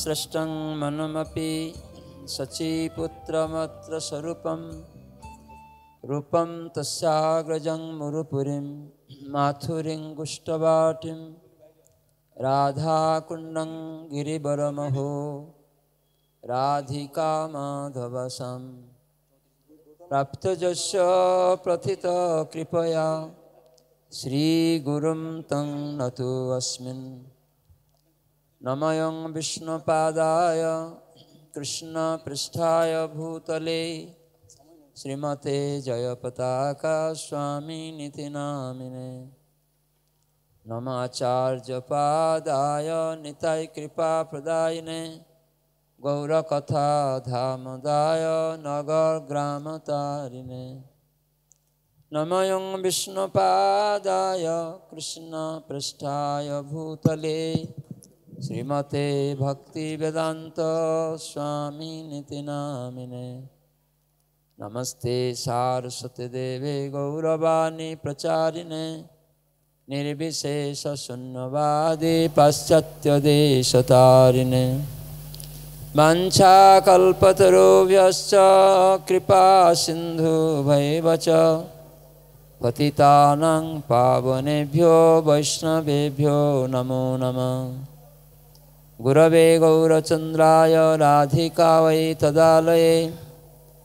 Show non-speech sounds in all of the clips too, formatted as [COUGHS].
सृष्टं मनुमपि सचीपुत्रमत्र स्वरूपं रूपं तस्याग्रजं मुरुपुरीं माथुरीं गुष्टवाटिं राधिका गिरिवरमहो राधिकामाधवसं प्रथित कृपया श्रीगुरुं तं नतु अस्मिन् नमयं विष्णुपादाय कृष्णपृष्ठाय भूतले श्रीमते जयपताकास्वामिनिति नामिने नमाचार्यपादाय नितैकृपाप्रदायिने गौरकथाधामदाय नगरग्रामतारिणे नमयं विष्णुपादाय कृष्णपृष्ठाय भूतले श्रीमते भक्तिवेदान्त स्वामिनिति नामिने नमस्ते सारस्वतीदेवे गौरवाणी प्रचारिणे निर्विशेषशून्यवादे पाश्चात्यदेशतारिणे वाञ्छाकल्पतरुभ्यश्च कृपासिन्धुभैव च पतितानां पावनेभ्यो वैष्णवेभ्यो नमो नमः गुरवे गौरचन्द्राय वै तदालये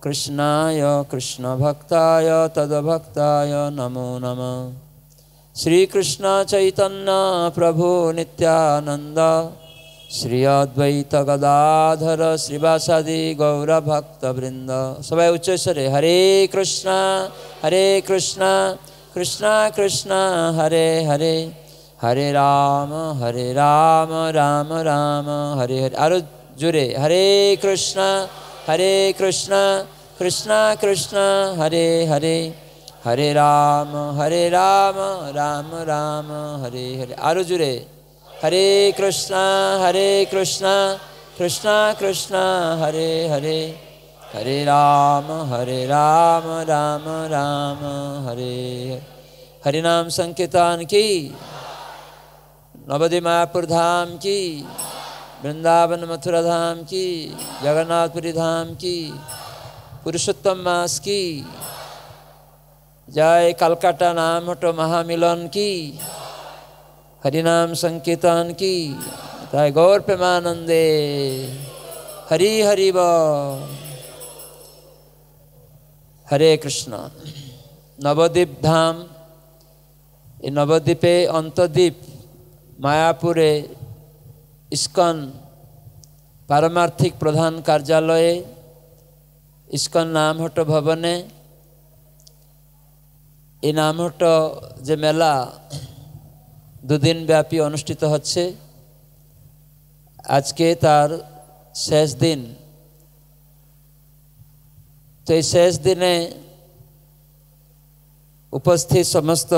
कृष्णाय कृष्णभक्ताय तद्भक्ताय नमो नमः श्रीकृष्णचैतन्यप्रभो नित्यानन्द श्री अद्वैतगदाधर श्रीवासादि गौरभक्तवृन्द सबै उच्चैश्वरे हरे कृष्ण हरे कृष्ण कृष्ण कृष्ण हरे हरे हरे राम हरे राम राम राम हरे हरे अरु जुरे हरे कृष्णा हरे कृष्णा कृष्णा कृष्णा हरे हरे हरे राम हरे राम राम राम हरे हरे आरु जुरे हरे कृष्णा हरे कृष्णा कृष्णा कृष्णा हरे हरे हरे राम हरे राम राम राम हरे हरे नाम संकीर्तन की मायापुर धाम की वृंदावन मथुरा धाम की जगन्नाथपुरी धाम की पुरुषोत्तम मास की जय कलकत्ता नाम हटो महामिलन की हरिनाम संकीर्तन की जय गौर प्रेमानंदे हरि हरि ब हरे कृष्णा नवद्वीप धाम ये नवदीपे अंतद्वीप মায়াপুরে ইস্কন পারমার্থিক প্রধান কার্যালয়ে ইস্কন নামহট ভবনে এই নামহট যে মেলা দুদিন ব্যাপী অনুষ্ঠিত হচ্ছে আজকে তার শেষ দিন তো এই শেষ দিনে উপস্থিত সমস্ত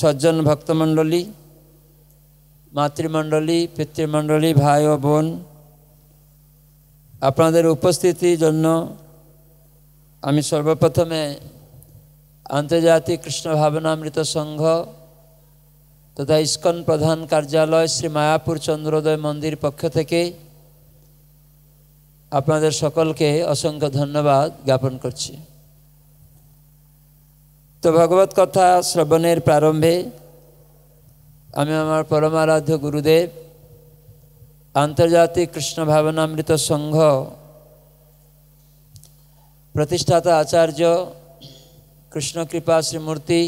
সজ্জন ভক্তমণ্ডলী মাতৃমণ্ডলী পিতৃমণ্ডলী ভাই ও বোন আপনাদের উপস্থিতির জন্য আমি সর্বপ্রথমে আন্তর্জাতিক কৃষ্ণ ভাবনামৃত সংঘ তথা ইস্কন প্রধান কার্যালয় শ্রী মায়াপুর চন্দ্রোদয় মন্দির পক্ষ থেকে আপনাদের সকলকে অসংখ্য ধন্যবাদ জ্ঞাপন করছি তো ভগবত কথা শ্রবণের প্রারম্ভে আমি আমার পরমারাধ্য গুরুদেব আন্তর্জাতিক কৃষ্ণ ভাবনামৃত সংঘ প্রতিষ্ঠাতা আচার্য কৃষ্ণকৃপা শ্রীমূর্তি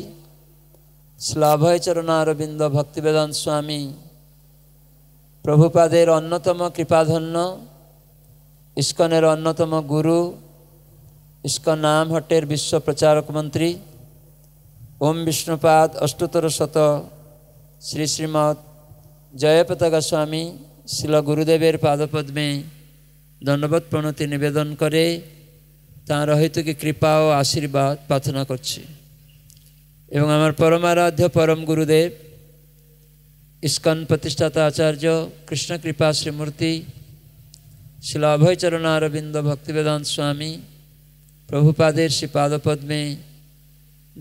শ্লাভয়চরণারবিন্দ ভক্তিবেদন স্বামী প্রভুপাদের অন্যতম কৃপাধন্য ইস্কনের অন্যতম গুরু ইস্কন নাম হটের বিশ্ব প্রচারক মন্ত্রী ওম বিষ্ণুপাদ অষ্টতর শত শ্রী শ্রীমৎ জয়পতাকা স্বামী শিল গুরুদেবের পাদপদ্মে ধন্যবাদ প্রণতি নিবেদন করে তাঁর হয়তোকে কৃপা ও আশীর্বাদ প্রার্থনা করছি এবং আমার পরমারাধ্য পরম গুরুদেব ইস্কন প্রতিষ্ঠাতা আচার্য কৃষ্ণ কৃপা শ্রীমূর্তি শিল অভয়চরণ অরবিন্দ ভক্তিবেদান্ত স্বামী প্রভুপাদের শ্রী পাদপদ্মে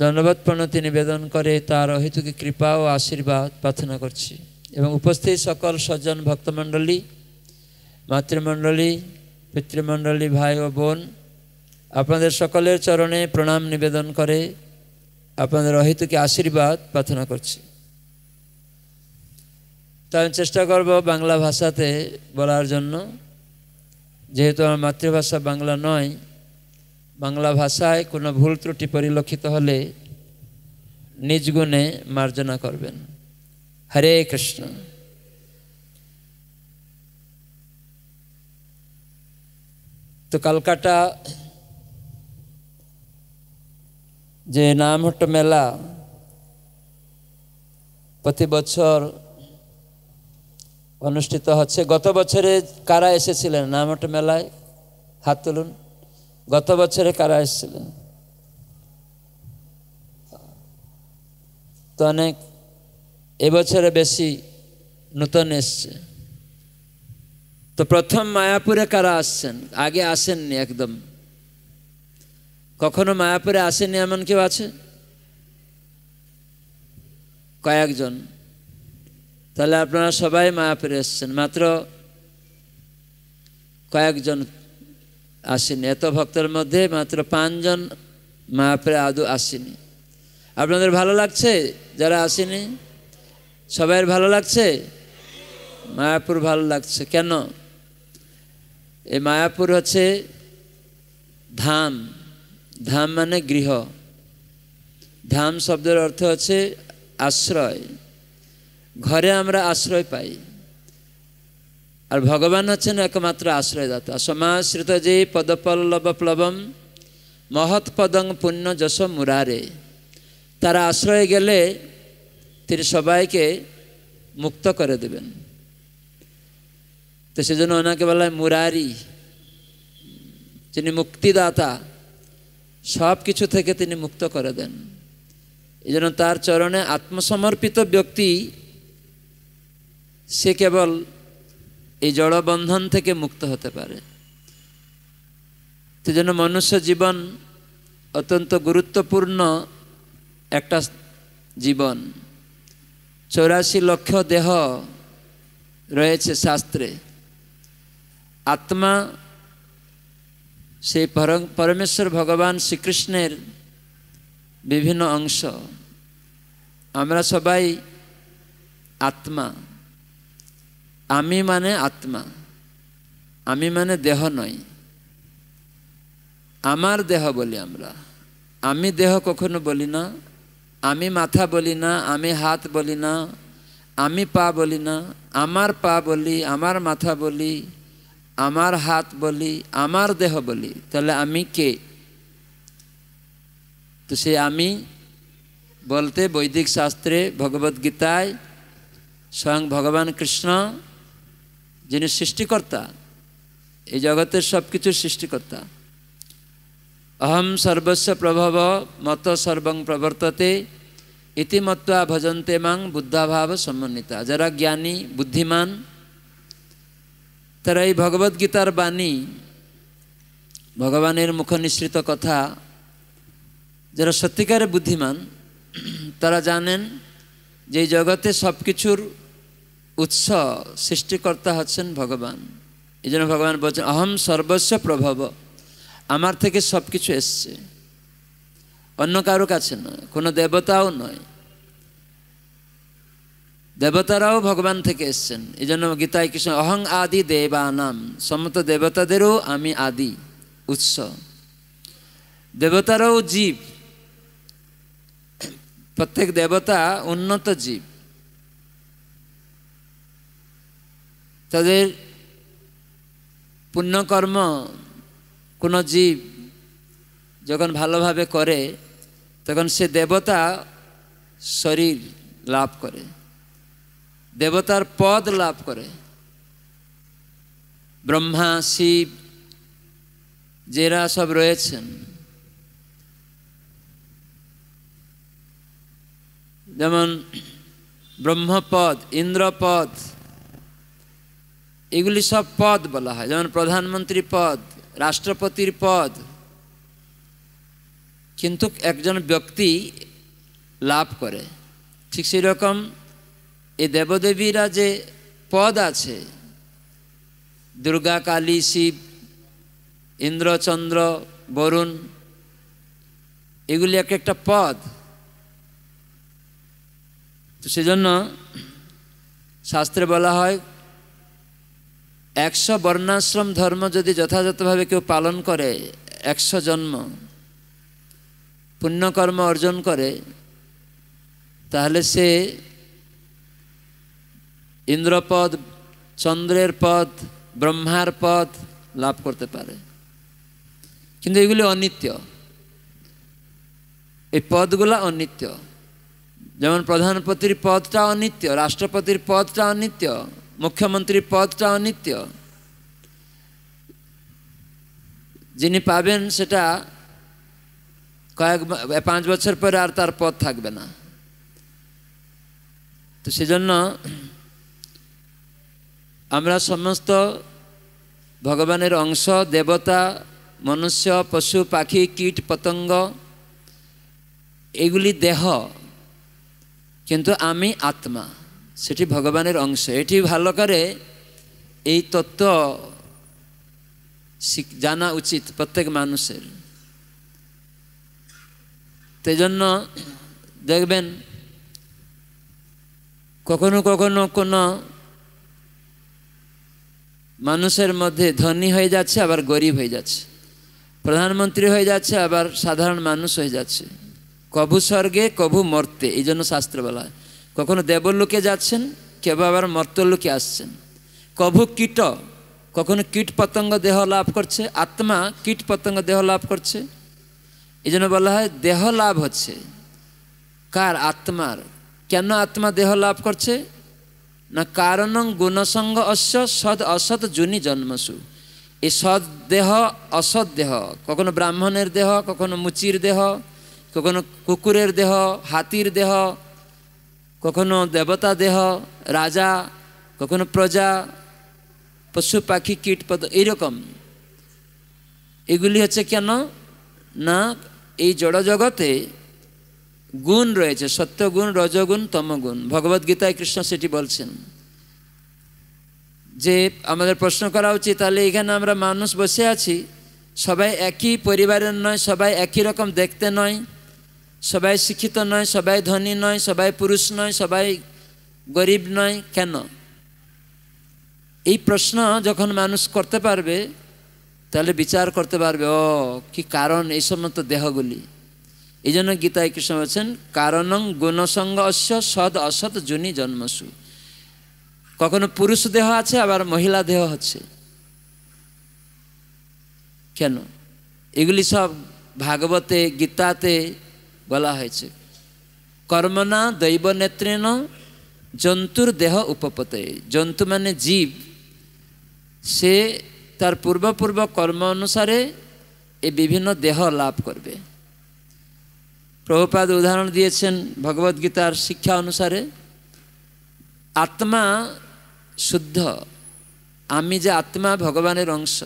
ধন্যবাদ প্রণতি নিবেদন করে তার অহেতুকে কৃপা ও আশীর্বাদ প্রার্থনা করছি এবং উপস্থিত সকল সজ্জন ভক্তমণ্ডলী মাতৃমণ্ডলী পিতৃমণ্ডলী ভাই ও বোন আপনাদের সকলের চরণে প্রণাম নিবেদন করে আপনাদের অহেতুকে আশীর্বাদ প্রার্থনা করছি তো আমি চেষ্টা করব বাংলা ভাষাতে বলার জন্য যেহেতু আমার মাতৃভাষা বাংলা নয় বাংলা ভাষায় কোনো ভুল ত্রুটি পরিলক্ষিত হলে নিজ গুণে মার্জনা করবেন হরে কৃষ্ণ তো কলকাতা যে নামহট্ট মেলা প্রতি বছর অনুষ্ঠিত হচ্ছে গত বছরে কারা এসেছিলেন নামহট্ট মেলায় হাত তুলুন গত বছরে কারা এসেছিলেন তো অনেক এবছরে বেশি নূতন এসছে তো প্রথম মায়াপুরে কারা আসছেন আগে আসেননি একদম কখনো মায়াপুরে আসেনি এমন কেউ আছে কয়েকজন তাহলে আপনারা সবাই মায়াপুরে এসছেন মাত্র কয়েকজন আসেনি এত ভক্তের মধ্যে মাত্র পাঁচজন মাহাপ্রে আদৌ আসেনি আপনাদের ভালো লাগছে যারা আসেনি সবাইয়ের ভালো লাগছে মায়াপুর ভালো লাগছে কেন এই মায়াপুর হচ্ছে ধাম ধাম মানে গৃহ ধাম শব্দের অর্থ হচ্ছে আশ্রয় ঘরে আমরা আশ্রয় পাই আর ভগবান হচ্ছেন একমাত্র আশ্রয়দাতা সমাশ্রিত যে পদপল্লব প্লবম মহৎ পদং পুণ্য যশ মুরারে তারা আশ্রয়ে গেলে তিনি সবাইকে মুক্ত করে দেবেন তো সেজন্য ওনাকে বলা হয় মুরারি যিনি মুক্তিদাতা সব কিছু থেকে তিনি মুক্ত করে দেন এই জন্য তার চরণে আত্মসমর্পিত ব্যক্তি সে কেবল এই জড়বন্ধন থেকে মুক্ত হতে পারে সে জন্য মনুষ্য জীবন অত্যন্ত গুরুত্বপূর্ণ একটা জীবন চৌরাশি লক্ষ দেহ রয়েছে শাস্ত্রে আত্মা সেই পরমেশ্বর ভগবান শ্রীকৃষ্ণের বিভিন্ন অংশ আমরা সবাই আত্মা আমি মানে আত্মা আমি মানে দেহ নই আমার দেহ বলি আমরা আমি দেহ কখনো বলি না আমি মাথা বলি না আমি হাত বলি না আমি পা বলি না আমার পা বলি আমার মাথা বলি আমার হাত বলি আমার দেহ বলি তাহলে আমি কে তো সে আমি বলতে বৈদিক শাস্ত্রে ভগবদ্গীতায় স্বয়ং ভগবান কৃষ্ণ যিনি সৃষ্টিকর্তা এই জগতের সব কিছুর সৃষ্টিকর্তা অহম সর্বস্ব প্রভব মত সর্বং প্রবর্ততে ইতিমত্তা ভজন্তে মাং বুদ্ধাভাব সমন্বিতা যারা জ্ঞানী বুদ্ধিমান তারা এই ভগবদ্গীতার বাণী ভগবানের মুখনিসৃত কথা যারা সত্যিকারে বুদ্ধিমান তারা জানেন যে জগতে সব কিছুর উৎস সৃষ্টিকর্তা হচ্ছেন ভগবান এই জন্য ভগবান বলছেন অহম সর্বস্ব প্রভাব আমার থেকে সব কিছু এসছে অন্য কারো কাছে নয় কোনো দেবতাও নয় দেবতারাও ভগবান থেকে এসছেন এই জন্য গীতায় কৃষ্ণ অহং আদি দেবানাম সমস্ত দেবতাদেরও আমি আদি উৎস দেবতারাও জীব প্রত্যেক দেবতা উন্নত জীব তাদের পুণ্যকর্ম কোনো জীব যখন ভালোভাবে করে তখন সে দেবতা শরীর লাভ করে দেবতার পদ লাভ করে ব্রহ্মা শিব যেরা সব রয়েছেন যেমন ব্রহ্মপদ ইন্দ্রপদ এগুলি সব পদ বলা হয় যেমন প্রধানমন্ত্রী পদ রাষ্ট্রপতির পদ কিন্তু একজন ব্যক্তি লাভ করে ঠিক সেই রকম এই দেবদেবীরা যে পদ আছে দুর্গা কালী শিব ইন্দ্রচন্দ্র বরুণ এগুলি এক একটা পদ তো সেজন্য শাস্ত্রে বলা হয় একশো বর্ণাশ্রম ধর্ম যদি যথাযথভাবে কেউ পালন করে একশো জন্ম পুণ্যকর্ম অর্জন করে তাহলে সে ইন্দ্রপদ চন্দ্রের পদ ব্রহ্মার পদ লাভ করতে পারে কিন্তু এগুলি অনিত্য এই পদগুলা অনিত্য যেমন প্রধানপতির পদটা অনিত্য রাষ্ট্রপতির পদটা অনিত্য মুখ্যমন্ত্রী পদটা অনিত্য যিনি পাবেন সেটা কয়েক পাঁচ বছর পরে আর তার পদ থাকবে না তো সেজন্য আমরা সমস্ত ভগবানের অংশ দেবতা মনুষ্য পশু পাখি কীট পতঙ্গ এগুলি দেহ কিন্তু আমি আত্মা সেটি ভগবানের অংশ এটি ভালো করে এই তত্ত্ব জানা উচিত প্রত্যেক মানুষের জন্য দেখবেন কখনো কখনো কোন মানুষের মধ্যে ধনী হয়ে যাচ্ছে আবার গরিব হয়ে যাচ্ছে প্রধানমন্ত্রী হয়ে যাচ্ছে আবার সাধারণ মানুষ হয়ে যাচ্ছে কভু স্বর্গে কভু মর্তে এই জন্য শাস্ত্র বলা হয় কখনো দেবলোকে যাচ্ছেন কেউ আবার মর্তলোকে আসছেন কভু কীট কখনো কীট পতঙ্গ দেহ লাভ করছে আত্মা কীট পতঙ্গ দেহ লাভ করছে এই জন্য বলা হয় দেহ লাভ হচ্ছে কার আত্মার কেন আত্মা দেহ লাভ করছে না কারণ গুণসঙ্গ অস্য সৎ অসৎ জুনি জন্মসু এই সৎ দেহ অসৎ দেহ কখনো ব্রাহ্মণের দেহ কখনো মুচির দেহ কখনো কুকুরের দেহ হাতির দেহ কখনো দেবতা দেহ রাজা কখনো প্রজা পশু পাখি কীট পদ এইরকম এগুলি হচ্ছে কেন না এই জড় জগতে গুণ রয়েছে সত্যগুণ রজগুণ তমগুণ ভগবদ্গীতায় কৃষ্ণ সেটি বলছেন যে আমাদের প্রশ্ন করা উচিত তাহলে এখানে আমরা মানুষ বসে আছি সবাই একই পরিবারের নয় সবাই একই রকম দেখতে নয় সবাই শিক্ষিত নয় সবাই ধনী নয় সবাই পুরুষ নয় সবাই গরিব নয় কেন এই প্রশ্ন যখন মানুষ করতে পারবে তাহলে বিচার করতে পারবে ও কি কারণ এই সমস্ত দেহগুলি এই জন্য গীতায় কৃষ্ণ বলছেন কারণং গুণসঙ্গ অস্য সদ অসৎ জুনি জন্মসু কখনো পুরুষ দেহ আছে আবার মহিলা দেহ হচ্ছে কেন এগুলি সব ভাগবতে গীতাতে বলা হয়েছে কর্মনা দৈব নেত্রেণ জন্তুর দেহ উপপতে জন্তু মানে জীব সে তার পূর্বপূর্ব কর্ম অনুসারে এ বিভিন্ন দেহ লাভ করবে প্রভুপাদ উদাহরণ দিয়েছেন ভগবদ্গীতার শিক্ষা অনুসারে আত্মা শুদ্ধ আমি যে আত্মা ভগবানের অংশ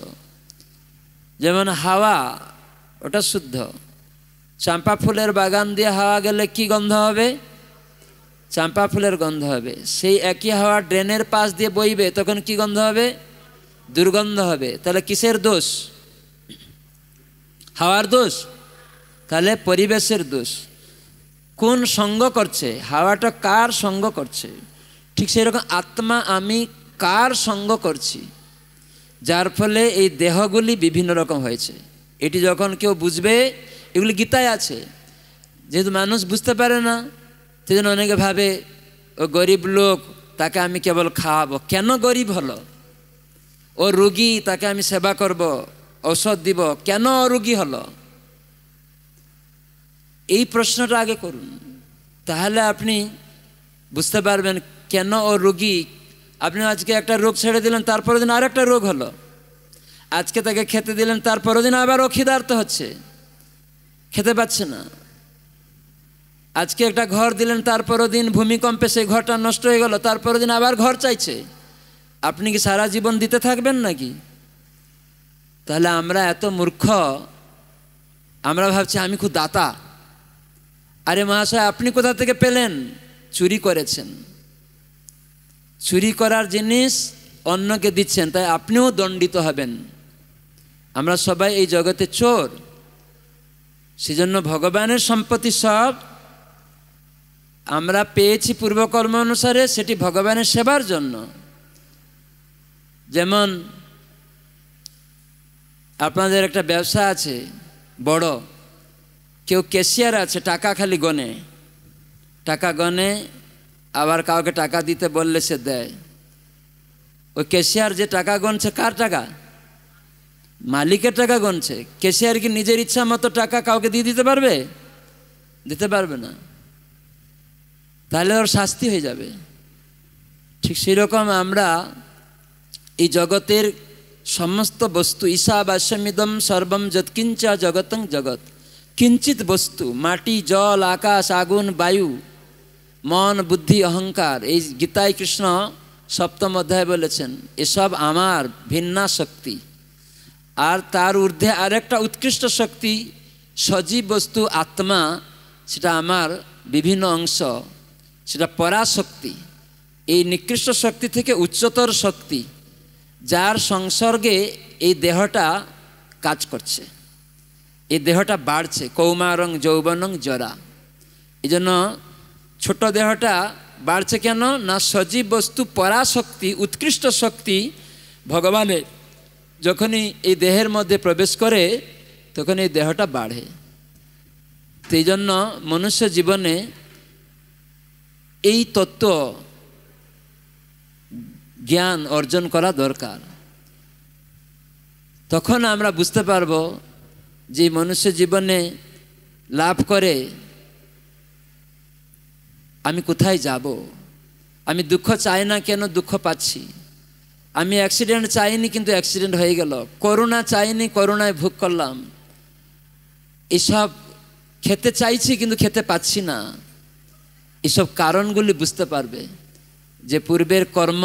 যেমন হাওয়া ওটা শুদ্ধ চাম্পা ফুলের বাগান দিয়ে হাওয়া গেলে কি গন্ধ হবে চাম্পা ফুলের গন্ধ হবে সেই একই হাওয়া ড্রেনের পাশ দিয়ে বইবে তখন কি গন্ধ হবে দুর্গন্ধ হবে তাহলে কিসের দোষ হাওয়ার দোষ তাহলে পরিবেশের দোষ কোন সঙ্গ করছে হাওয়াটা কার সঙ্গ করছে ঠিক সেরকম আত্মা আমি কার সঙ্গ করছি যার ফলে এই দেহগুলি বিভিন্ন রকম হয়েছে এটি যখন কেউ বুঝবে এগুলি গীতায় আছে যেহেতু মানুষ বুঝতে পারে না সেজন্য অনেকে ভাবে ও গরিব লোক তাকে আমি কেবল খাওয়াবো কেন গরিব হলো ও রুগী তাকে আমি সেবা করব ঔষধ দিব কেন রুগী হলো এই প্রশ্নটা আগে করুন তাহলে আপনি বুঝতে পারবেন কেন ও রুগী আপনি আজকে একটা রোগ ছেড়ে দিলেন তারপরের দিন আর একটা রোগ হলো আজকে তাকে খেতে দিলেন তারপরের দিন আবার ও ক্ষিদার্থ হচ্ছে খেতে পাচ্ছে না আজকে একটা ঘর দিলেন তারপর দিন ভূমিকম্পে সেই ঘরটা নষ্ট হয়ে গেল তারপরও দিন আবার ঘর চাইছে আপনি কি সারা জীবন দিতে থাকবেন নাকি তাহলে আমরা এত মূর্খ আমরা ভাবছি আমি খুব দাতা আরে মহাশয় আপনি কোথা থেকে পেলেন চুরি করেছেন চুরি করার জিনিস অন্যকে দিচ্ছেন তাই আপনিও দণ্ডিত হবেন আমরা সবাই এই জগতে চোর সেজন্য ভগবানের সম্পত্তি সব আমরা পেয়েছি পূর্বকর্ম অনুসারে সেটি ভগবানের সেবার জন্য যেমন আপনাদের একটা ব্যবসা আছে বড় কেউ ক্যাশিয়ার আছে টাকা খালি গনে টাকা গনে আবার কাউকে টাকা দিতে বললে সে দেয় ওই ক্যাশিয়ার যে টাকা গনছে কার টাকা মালিকের টাকা গণছে আর কি নিজের ইচ্ছা মতো টাকা কাউকে দিয়ে দিতে পারবে দিতে পারবে না তাহলে ওর শাস্তি হয়ে যাবে ঠিক সেরকম আমরা এই জগতের সমস্ত বস্তু ঈশা বাসমিদম সর্বম যৎকিঞ্চা জগতং জগৎ কিঞ্চিত বস্তু মাটি জল আকাশ আগুন বায়ু মন বুদ্ধি অহংকার এই গীতায় কৃষ্ণ সপ্তম অধ্যায় বলেছেন এসব আমার ভিন্না শক্তি আর তার ঊর্ধ্বে আর একটা উৎকৃষ্ট শক্তি সজীব বস্তু আত্মা সেটা আমার বিভিন্ন অংশ সেটা পরাশক্তি এই নিকৃষ্ট শক্তি থেকে উচ্চতর শক্তি যার সংসর্গে এই দেহটা কাজ করছে এই দেহটা বাড়ছে কৌমারং যৌবনং জরা এই জন্য ছোট দেহটা বাড়ছে কেন না সজীব বস্তু পরাশক্তি উৎকৃষ্ট শক্তি ভগবানের যখনই এই দেহের মধ্যে প্রবেশ করে তখন এই দেহটা বাড়ে সেই জন্য মনুষ্য জীবনে এই তত্ত্ব জ্ঞান অর্জন করা দরকার তখন আমরা বুঝতে পারব যে মনুষ্য জীবনে লাভ করে আমি কোথায় যাব আমি দুঃখ চাই না কেন দুঃখ পাচ্ছি আমি অ্যাক্সিডেন্ট চাইনি কিন্তু অ্যাক্সিডেন্ট হয়ে গেল করোনা চাইনি করোনায় ভোগ করলাম এসব খেতে চাইছি কিন্তু খেতে পাচ্ছি না এসব কারণগুলি বুঝতে পারবে যে পূর্বের কর্ম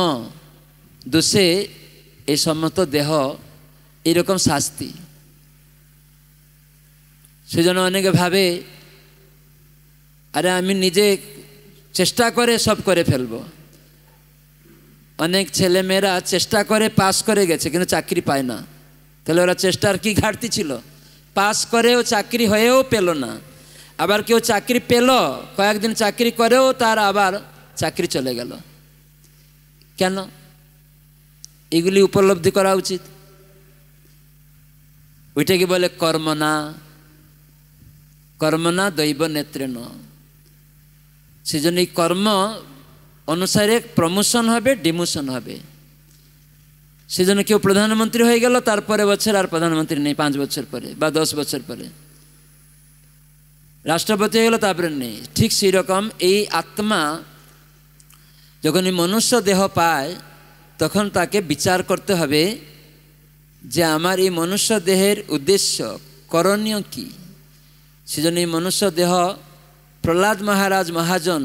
দোষে এই সমস্ত দেহ এরকম শাস্তি সেজন্য অনেকে ভাবে আরে আমি নিজে চেষ্টা করে সব করে ফেলবো অনেক ছেলেমেয়েরা চেষ্টা করে পাস করে গেছে কিন্তু চাকরি পায় না তাহলে ওরা চেষ্টার কি ঘাটতি ছিল পাস করেও চাকরি হয়েও পেল না আবার কেউ চাকরি পেল কয়েকদিন চাকরি করেও তার আবার চাকরি চলে গেল কেন এগুলি উপলব্ধি করা উচিত ওইটা কি বলে কর্মনা কর্মনা দৈব নেত্রেণ সেজন্য এই কর্ম অনুসারে প্রমোশন হবে ডিমোশন হবে সেজন্য কেউ প্রধানমন্ত্রী হয়ে গেল তারপরে বছর আর প্রধানমন্ত্রী নেই পাঁচ বছর পরে বা দশ বছর পরে রাষ্ট্রপতি হয়ে গেল তারপরে নেই ঠিক সেই রকম এই আত্মা যখন এই মনুষ্য দেহ পায় তখন তাকে বিচার করতে হবে যে আমার এই মনুষ্য দেহের উদ্দেশ্য করণীয় কী সেজন্য এই মনুষ্য দেহ প্রহ্লাদ মহারাজ মহাজন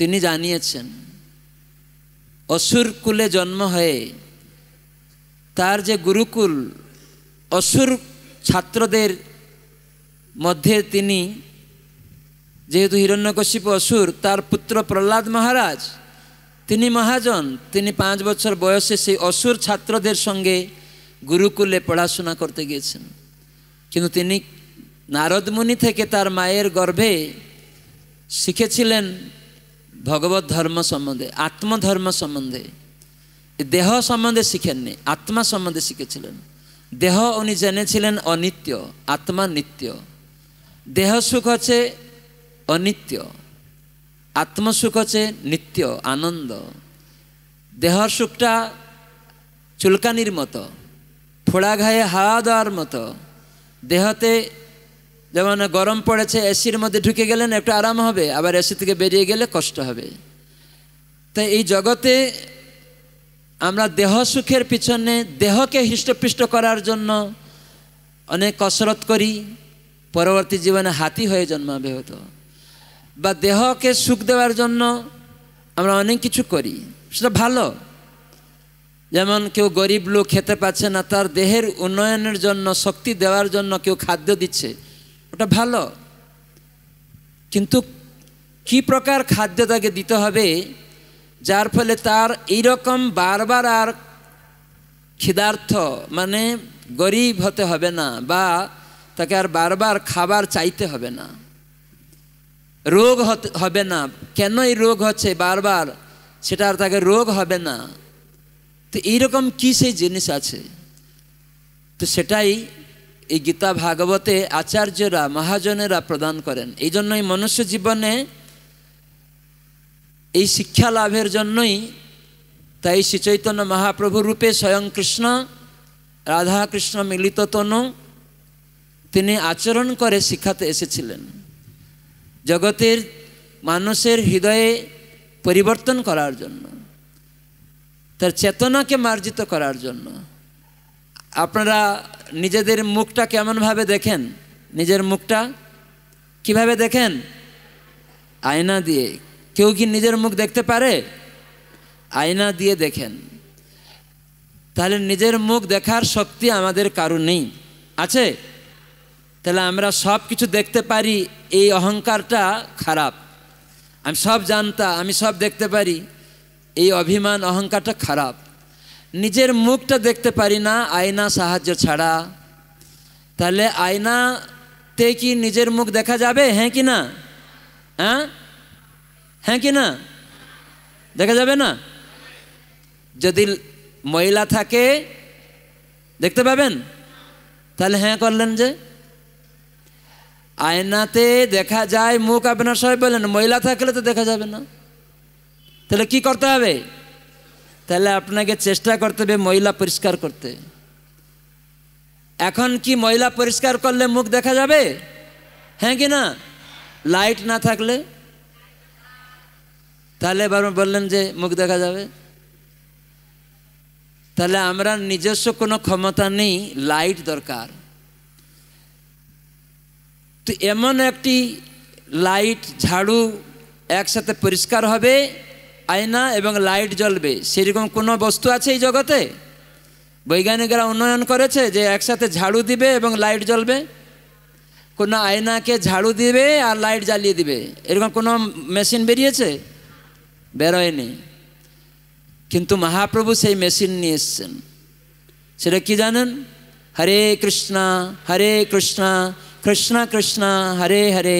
তিনি জানিয়েছেন অসুরকুলে জন্ম হয়ে তার যে গুরুকুল অসুর ছাত্রদের মধ্যে তিনি যেহেতু হিরণ্যকশিপ অসুর তার পুত্র প্রহ্লাদ মহারাজ তিনি মহাজন তিনি পাঁচ বছর বয়সে সেই অসুর ছাত্রদের সঙ্গে গুরুকুলে পড়াশোনা করতে গিয়েছেন কিন্তু তিনি নারদমুনি থেকে তার মায়ের গর্ভে শিখেছিলেন ভগবত ধর্ম সম্বন্ধে আত্মধর্ম সম্বন্ধে দেহ সম্বন্ধে শিখেননি আত্মা সম্বন্ধে শিখেছিলেন দেহ উনি জেনেছিলেন অনিত্য আত্মা নিত্য দেহ সুখ আছে অনিত্য আত্মসুখ আছে নিত্য আনন্দ দেহ সুখটা চুলকানির মতো ফোড়া ঘায়ে হাওয়া দেওয়ার মতো দেহতে যেমন গরম পড়েছে এসির মধ্যে ঢুকে গেলেন একটু আরাম হবে আবার এসি থেকে বেরিয়ে গেলে কষ্ট হবে তাই এই জগতে আমরা দেহ সুখের পিছনে দেহকে হৃষ্টপৃষ্ট করার জন্য অনেক কসরত করি পরবর্তী জীবনে হাতি হয়ে জন্মাবে হতো বা দেহকে সুখ দেওয়ার জন্য আমরা অনেক কিছু করি সেটা ভালো যেমন কেউ গরিব লোক খেতে পাচ্ছে না তার দেহের উন্নয়নের জন্য শক্তি দেওয়ার জন্য কেউ খাদ্য দিচ্ছে ওটা ভালো কিন্তু কি প্রকার খাদ্য তাকে দিতে হবে যার ফলে তার এইরকম বারবার আর ক্ষিদার্থ মানে গরিব হতে হবে না বা তাকে আর বারবার খাবার চাইতে হবে না রোগ হবে না কেন এই রোগ হচ্ছে বারবার সেটা আর তাকে রোগ হবে না তো এইরকম কী সেই জিনিস আছে তো সেটাই এই গীতা ভাগবতে আচার্যরা মহাজনেরা প্রদান করেন এই জন্যই মনুষ্য জীবনে এই শিক্ষা লাভের জন্যই তাই শ্রীচৈতন্য মহাপ্রভু রূপে স্বয়ং কৃষ্ণ রাধাকৃষ্ণ মিলিত তনু তিনি আচরণ করে শিক্ষাতে এসেছিলেন জগতের মানুষের হৃদয়ে পরিবর্তন করার জন্য তার চেতনাকে মার্জিত করার জন্য আপনারা নিজেদের মুখটা কেমনভাবে দেখেন নিজের মুখটা কিভাবে দেখেন আয়না দিয়ে কেউ কি নিজের মুখ দেখতে পারে আয়না দিয়ে দেখেন তাহলে নিজের মুখ দেখার শক্তি আমাদের কারো নেই আছে তাহলে আমরা সব কিছু দেখতে পারি এই অহংকারটা খারাপ আমি সব জানতা আমি সব দেখতে পারি এই অভিমান অহংকারটা খারাপ নিজের মুখটা দেখতে পারি না আয়না সাহায্য ছাড়া তাহলে আয়নাতে কি নিজের মুখ দেখা যাবে হ্যাঁ কি না হ্যাঁ হ্যাঁ কি না দেখা যাবে না যদি মহিলা থাকে দেখতে পাবেন তাহলে হ্যাঁ করলেন যে আয়নাতে দেখা যায় মুখ আপনার সবাই বললেন মহিলা থাকলে তো দেখা যাবে না তাহলে কি করতে হবে তাহলে আপনাকে চেষ্টা করতে হবে ময়লা পরিষ্কার করতে এখন কি ময়লা পরিষ্কার করলে মুখ দেখা যাবে হ্যাঁ কি না লাইট না থাকলে তাহলে এবার বললেন যে মুখ দেখা যাবে তাহলে আমরা নিজস্ব কোনো ক্ষমতা নেই লাইট দরকার তো এমন একটি লাইট ঝাড়ু একসাথে পরিষ্কার হবে আয়না এবং লাইট জ্বলবে সেরকম কোনো বস্তু আছে এই জগতে বৈজ্ঞানিকরা উন্নয়ন করেছে যে একসাথে ঝাড়ু দিবে এবং লাইট জ্বলবে কোনো আয়নাকে ঝাড়ু দিবে আর লাইট জ্বালিয়ে দিবে এরকম কোনো মেশিন বেরিয়েছে বেরোয়নি কিন্তু মহাপ্রভু সেই মেশিন নিয়ে এসছেন সেটা কি জানেন হরে কৃষ্ণ হরে কৃষ্ণ কৃষ্ণ কৃষ্ণ হরে হরে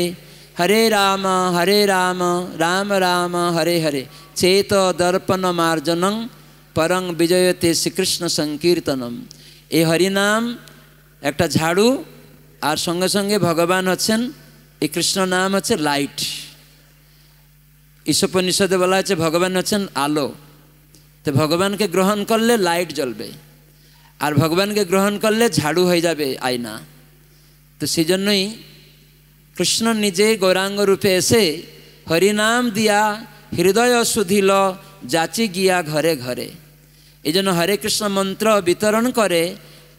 হরে রাম হরে রাম রাম রাম হরে হরে চেত দর্পণমার্জনং পরং বিজয়তে শ্রীকৃষ্ণ সংকীর্তনম এই হরিনাম একটা ঝাড়ু আর সঙ্গে সঙ্গে ভগবান হচ্ছেন এই কৃষ্ণ নাম হচ্ছে লাইট ঈশ্বপনিষদে বলা হচ্ছে ভগবান হচ্ছেন আলো তো ভগবানকে গ্রহণ করলে লাইট জ্বলবে আর ভগবানকে গ্রহণ করলে ঝাড়ু হয়ে যাবে আয়না তো সেই জন্যই কৃষ্ণ নিজে গৌরাঙ্গ রূপে এসে হরিনাম দিয়া হৃদয় সুধিল যাচি গিয়া ঘরে ঘরে এই জন্য হরে কৃষ্ণ মন্ত্র বিতরণ করে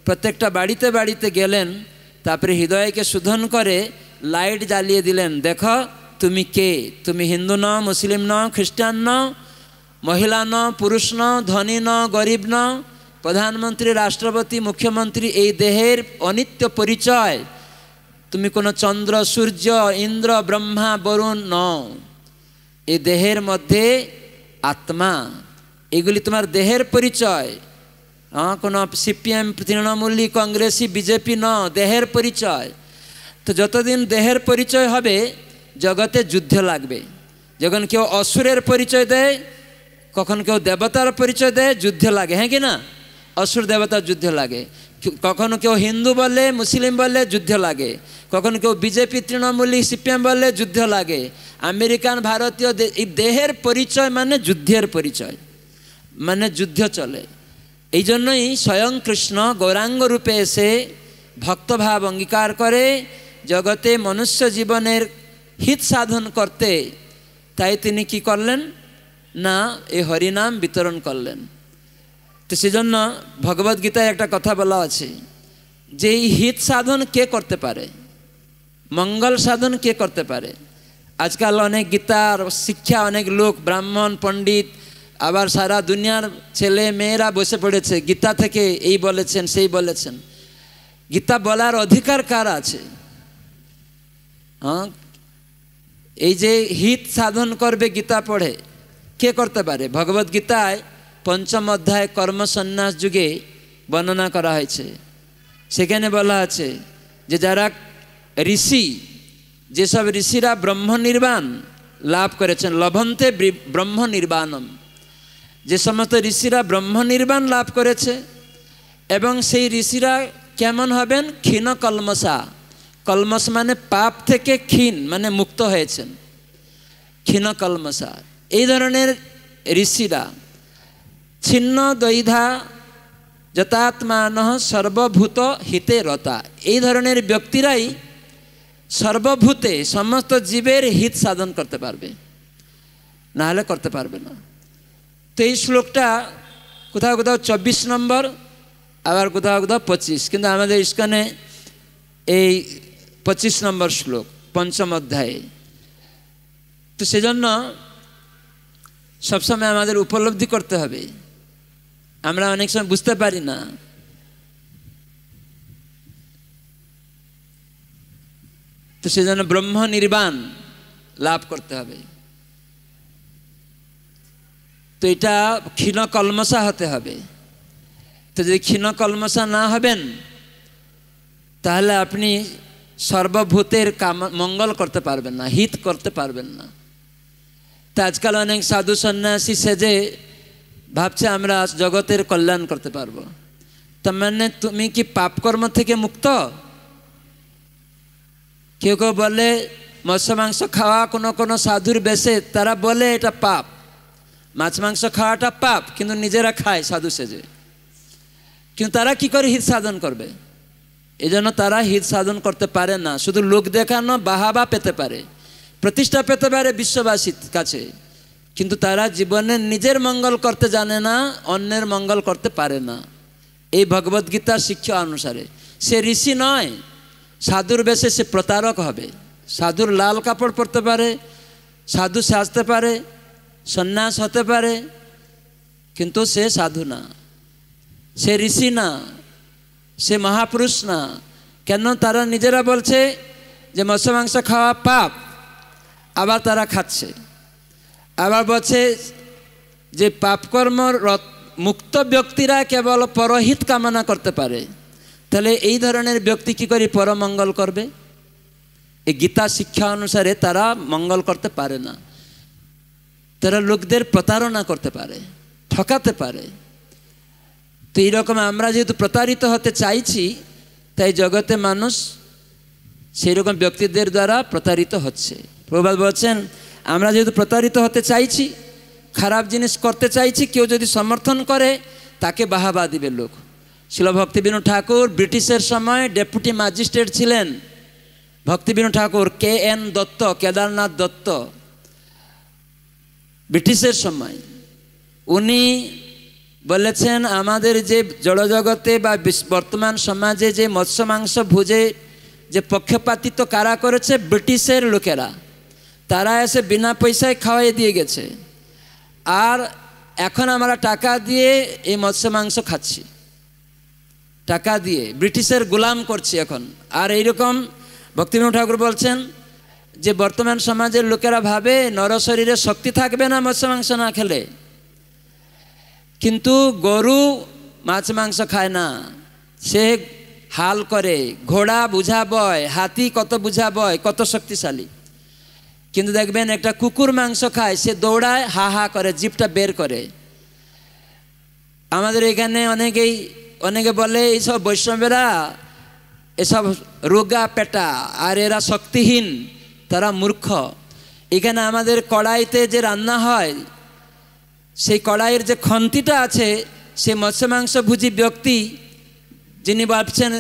প্রত্যেকটা বাড়িতে বাড়িতে গেলেন তারপরে হৃদয়কে শোধন করে লাইট জ্বালিয়ে দিলেন দেখ তুমি কে তুমি হিন্দু ন মুসলিম ন খ্রিস্টান ন মহিলা ন পুরুষ ন ধনী ন গরিব ন প্রধানমন্ত্রী রাষ্ট্রপতি মুখ্যমন্ত্রী এই দেহের অনিত্য পরিচয় তুমি কোনো চন্দ্র সূর্য ইন্দ্র ব্রহ্মা বরুণ নও এই দেহের মধ্যে আত্মা এগুলি তোমার দেহের পরিচয় হ্যাঁ কোনো সিপিএম তৃণমূলী কংগ্রেসি বিজেপি ন দেহের পরিচয় তো যতদিন দেহের পরিচয় হবে জগতে যুদ্ধ লাগবে যখন কেউ অসুরের পরিচয় দেয় কখন কেউ দেবতার পরিচয় দেয় যুদ্ধ লাগে হ্যাঁ কি না অসুর দেবতার যুদ্ধ লাগে কখনো কেউ হিন্দু বলে মুসলিম বলে যুদ্ধ লাগে কখনো কেউ বিজেপি তৃণমূলী সিপিএম বলে যুদ্ধ লাগে আমেরিকান ভারতীয় এই দেহের পরিচয় মানে যুদ্ধের পরিচয় মানে যুদ্ধ চলে এই জন্যই স্বয়ং কৃষ্ণ গৌরাঙ্গ রূপে এসে ভক্তভাব অঙ্গীকার করে জগতে মনুষ্য জীবনের হিত সাধন করতে তাই তিনি কি করলেন না এই হরিনাম বিতরণ করলেন তো সেজন্য ভগবদ্গীতায় একটা কথা বলা আছে যে এই হিত সাধন কে করতে পারে মঙ্গল সাধন কে করতে পারে আজকাল অনেক গীতার শিক্ষা অনেক লোক ব্রাহ্মণ পণ্ডিত আবার সারা দুনিয়ার ছেলে মেয়েরা বসে পড়েছে গীতা থেকে এই বলেছেন সেই বলেছেন গীতা বলার অধিকার কার আছে হ্যাঁ এই যে হিত সাধন করবে গীতা পড়ে কে করতে পারে ভগবত গীতায় পঞ্চম অধ্যায় কর্মসন্ন্যাস যুগে বর্ণনা করা হয়েছে সেখানে বলা আছে যে যারা ঋষি যেসব ঋষিরা ব্রহ্মনির্বাণ লাভ করেছেন লভন্তে নির্বাণম যে সমস্ত ঋষিরা ব্রহ্ম নির্বাণ লাভ করেছে এবং সেই ঋষিরা কেমন হবেন ক্ষীণ কলমসা কলমস মানে পাপ থেকে ক্ষীণ মানে মুক্ত হয়েছেন ক্ষীণ কলমসা এই ধরনের ঋষিরা ছিন্ন দৈধা যথাৎমান সর্বভূত হিতে রতা এই ধরনের ব্যক্তিরাই সর্বভূতে সমস্ত জীবের হিত সাধন করতে পারবে না হলে করতে পারবে না তো এই শ্লোকটা কোথাও কোথাও চব্বিশ নম্বর আবার কোথাও কোথাও পঁচিশ কিন্তু আমাদের ইস্কানে এই পঁচিশ নম্বর শ্লোক পঞ্চম অধ্যায়ে তো সেজন্য সবসময় আমাদের উপলব্ধি করতে হবে আমরা অনেক সময় বুঝতে পারি না তো সেজন্য ব্রহ্ম নির্বাণ লাভ করতে হবে তো এটা ক্ষীণ কলমসা হতে হবে তো যদি ক্ষীণ কলমসা না হবেন তাহলে আপনি সর্বভূতের কাম মঙ্গল করতে পারবেন না হিত করতে পারবেন না তো আজকাল অনেক সাধু সন্ন্যাসী সেজে ভাবছে আমরা জগতের কল্যাণ করতে পারবো তার মানে তুমি কি পাপকর্ম থেকে মুক্ত কেউ কেউ বলে মৎস্য মাংস খাওয়া কোনো কোনো সাধুর বেশে তারা বলে এটা পাপ মাছ মাংস খাওয়াটা পাপ কিন্তু নিজেরা খায় সাধু সেজে কিন্তু তারা কি করে হিত সাধন করবে এজন্য তারা হিত সাধন করতে পারে না শুধু লোক দেখানো বাহাবা পেতে পারে প্রতিষ্ঠা পেতে পারে বিশ্ববাসীর কাছে কিন্তু তারা জীবনে নিজের মঙ্গল করতে জানে না অন্যের মঙ্গল করতে পারে না এই ভগবদ্গীতার শিক্ষা অনুসারে সে ঋষি নয় সাধুর বেশে সে প্রতারক হবে সাধুর লাল কাপড় পরতে পারে সাধু সাজতে পারে সন্ন্যাস হতে পারে কিন্তু সে সাধু না সে ঋষি না সে মহাপুরুষ না কেন তারা নিজেরা বলছে যে মৎস্য মাংস খাওয়া পাপ আবার তারা খাচ্ছে আবার বলছে যে পাপকর্মর মুক্ত ব্যক্তিরা কেবল পরহিত কামনা করতে পারে তাহলে এই ধরনের ব্যক্তি কি করে পরমঙ্গল করবে এই গীতা শিক্ষা অনুসারে তারা মঙ্গল করতে পারে না তারা লোকদের প্রতারণা করতে পারে ঠকাতে পারে তো এইরকম আমরা যেহেতু প্রতারিত হতে চাইছি তাই জগতে মানুষ সেই রকম ব্যক্তিদের দ্বারা প্রতারিত হচ্ছে প্রবাদ বলছেন আমরা যেহেতু প্রতারিত হতে চাইছি খারাপ জিনিস করতে চাইছি কেউ যদি সমর্থন করে তাকে বাহাবা দিবে লোক ছিল ভক্তিবিনু ঠাকুর ব্রিটিশের সময় ডেপুটি ম্যাজিস্ট্রেট ছিলেন ভক্তিবিনোদ ঠাকুর কে এন দত্ত কেদারনাথ দত্ত ব্রিটিশের সময় উনি বলেছেন আমাদের যে জলজগতে বা বর্তমান সমাজে যে মৎস্য মাংস ভুজে যে পক্ষপাতিত্ব কারা করেছে ব্রিটিশের লোকেরা তারা এসে বিনা পয়সায় খাওয়াই দিয়ে গেছে আর এখন আমরা টাকা দিয়ে এই মৎস্য মাংস খাচ্ছি টাকা দিয়ে ব্রিটিশের গোলাম করছি এখন আর এইরকম ভক্তিবিনোদ ঠাকুর বলছেন যে বর্তমান সমাজের লোকেরা ভাবে নর শরীরে শক্তি থাকবে না মাছ মাংস না খেলে কিন্তু গরু মাছ মাংস খায় না সে হাল করে ঘোড়া বুঝা বয় হাতি কত বুঝা বয় কত শক্তিশালী কিন্তু দেখবেন একটা কুকুর মাংস খায় সে দৌড়ায় হা হা করে জিপটা বের করে আমাদের এখানে অনেকেই অনেকে বলে এইসব বৈষ্ণবেরা এসব রোগা পেটা আর এরা শক্তিহীন তারা মূর্খ এখানে আমাদের কড়াইতে যে রান্না হয় সেই কড়াইয়ের যে খন্তিটা আছে সেই মৎস্য ভুজি ব্যক্তি যিনি ভাবছেন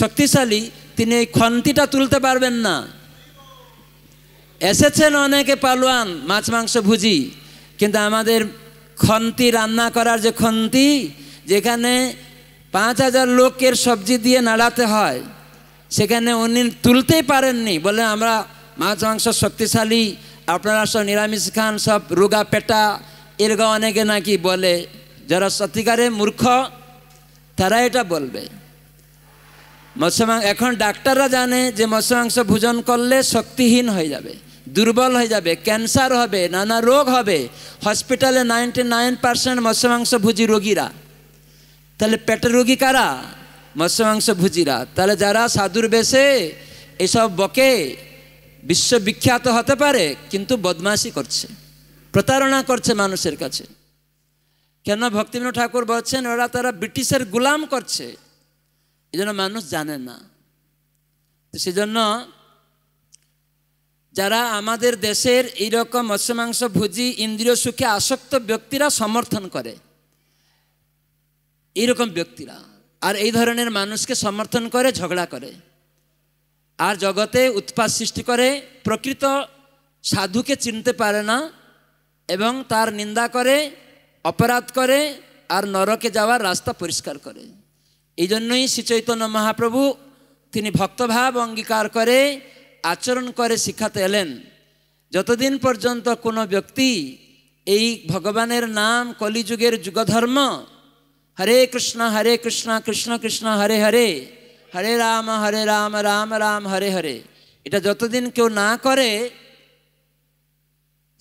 শক্তিশালী তিনি এই খন্তিটা তুলতে পারবেন না এসেছেন অনেকে পালোয়ান মাছ মাংস ভুজি কিন্তু আমাদের খন্তি রান্না করার যে খন্তি যেখানে পাঁচ হাজার লোকের সবজি দিয়ে নাড়াতে হয় সেখানে উনি তুলতেই পারেননি বলে আমরা মাছ মাংস শক্তিশালী আপনারা সব নিরামিষ খান সব রোগা পেটা এরকম অনেকে নাকি বলে যারা সত্যিকারে মূর্খ তারা এটা বলবে মৎস্য এখন ডাক্তাররা জানে যে মৎস্য মাংস ভোজন করলে শক্তিহীন হয়ে যাবে দুর্বল হয়ে যাবে ক্যান্সার হবে নানা রোগ হবে হসপিটালে নাইনটি নাইন পার্সেন্ট মৎস্য মাংস ভুজি রোগীরা তাহলে পেটের রোগী কারা মৎস্য মাংস ভুজিরা তাহলে যারা সাধুর বেশে এসব বকে বিশ্ববিখ্যাত হতে পারে কিন্তু বদমাশি করছে প্রতারণা করছে মানুষের কাছে কেন ভক্তিবিনোদ ঠাকুর বলছেন ওরা তারা ব্রিটিশের গুলাম করছে এই জন্য মানুষ জানে না তো সেজন্য যারা আমাদের দেশের এইরকম মৎস্য মাংস ভুজি ইন্দ্রিয় সুখে আসক্ত ব্যক্তিরা সমর্থন করে এইরকম ব্যক্তিরা আর এই ধরনের মানুষকে সমর্থন করে ঝগড়া করে আর জগতে উৎপাত সৃষ্টি করে প্রকৃত সাধুকে চিনতে পারে না এবং তার নিন্দা করে অপরাধ করে আর নরকে যাওয়ার রাস্তা পরিষ্কার করে এই জন্যই শ্রীচৈতন্য মহাপ্রভু তিনি ভক্তভাব অঙ্গীকার করে আচরণ করে শিক্ষাতে এলেন যতদিন পর্যন্ত কোনো ব্যক্তি এই ভগবানের নাম কলিযুগের যুগধর্ম হরে কৃষ্ণ হরে কৃষ্ণ কৃষ্ণ কৃষ্ণ হরে হরে হরে রাম হরে রাম রাম রাম হরে হরে এটা যতদিন কেউ না করে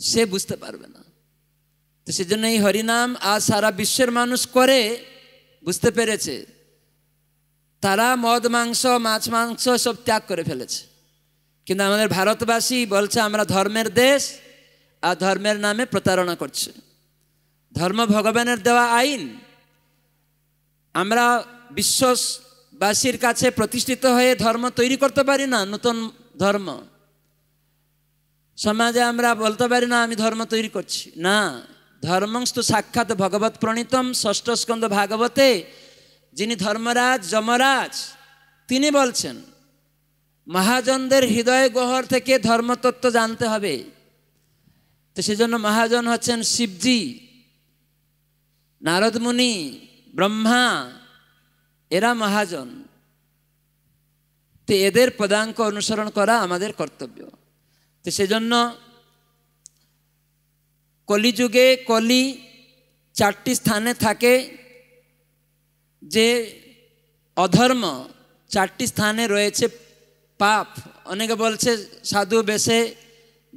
সে বুঝতে পারবে না তো সেজন্য এই হরিনাম আজ সারা বিশ্বের মানুষ করে বুঝতে পেরেছে তারা মদ মাংস মাছ মাংস সব ত্যাগ করে ফেলেছে কিন্তু আমাদের ভারতবাসী বলছে আমরা ধর্মের দেশ আর ধর্মের নামে প্রতারণা করছে ধর্ম ভগবানের দেওয়া আইন আমরা বিশ্বাসবাসীর কাছে প্রতিষ্ঠিত হয়ে ধর্ম তৈরি করতে পারি না নতুন ধর্ম সমাজে আমরা বলতে পারি না আমি ধর্ম তৈরি করছি না ধর্মংস্তু সাক্ষাৎ ভগবত প্রণীতম ষষ্ঠ স্কন্দ ভাগবতে যিনি ধর্মরাজ যমরাজ তিনি বলছেন মহাজনদের হৃদয় গহর থেকে ধর্মতত্ত্ব জানতে হবে তো সেজন্য মহাজন হচ্ছেন শিবজি নারদমুনি ব্রহ্মা এরা মহাজন তো এদের পদাঙ্ক অনুসরণ করা আমাদের কর্তব্য তো সেজন্য কলিযুগে কলি চারটি স্থানে থাকে যে অধর্ম চারটি স্থানে রয়েছে পাপ অনেকে বলছে সাধু বেশে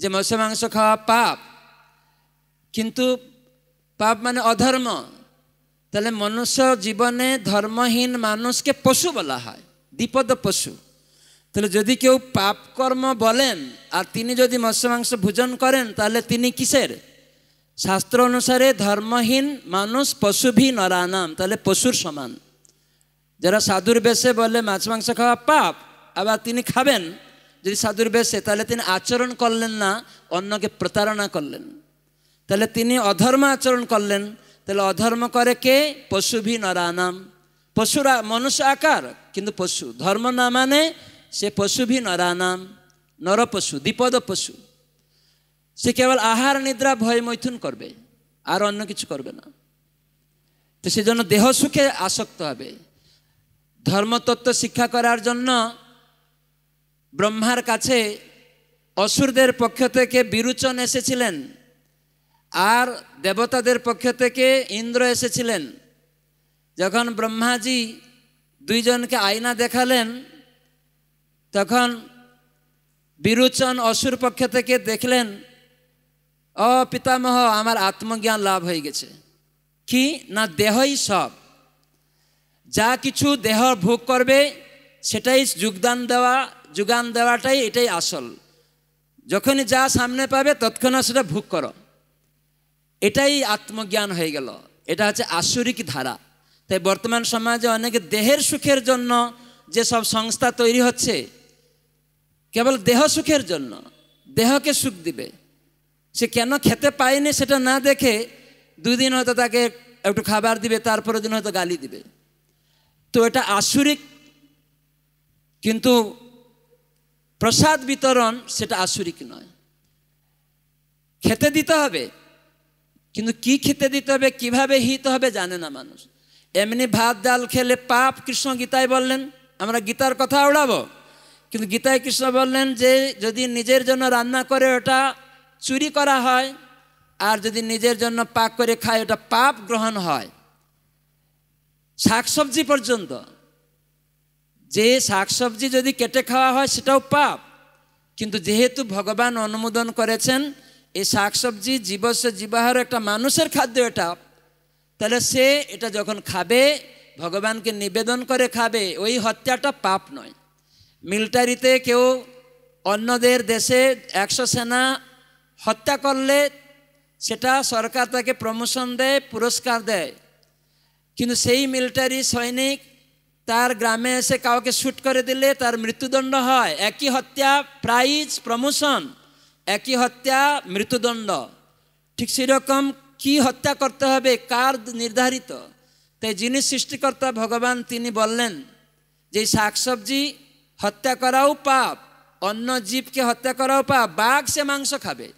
যে মৎস্য মাংস খাওয়া পাপ কিন্তু পাপ মানে অধর্ম তাহলে মনুষ্য জীবনে ধর্মহীন মানুষকে পশু বলা হয় দ্বিপদ পশু তাহলে যদি কেউ পাপ কর্ম বলেন আর তিনি যদি মৎস্য মাংস ভোজন করেন তাহলে তিনি কিসের শাস্ত্র অনুসারে ধর্মহীন মানুষ পশুভি নরানাম তাহলে পশুর সমান যারা সাধুর বেশে বলে মাছ মাংস খাওয়া পাপ আবার তিনি খাবেন যদি সাধুর বেশে তাহলে তিনি আচরণ করলেন না অন্যকে প্রতারণা করলেন তাহলে তিনি অধর্ম আচরণ করলেন তাহলে অধর্ম করে কে পশুভি নরানাম পশুরা মনুষ্য আকার কিন্তু পশু ধর্ম না মানে সে পশুভি নরানাম নর পশু দ্বিপদ পশু সে কেবল আহার নিদ্রা ভয় মৈথুন করবে আর অন্য কিছু করবে না তো সেজন্য দেহ সুখে আসক্ত হবে ধর্মতত্ত্ব শিক্ষা করার জন্য ব্রহ্মার কাছে অসুরদের পক্ষ থেকে বিরোচন এসেছিলেন আর দেবতাদের পক্ষ থেকে ইন্দ্র এসেছিলেন যখন ব্রহ্মাজি দুইজনকে আয়না দেখালেন তখন বিরুচন অসুর পক্ষ থেকে দেখলেন অ পিতামহ আমার আত্মজ্ঞান লাভ হয়ে গেছে কি না দেহই সব যা কিছু দেহ ভোগ করবে সেটাই যোগদান দেওয়া যোগান দেওয়াটাই এটাই আসল যখনই যা সামনে পাবে তৎক্ষণাৎ সেটা ভোগ করো এটাই আত্মজ্ঞান হয়ে গেল এটা হচ্ছে আসরিক ধারা তাই বর্তমান সমাজে অনেক দেহের সুখের জন্য যে সব সংস্থা তৈরি হচ্ছে কেবল দেহ সুখের জন্য দেহকে সুখ দিবে সে কেন খেতে পায়নি সেটা না দেখে দুদিন হয়তো তাকে একটু খাবার দিবে তারপরের দিন হয়তো গালি দিবে তো এটা আসুরিক কিন্তু প্রসাদ বিতরণ সেটা আসুরিক নয় খেতে দিতে হবে কিন্তু কি খেতে দিতে হবে কিভাবে হিত হবে জানে না মানুষ এমনি ভাত ডাল খেলে পাপ কৃষ্ণ গীতায় বললেন আমরা গীতার কথা উড়াবো কিন্তু গীতায় কৃষ্ণ বললেন যে যদি নিজের জন্য রান্না করে ওটা চুরি করা হয় আর যদি নিজের জন্য পাক করে খায় ওটা পাপ গ্রহণ হয় শাকসবজি পর্যন্ত যে শাকসবজি যদি কেটে খাওয়া হয় সেটাও পাপ কিন্তু যেহেতু ভগবান অনুমোদন করেছেন এই শাকসবজি জীবস্ব জীবাহার একটা মানুষের খাদ্য এটা তাহলে সে এটা যখন খাবে ভগবানকে নিবেদন করে খাবে ওই হত্যাটা পাপ নয় মিলিটারিতে কেউ অন্যদের দেশে একশো সেনা হত্যা করলে সেটা সরকার তাকে প্রমোশন দেয় পুরস্কার দেয় কিন্তু সেই মিলিটারি সৈনিক তার গ্রামে এসে কাউকে শ্যুট করে দিলে তার মৃত্যুদণ্ড হয় একই হত্যা প্রাইজ প্রমোশন একই হত্যা মৃত্যুদণ্ড ঠিক সেরকম কি হত্যা করতে হবে কার নির্ধারিত তাই যিনি সৃষ্টিকর্তা ভগবান তিনি বললেন যে শাকসবজি হত্যা করাও পাপ অন্য জীবকে হত্যা করাও পাপ বাঘ সে মাংস খাবে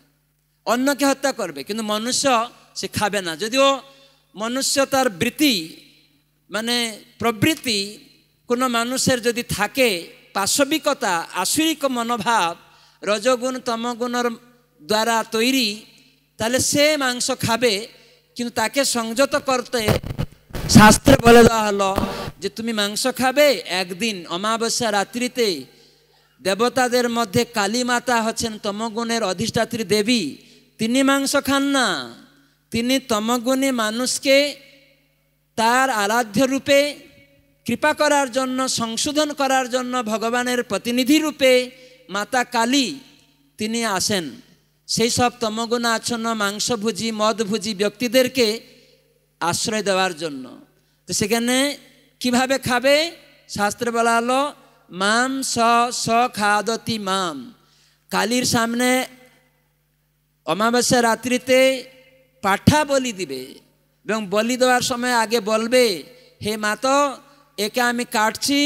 অন্যকে হত্যা করবে কিন্তু মনুষ্য সে খাবে না যদিও মনুষ্য তার বৃত্তি মানে প্রবৃত্তি কোনো মানুষের যদি থাকে পাশবিকতা আসুরিক মনোভাব রজগুণ তমগুণর দ্বারা তৈরি তাহলে সে মাংস খাবে কিন্তু তাকে সংযত করতে শাস্ত্রে বলে দেওয়া হলো যে তুমি মাংস খাবে একদিন অমাবস্যা রাত্রিতে দেবতাদের মধ্যে কালী মাতা হচ্ছেন তমগুণের অধিষ্ঠাত্রী দেবী তিনি মাংস খান না তিনি তমগুণী মানুষকে তার আরাধ্য রূপে কৃপা করার জন্য সংশোধন করার জন্য ভগবানের প্রতিনিধি রূপে মাতা কালী তিনি আসেন সেই সব তমগুণ আচ্ছন্ন মাংসভুজি মদভোজী ব্যক্তিদেরকে আশ্রয় দেওয়ার জন্য তো সেখানে কিভাবে খাবে শাস্ত্রে বলা হলো মাম স স খাদতি মাম কালীর সামনে অমাবস্যা রাত্রিতে পাঠা বলি দিবে এবং বলি দেওয়ার সময় আগে বলবে হে মাত একে আমি কাটছি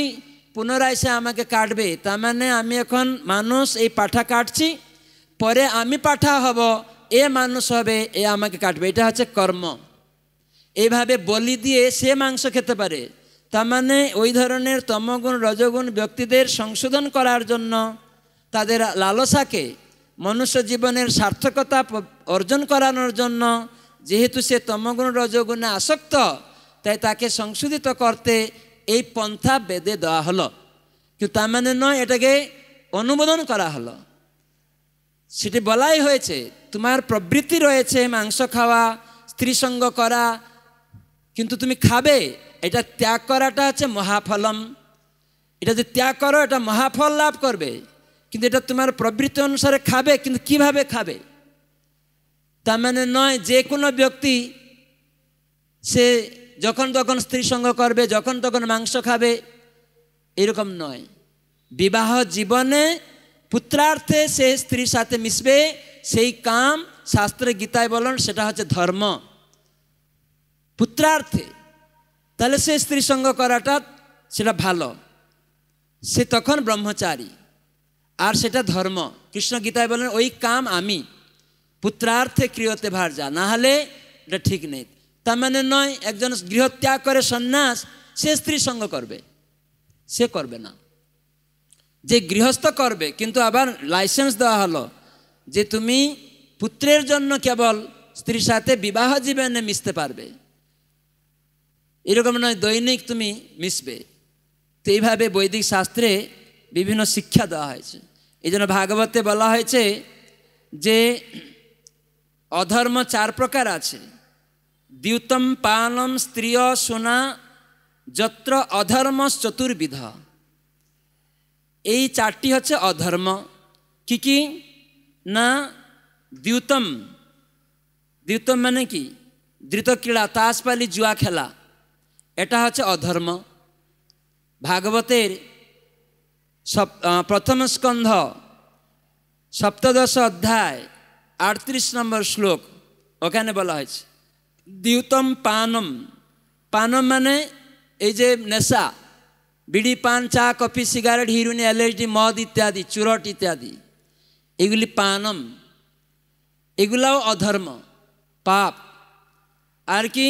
পুনরায় সে আমাকে কাটবে তার মানে আমি এখন মানুষ এই পাঠা কাটছি পরে আমি পাঠা হব এ মানুষ হবে এ আমাকে কাটবে এটা হচ্ছে কর্ম এইভাবে বলি দিয়ে সে মাংস খেতে পারে তার মানে ওই ধরনের তমগুণ রজগুণ ব্যক্তিদের সংশোধন করার জন্য তাদের লালসাকে মনুষ্য জীবনের সার্থকতা অর্জন করানোর জন্য যেহেতু সে তমগুণ রজগুণে আসক্ত তাই তাকে সংশোধিত করতে এই পন্থা বেঁধে দেওয়া হলো কিন্তু তার মানে নয় এটাকে অনুমোদন করা হলো সেটি বলাই হয়েছে তোমার প্রবৃত্তি রয়েছে মাংস খাওয়া স্ত্রী সঙ্গ করা কিন্তু তুমি খাবে এটা ত্যাগ করাটা হচ্ছে মহাফলম এটা যে ত্যাগ করো এটা মহাফল লাভ করবে কিন্তু এটা তোমার প্রবৃত্তি অনুসারে খাবে কিন্তু কিভাবে খাবে তার মানে নয় যে কোনো ব্যক্তি সে যখন তখন স্ত্রী সঙ্গ করবে যখন তখন মাংস খাবে এরকম নয় বিবাহ জীবনে পুত্রার্থে সে স্ত্রীর সাথে মিশবে সেই কাম শাস্ত্রে গীতায় বলন সেটা হচ্ছে ধর্ম পুত্রার্থে তাহলে সে স্ত্রী সঙ্গ করাটা সেটা ভালো সে তখন ব্রহ্মচারী আর সেটা ধর্ম কৃষ্ণ গীতায় বলেন ওই কাম আমি পুত্রার্থে ক্রিয়তে ভার যা না হলে এটা ঠিক নেই তার মানে নয় একজন গৃহত্যাগ করে সন্ন্যাস সে স্ত্রী সঙ্গ করবে সে করবে না যে গৃহস্থ করবে কিন্তু আবার লাইসেন্স দেওয়া হলো যে তুমি পুত্রের জন্য কেবল স্ত্রীর সাথে বিবাহ জীবনে মিশতে পারবে এরকম নয় দৈনিক তুমি মিশবে তো এইভাবে বৈদিক শাস্ত্রে বিভিন্ন শিক্ষা দেওয়া হয়েছে এই জন্য ভাগবতে বলা হয়েছে যে অধর্ম চার প্রকার আছে দ্যুতম পানম স্ত্রিয় সোনা যত্র অধর্ম চতুর্বিধ এই চারটি হচ্ছে অধর্ম কি কি না দ্যুতম দ্যুতম মানে কি ধৃত ক্রীড়া তাসপালি জুয়া খেলা এটা হচ্ছে অধর্ম ভাগবতের প্রথম স্কন্ধ সপ্তদশ অধ্যায় আটত্রিশ নম্বর শ্লোক ওখানে বলা হয়েছে দ্যুতম পানম পানম মানে এই যে নেশা বিড়ি পান চা কফি সিগারেট হিরোইন এলএসডি মদ ইত্যাদি চুরট ইত্যাদি এগুলি পানম এগুলাও অধর্ম পাপ আর কি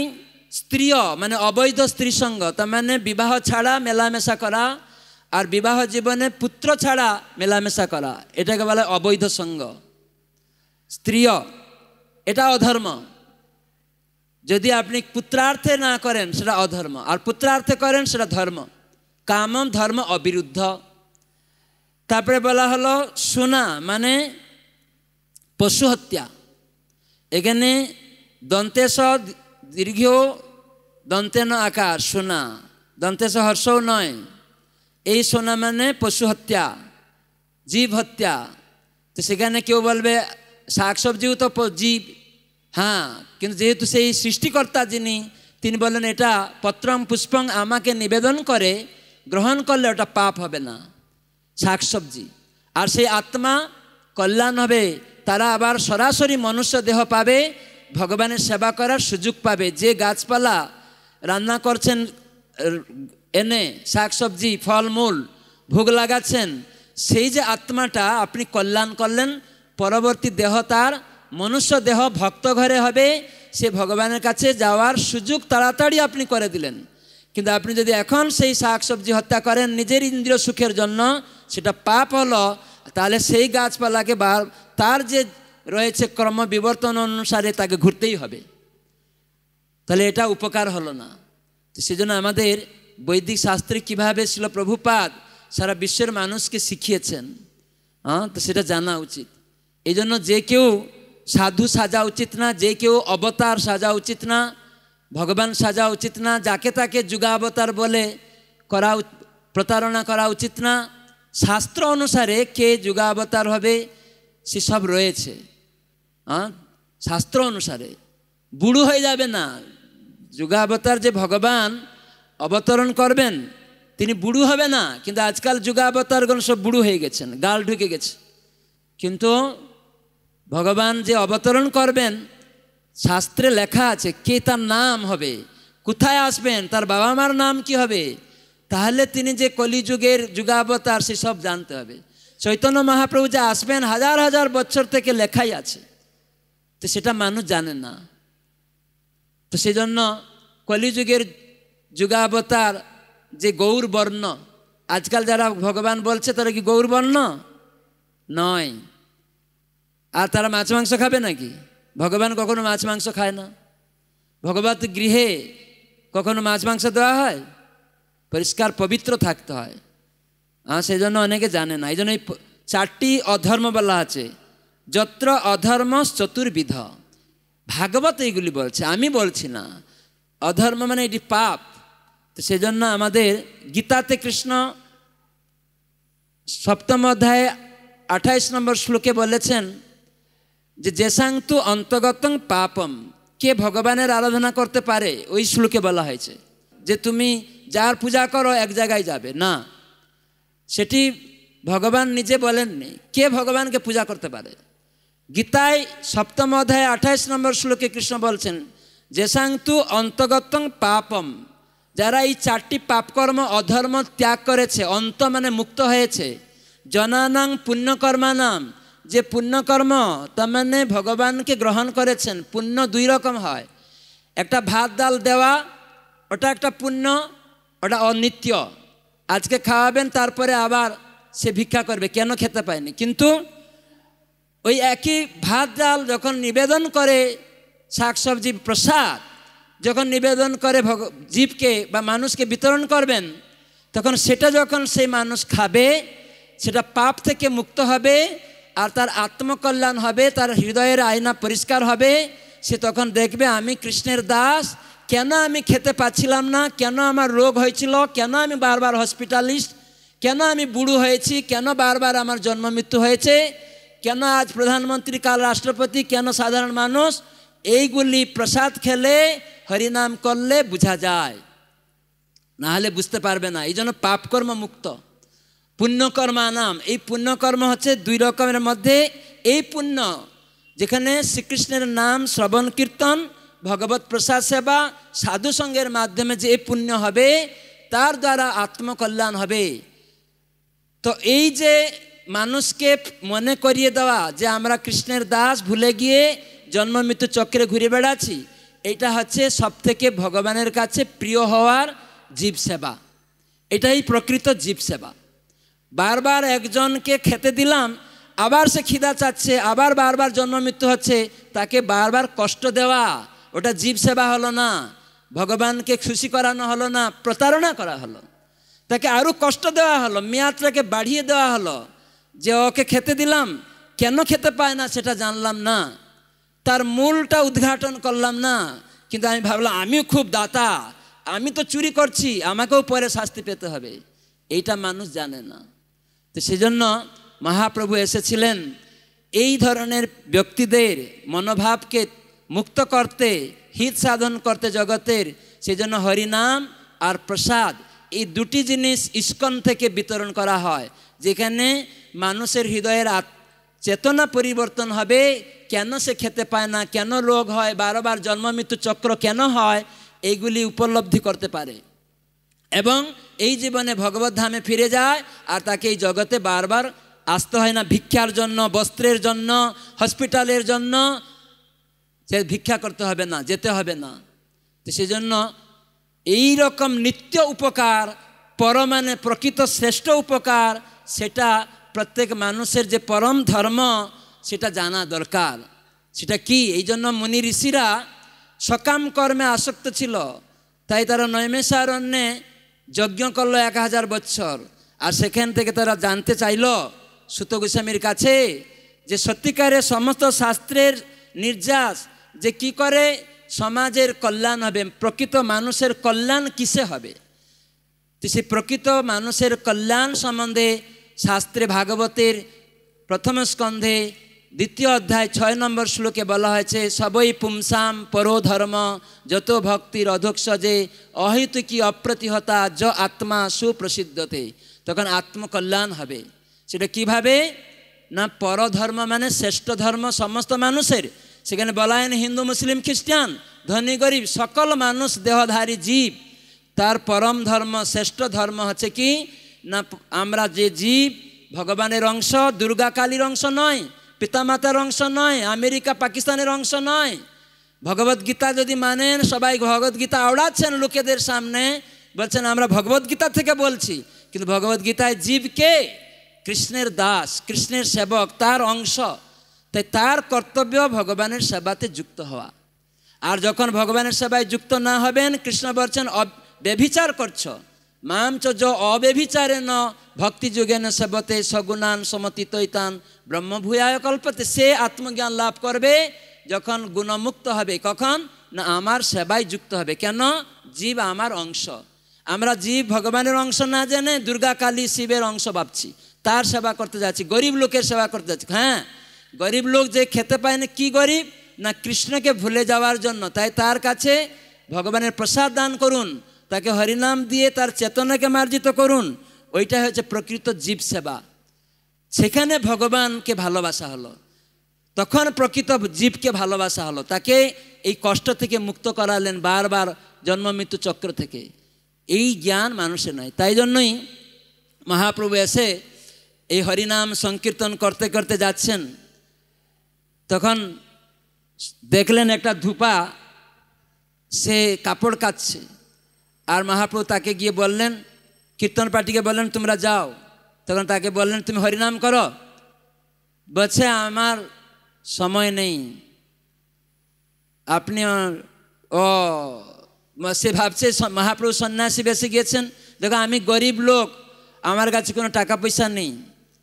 স্ত্রীয় মানে অবৈধ স্ত্রী সঙ্গ তার মানে বিবাহ ছাড়া মেলামেশা করা আর বিবাহ জীবনে পুত্র ছাড়া মেলামেশা করা এটাকে বলে অবৈধ সঙ্গ স্ত্রীয় এটা অধর্ম যদি আপনি পুত্রার্থে না করেন সেটা অধর্ম আর পুত্রার্থে করেন সেটা ধর্ম কামম ধর্ম অবিরুদ্ধ তারপরে বলা হলো সোনা মানে পশু হত্যা এখানে দন্তেশ দীর্ঘ দন্তে ন আকার সোনা দন্তেশ হর্ষও নয় এই সোনা মানে পশু হত্যা জীব হত্যা তো সেখানে কেউ বলবে শাকসবজিও তো জীব হ্যাঁ কিন্তু যেহেতু সেই সৃষ্টিকর্তা যিনি তিনি বললেন এটা পত্রম পুষ্পং আমাকে নিবেদন করে গ্রহণ করলে ওটা পাপ হবে না শাকসবজি আর সেই আত্মা কল্যাণ হবে তারা আবার সরাসরি মনুষ্য দেহ পাবে ভগবানের সেবা করার সুযোগ পাবে যে গাছপালা রান্না করছেন এনে শাকসবজি ফলমূল ভোগ লাগাচ্ছেন সেই যে আত্মাটা আপনি কল্যাণ করলেন পরবর্তী দেহ তার মনুষ্য দেহ ভক্ত ঘরে হবে সে ভগবানের কাছে যাওয়ার সুযোগ তাড়াতাড়ি আপনি করে দিলেন কিন্তু আপনি যদি এখন সেই শাক সবজি হত্যা করেন নিজের ইন্দ্রিয় সুখের জন্য সেটা পাপ হলো তাহলে সেই গাছপালাকে বা তার যে রয়েছে ক্রম বিবর্তন অনুসারে তাকে ঘুরতেই হবে তাহলে এটা উপকার হলো না তো সেজন্য আমাদের বৈদিক শাস্ত্রে কীভাবে ছিল প্রভুপাদ সারা বিশ্বের মানুষকে শিখিয়েছেন হ্যাঁ তো সেটা জানা উচিত এই জন্য যে কেউ সাধু সাজা উচিত না যে কেউ অবতার সাজা উচিত না ভগবান সাজা উচিত না যাকে তাকে যুগাবতার বলে করা প্রতারণা করা উচিত না শাস্ত্র অনুসারে কে যুগাবতার হবে সেসব রয়েছে হ্যাঁ শাস্ত্র অনুসারে বুড়ো হয়ে যাবে না যুগাবতার যে ভগবান অবতরণ করবেন তিনি বুড়ো হবে না কিন্তু আজকাল যুগাবতারগণ সব বুড়ো হয়ে গেছেন গাল ঢুকে গেছে কিন্তু ভগবান যে অবতরণ করবেন শাস্ত্রে লেখা আছে কে তার নাম হবে কোথায় আসবেন তার বাবা মার নাম কি হবে তাহলে তিনি যে কলিযুগের যুগাবতার সেসব জানতে হবে চৈতন্য মহাপ্রভু যে আসবেন হাজার হাজার বছর থেকে লেখাই আছে তো সেটা মানুষ জানে না তো সেই জন্য কলিযুগের যুগাবতার যে গৌরবর্ণ আজকাল যারা ভগবান বলছে তারা কি গৌরবর্ণ নয় আর তারা মাছ মাংস খাবে নাকি ভগবান কখনো মাছ মাংস খায় না ভগবত গৃহে কখনো মাছ মাংস দেওয়া হয় পরিষ্কার পবিত্র থাকতে হয় আর সেই জন্য অনেকে জানে না এই জন্য এই চারটি অধর্ম বলা আছে যত্র অধর্ম চতুর্বিধ ভাগবত এইগুলি বলছে আমি বলছি না অধর্ম মানে এটি পাপ তো সেজন্য আমাদের গীতাতে কৃষ্ণ সপ্তম অধ্যায়ে আঠাইশ নম্বর শ্লোকে বলেছেন যে তু অন্তগতং পাপম কে ভগবানের আরাধনা করতে পারে ওই শ্লোকে বলা হয়েছে যে তুমি যার পূজা করো এক জায়গায় যাবে না সেটি ভগবান নিজে বলেননি কে ভগবানকে পূজা করতে পারে গীতায় সপ্তম অধ্যায় আঠাইশ নম্বর শ্লোকে কৃষ্ণ বলছেন তু অন্তগতং পাপম যারা এই চারটি পাপকর্ম অধর্ম ত্যাগ করেছে অন্ত মানে মুক্ত হয়েছে জনানাং পুণ্যকর্মানাম যে পুণ্যকর্ম তার মানে ভগবানকে গ্রহণ করেছেন পুণ্য দুই রকম হয় একটা ভাত ডাল দেওয়া ওটা একটা পুণ্য ওটা অনিত্য আজকে খাওয়াবেন তারপরে আবার সে ভিক্ষা করবে কেন খেতে পায়নি কিন্তু ওই একই ভাত ডাল যখন নিবেদন করে শাকসবজি প্রসাদ যখন নিবেদন করে ভগ জীবকে বা মানুষকে বিতরণ করবেন তখন সেটা যখন সেই মানুষ খাবে সেটা পাপ থেকে মুক্ত হবে আর তার আত্মকল্যাণ হবে তার হৃদয়ের আয়না পরিষ্কার হবে সে তখন দেখবে আমি কৃষ্ণের দাস কেন আমি খেতে পাচ্ছিলাম না কেন আমার রোগ হয়েছিল কেন আমি বারবার হসপিটালিস্ট কেন আমি বুড়ো হয়েছি কেন বারবার আমার জন্ম মৃত্যু হয়েছে কেন আজ প্রধানমন্ত্রী কাল রাষ্ট্রপতি কেন সাধারণ মানুষ এইগুলি প্রসাদ খেলে হরিনাম করলে বোঝা যায় না হলে বুঝতে পারবে না এই জন্য পাপকর্ম মুক্ত পুণ্যকর্মা নাম এই পুণ্যকর্ম হচ্ছে দুই রকমের মধ্যে এই পুণ্য যেখানে শ্রীকৃষ্ণের নাম শ্রবণ কীর্তন ভগবত প্রসাদ সেবা সাধুসঙ্গের মাধ্যমে যে পুণ্য হবে তার দ্বারা আত্মকল্যাণ হবে তো এই যে মানুষকে মনে করিয়ে দেওয়া যে আমরা কৃষ্ণের দাস ভুলে গিয়ে জন্ম মৃত্যু চক্রে ঘুরে বেড়াচ্ছি এটা হচ্ছে সবথেকে ভগবানের কাছে প্রিয় হওয়ার জীব সেবা এটাই প্রকৃত জীব সেবা বারবার একজনকে খেতে দিলাম আবার সে খিদা চাচ্ছে আবার বারবার জন্ম মৃত্যু হচ্ছে তাকে বারবার কষ্ট দেওয়া ওটা জীব সেবা হলো না ভগবানকে খুশি করানো হলো না প্রতারণা করা হলো তাকে আরও কষ্ট দেওয়া হলো মেয়াদটাকে বাড়িয়ে দেওয়া হলো যে ওকে খেতে দিলাম কেন খেতে পায় না সেটা জানলাম না তার মূলটা উদ্ঘাটন করলাম না কিন্তু আমি ভাবলাম আমিও খুব দাতা আমি তো চুরি করছি আমাকেও পরে শাস্তি পেতে হবে এইটা মানুষ জানে না তো সেজন্য মহাপ্রভু এসেছিলেন এই ধরনের ব্যক্তিদের মনোভাবকে মুক্ত করতে হিত সাধন করতে জগতের সেজন্য হরিনাম আর প্রসাদ এই দুটি জিনিস ইস্কন থেকে বিতরণ করা হয় যেখানে মানুষের হৃদয়ের চেতনা পরিবর্তন হবে কেন সে খেতে পায় না কেন রোগ হয় বারবার জন্ম মৃত্যু চক্র কেন হয় এইগুলি উপলব্ধি করতে পারে এবং এই জীবনে ভগবত ধামে ফিরে যায় আর তাকে এই জগতে বারবার আসতে হয় না ভিক্ষার জন্য বস্ত্রের জন্য হসপিটালের জন্য সে ভিক্ষা করতে হবে না যেতে হবে না তো সেজন্য এই রকম নিত্য উপকার পরমানে প্রকৃত শ্রেষ্ঠ উপকার সেটা প্রত্যেক মানুষের যে পরম ধর্ম সেটা জানা দরকার সেটা কি এই জন্য মুনি ঋষিরা সকাম কর্মে আসক্ত ছিল তাই তারা নৈমেশারণ্যে যজ্ঞ করলো এক হাজার বছর আর সেখান থেকে তারা জানতে চাইল সুত গোস্বামীর কাছে যে সত্যিকারে সমস্ত শাস্ত্রের নির্যাস যে কি করে সমাজের কল্যাণ হবে প্রকৃত মানুষের কল্যাণ কিসে হবে তো সে প্রকৃত মানুষের কল্যাণ সম্বন্ধে শাস্ত্রে ভাগবতের প্রথম স্কন্ধে দ্বিতীয় অধ্যায় ছয় নম্বর শ্লোকে বলা হয়েছে সবই পুংসাম ধর্ম যত ভক্তির অধ্যক্ষ যে অহিতুকি অপ্রতিহতা য আত্মা সুপ্রসিদ্ধতে তখন আত্মকল্যাণ হবে সেটা কিভাবে না পরধর্ম মানে শ্রেষ্ঠ ধর্ম সমস্ত মানুষের সেখানে বলা হয়নি হিন্দু মুসলিম খ্রিস্টান ধনী গরিব সকল মানুষ দেহধারী জীব তার পরম ধর্ম শ্রেষ্ঠ ধর্ম হচ্ছে কি না আমরা যে জীব ভগবানের অংশ দুর্গাকালীর অংশ নয় পিতামাতার অংশ নয় আমেরিকা পাকিস্তানের অংশ নয় ভগবত গীতা যদি মানেন সবাই ভগবত গীতা আওড়াচ্ছেন লোকেদের সামনে বলছেন আমরা ভগবত গীতা থেকে বলছি কিন্তু ভগবত গীতায় জীবকে কৃষ্ণের দাস কৃষ্ণের সেবক তার অংশ তাই তার কর্তব্য ভগবানের সেবাতে যুক্ত হওয়া আর যখন ভগবানের সেবায় যুক্ত না হবেন কৃষ্ণ বলছেন ব্যভিচার করছ মাম চ অব্যভিচারে ন ভক্তিযুগেন সেবতে সগুণান সমতিতৈতান ব্রহ্মভূয়ায় কল্পতে সে আত্মজ্ঞান লাভ করবে যখন গুণমুক্ত হবে কখন না আমার সেবায় যুক্ত হবে কেন জীব আমার অংশ আমরা জীব ভগবানের অংশ না জেনে দুর্গা কালী শিবের অংশ ভাবছি তার সেবা করতে যাচ্ছি গরিব লোকের সেবা করতে যাচ্ছি হ্যাঁ গরিব লোক যে খেতে পায় না কী গরিব না কৃষ্ণকে ভুলে যাওয়ার জন্য তাই তার কাছে ভগবানের প্রসাদ দান করুন তাকে হরিনাম দিয়ে তার চেতনাকে মার্জিত করুন ওইটা হচ্ছে প্রকৃত জীব সেবা সেখানে ভগবানকে ভালোবাসা হলো তখন প্রকৃত জীবকে ভালোবাসা হলো তাকে এই কষ্ট থেকে মুক্ত করালেন বারবার জন্ম মৃত্যু চক্র থেকে এই জ্ঞান মানুষের নয় তাই জন্যই মহাপ্রভু এসে এই হরিনাম সংকীর্তন করতে করতে যাচ্ছেন তখন দেখলেন একটা ধূপা সে কাপড় কাচ্ছে আর মহাপ্রভু তাকে গিয়ে বললেন কীর্তন পার্টিকে বললেন তোমরা যাও তখন তাকে বললেন তুমি হরিনাম করো বলছে আমার সময় নেই আপনি ও সে ভাবছে মহাপ্রভু সন্ন্যাসী বেশি গিয়েছেন দেখো আমি গরিব লোক আমার কাছে কোনো টাকা পয়সা নেই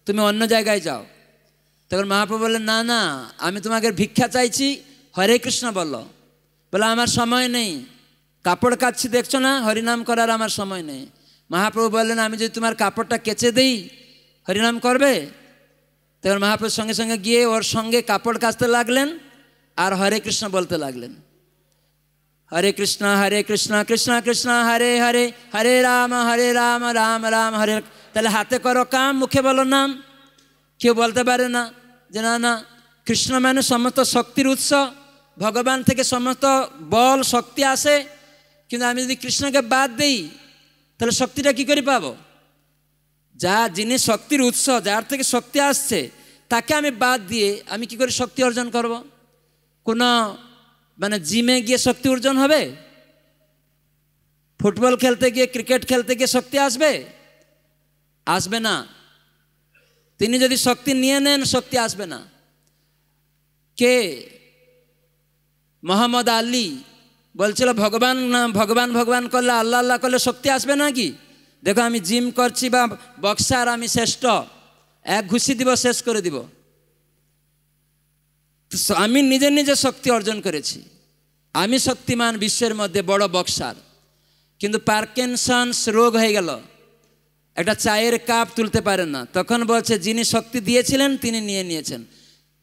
তুমি অন্য জায়গায় যাও তখন মহাপ্রভু বললেন না না আমি তোমাকে ভিক্ষা চাইছি হরে কৃষ্ণ বলো বলে আমার সময় নেই কাপড় কাচ্ছি দেখছো না হরিনাম করার আমার সময় নেই মহাপ্রভু বললেন আমি যদি তোমার কাপড়টা কেচে দেই হরিনাম করবে তখন মহাপ্রভু সঙ্গে সঙ্গে গিয়ে ওর সঙ্গে কাপড় কাচতে লাগলেন আর হরে কৃষ্ণ বলতে লাগলেন হরে কৃষ্ণ হরে কৃষ্ণ কৃষ্ণ কৃষ্ণ হরে হরে হরে রাম হরে রাম রাম রাম হরে তাহলে হাতে করো কাম মুখে বলো নাম কেউ বলতে পারে না যে না না কৃষ্ণ মানে সমস্ত শক্তির উৎস ভগবান থেকে সমস্ত বল শক্তি আসে কিন্তু আমি যদি কৃষ্ণকে বাদ দিই তাহলে শক্তিটা কি করে পাবো যা যিনি শক্তির উৎস যার থেকে শক্তি আসছে তাকে আমি বাদ দিয়ে আমি কি করে শক্তি অর্জন করব। কোনো মানে জিমে গিয়ে শক্তি অর্জন হবে ফুটবল খেলতে গিয়ে ক্রিকেট খেলতে গিয়ে শক্তি আসবে আসবে না তিনি যদি শক্তি নিয়ে নেন শক্তি আসবে না কে মোহাম্মদ আলী বলছিল ভগবান ভগবান ভগবান করলে আল্লাহ আল্লাহ করলে শক্তি আসবে না কি দেখো আমি জিম করছি বা বক্সার আমি শ্রেষ্ঠ এক ঘুষি দিব শেষ করে দিব আমি নিজে নিজে শক্তি অর্জন করেছি আমি শক্তিমান বিশ্বের মধ্যে বড় বক্সার কিন্তু পার্কেনসন্স রোগ হয়ে গেল একটা চায়ের কাপ তুলতে পারেন না তখন বলছে যিনি শক্তি দিয়েছিলেন তিনি নিয়ে নিয়েছেন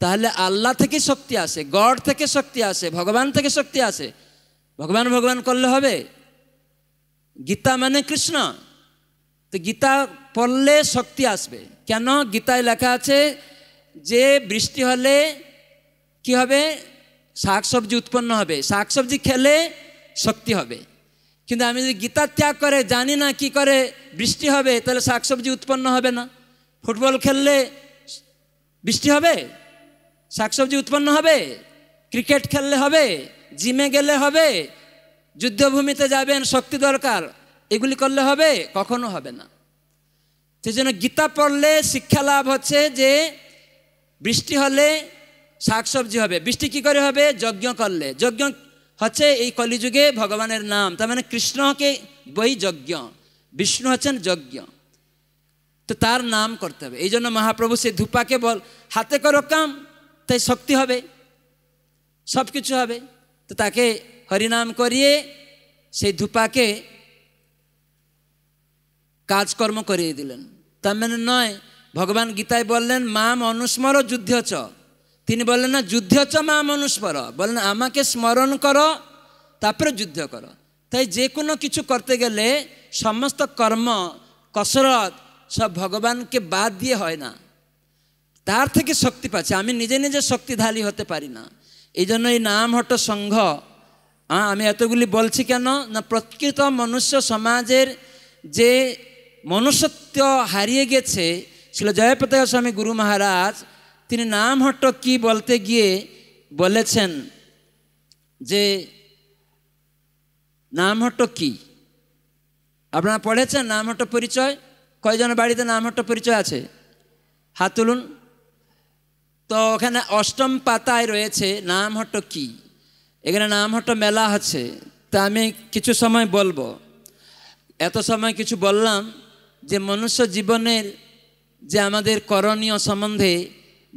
তাহলে আল্লাহ থেকে শক্তি আসে গড থেকে শক্তি আসে ভগবান থেকে শক্তি আসে ভগবান ভগবান করলে হবে গীতা মানে কৃষ্ণ তো গীতা পড়লে শক্তি আসবে কেন গীতায় লেখা আছে যে বৃষ্টি হলে কি হবে শাকসবজি উৎপন্ন হবে শাকসবজি খেলে শক্তি হবে কিন্তু আমি যদি গীতা ত্যাগ করে জানি না কি করে বৃষ্টি হবে তাহলে শাকসবজি উৎপন্ন হবে না ফুটবল খেললে বৃষ্টি হবে শাকসবজি উৎপন্ন হবে ক্রিকেট খেললে হবে জিমে গেলে হবে যুদ্ধভূমিতে যাবেন শক্তি দরকার এগুলি করলে হবে কখনো হবে না সেই জন্য গীতা পড়লে শিক্ষা লাভ হচ্ছে যে বৃষ্টি হলে শাকসবজি হবে বৃষ্টি কি করে হবে যজ্ঞ করলে যজ্ঞ হচ্ছে এই কলিযুগে ভগবানের নাম তার মানে কৃষ্ণকে বই যজ্ঞ বিষ্ণু হচ্ছেন যজ্ঞ তো তার নাম করতে হবে এই জন্য মহাপ্রভু সে ধূপাকে বল হাতে করো কাম তাই শক্তি হবে সব কিছু হবে তো তাকে হরিনাম করিয়ে সেই ধূপাকে কাজকর্ম করিয়ে দিলেন তার মানে নয় ভগবান গীতায় বললেন মা অনুস্মর যুদ্ধ চ তিনি বললেন না যুদ্ধ চ মা অনুস্মর বললেন আমাকে স্মরণ কর তারপরে যুদ্ধ কর তাই যে কোনো কিছু করতে গেলে সমস্ত কর্ম কসরত সব ভগবানকে বাদ দিয়ে হয় না তার থেকে শক্তি পাচ্ছে আমি নিজে নিজে শক্তিধালী হতে পারি না এই জন্য এই নাম হট সংঘ আমি এতগুলি বলছি কেন না প্রকৃত মনুষ্য সমাজের যে মনুষ্যত্ব হারিয়ে গেছে ছিল জয়প্রতা স্বামী গুরু মহারাজ তিনি নাম হট্ট কি বলতে গিয়ে বলেছেন যে নাম হট কি আপনারা পড়েছেন নাম হট পরিচয় কয়জন বাড়িতে নাম হট পরিচয় আছে হাত তুলুন তো ওখানে অষ্টম পাতায় রয়েছে নাম হট কি এখানে নামহট্ট মেলা আছে তা আমি কিছু সময় বলবো এত সময় কিছু বললাম যে মনুষ্য জীবনের যে আমাদের করণীয় সম্বন্ধে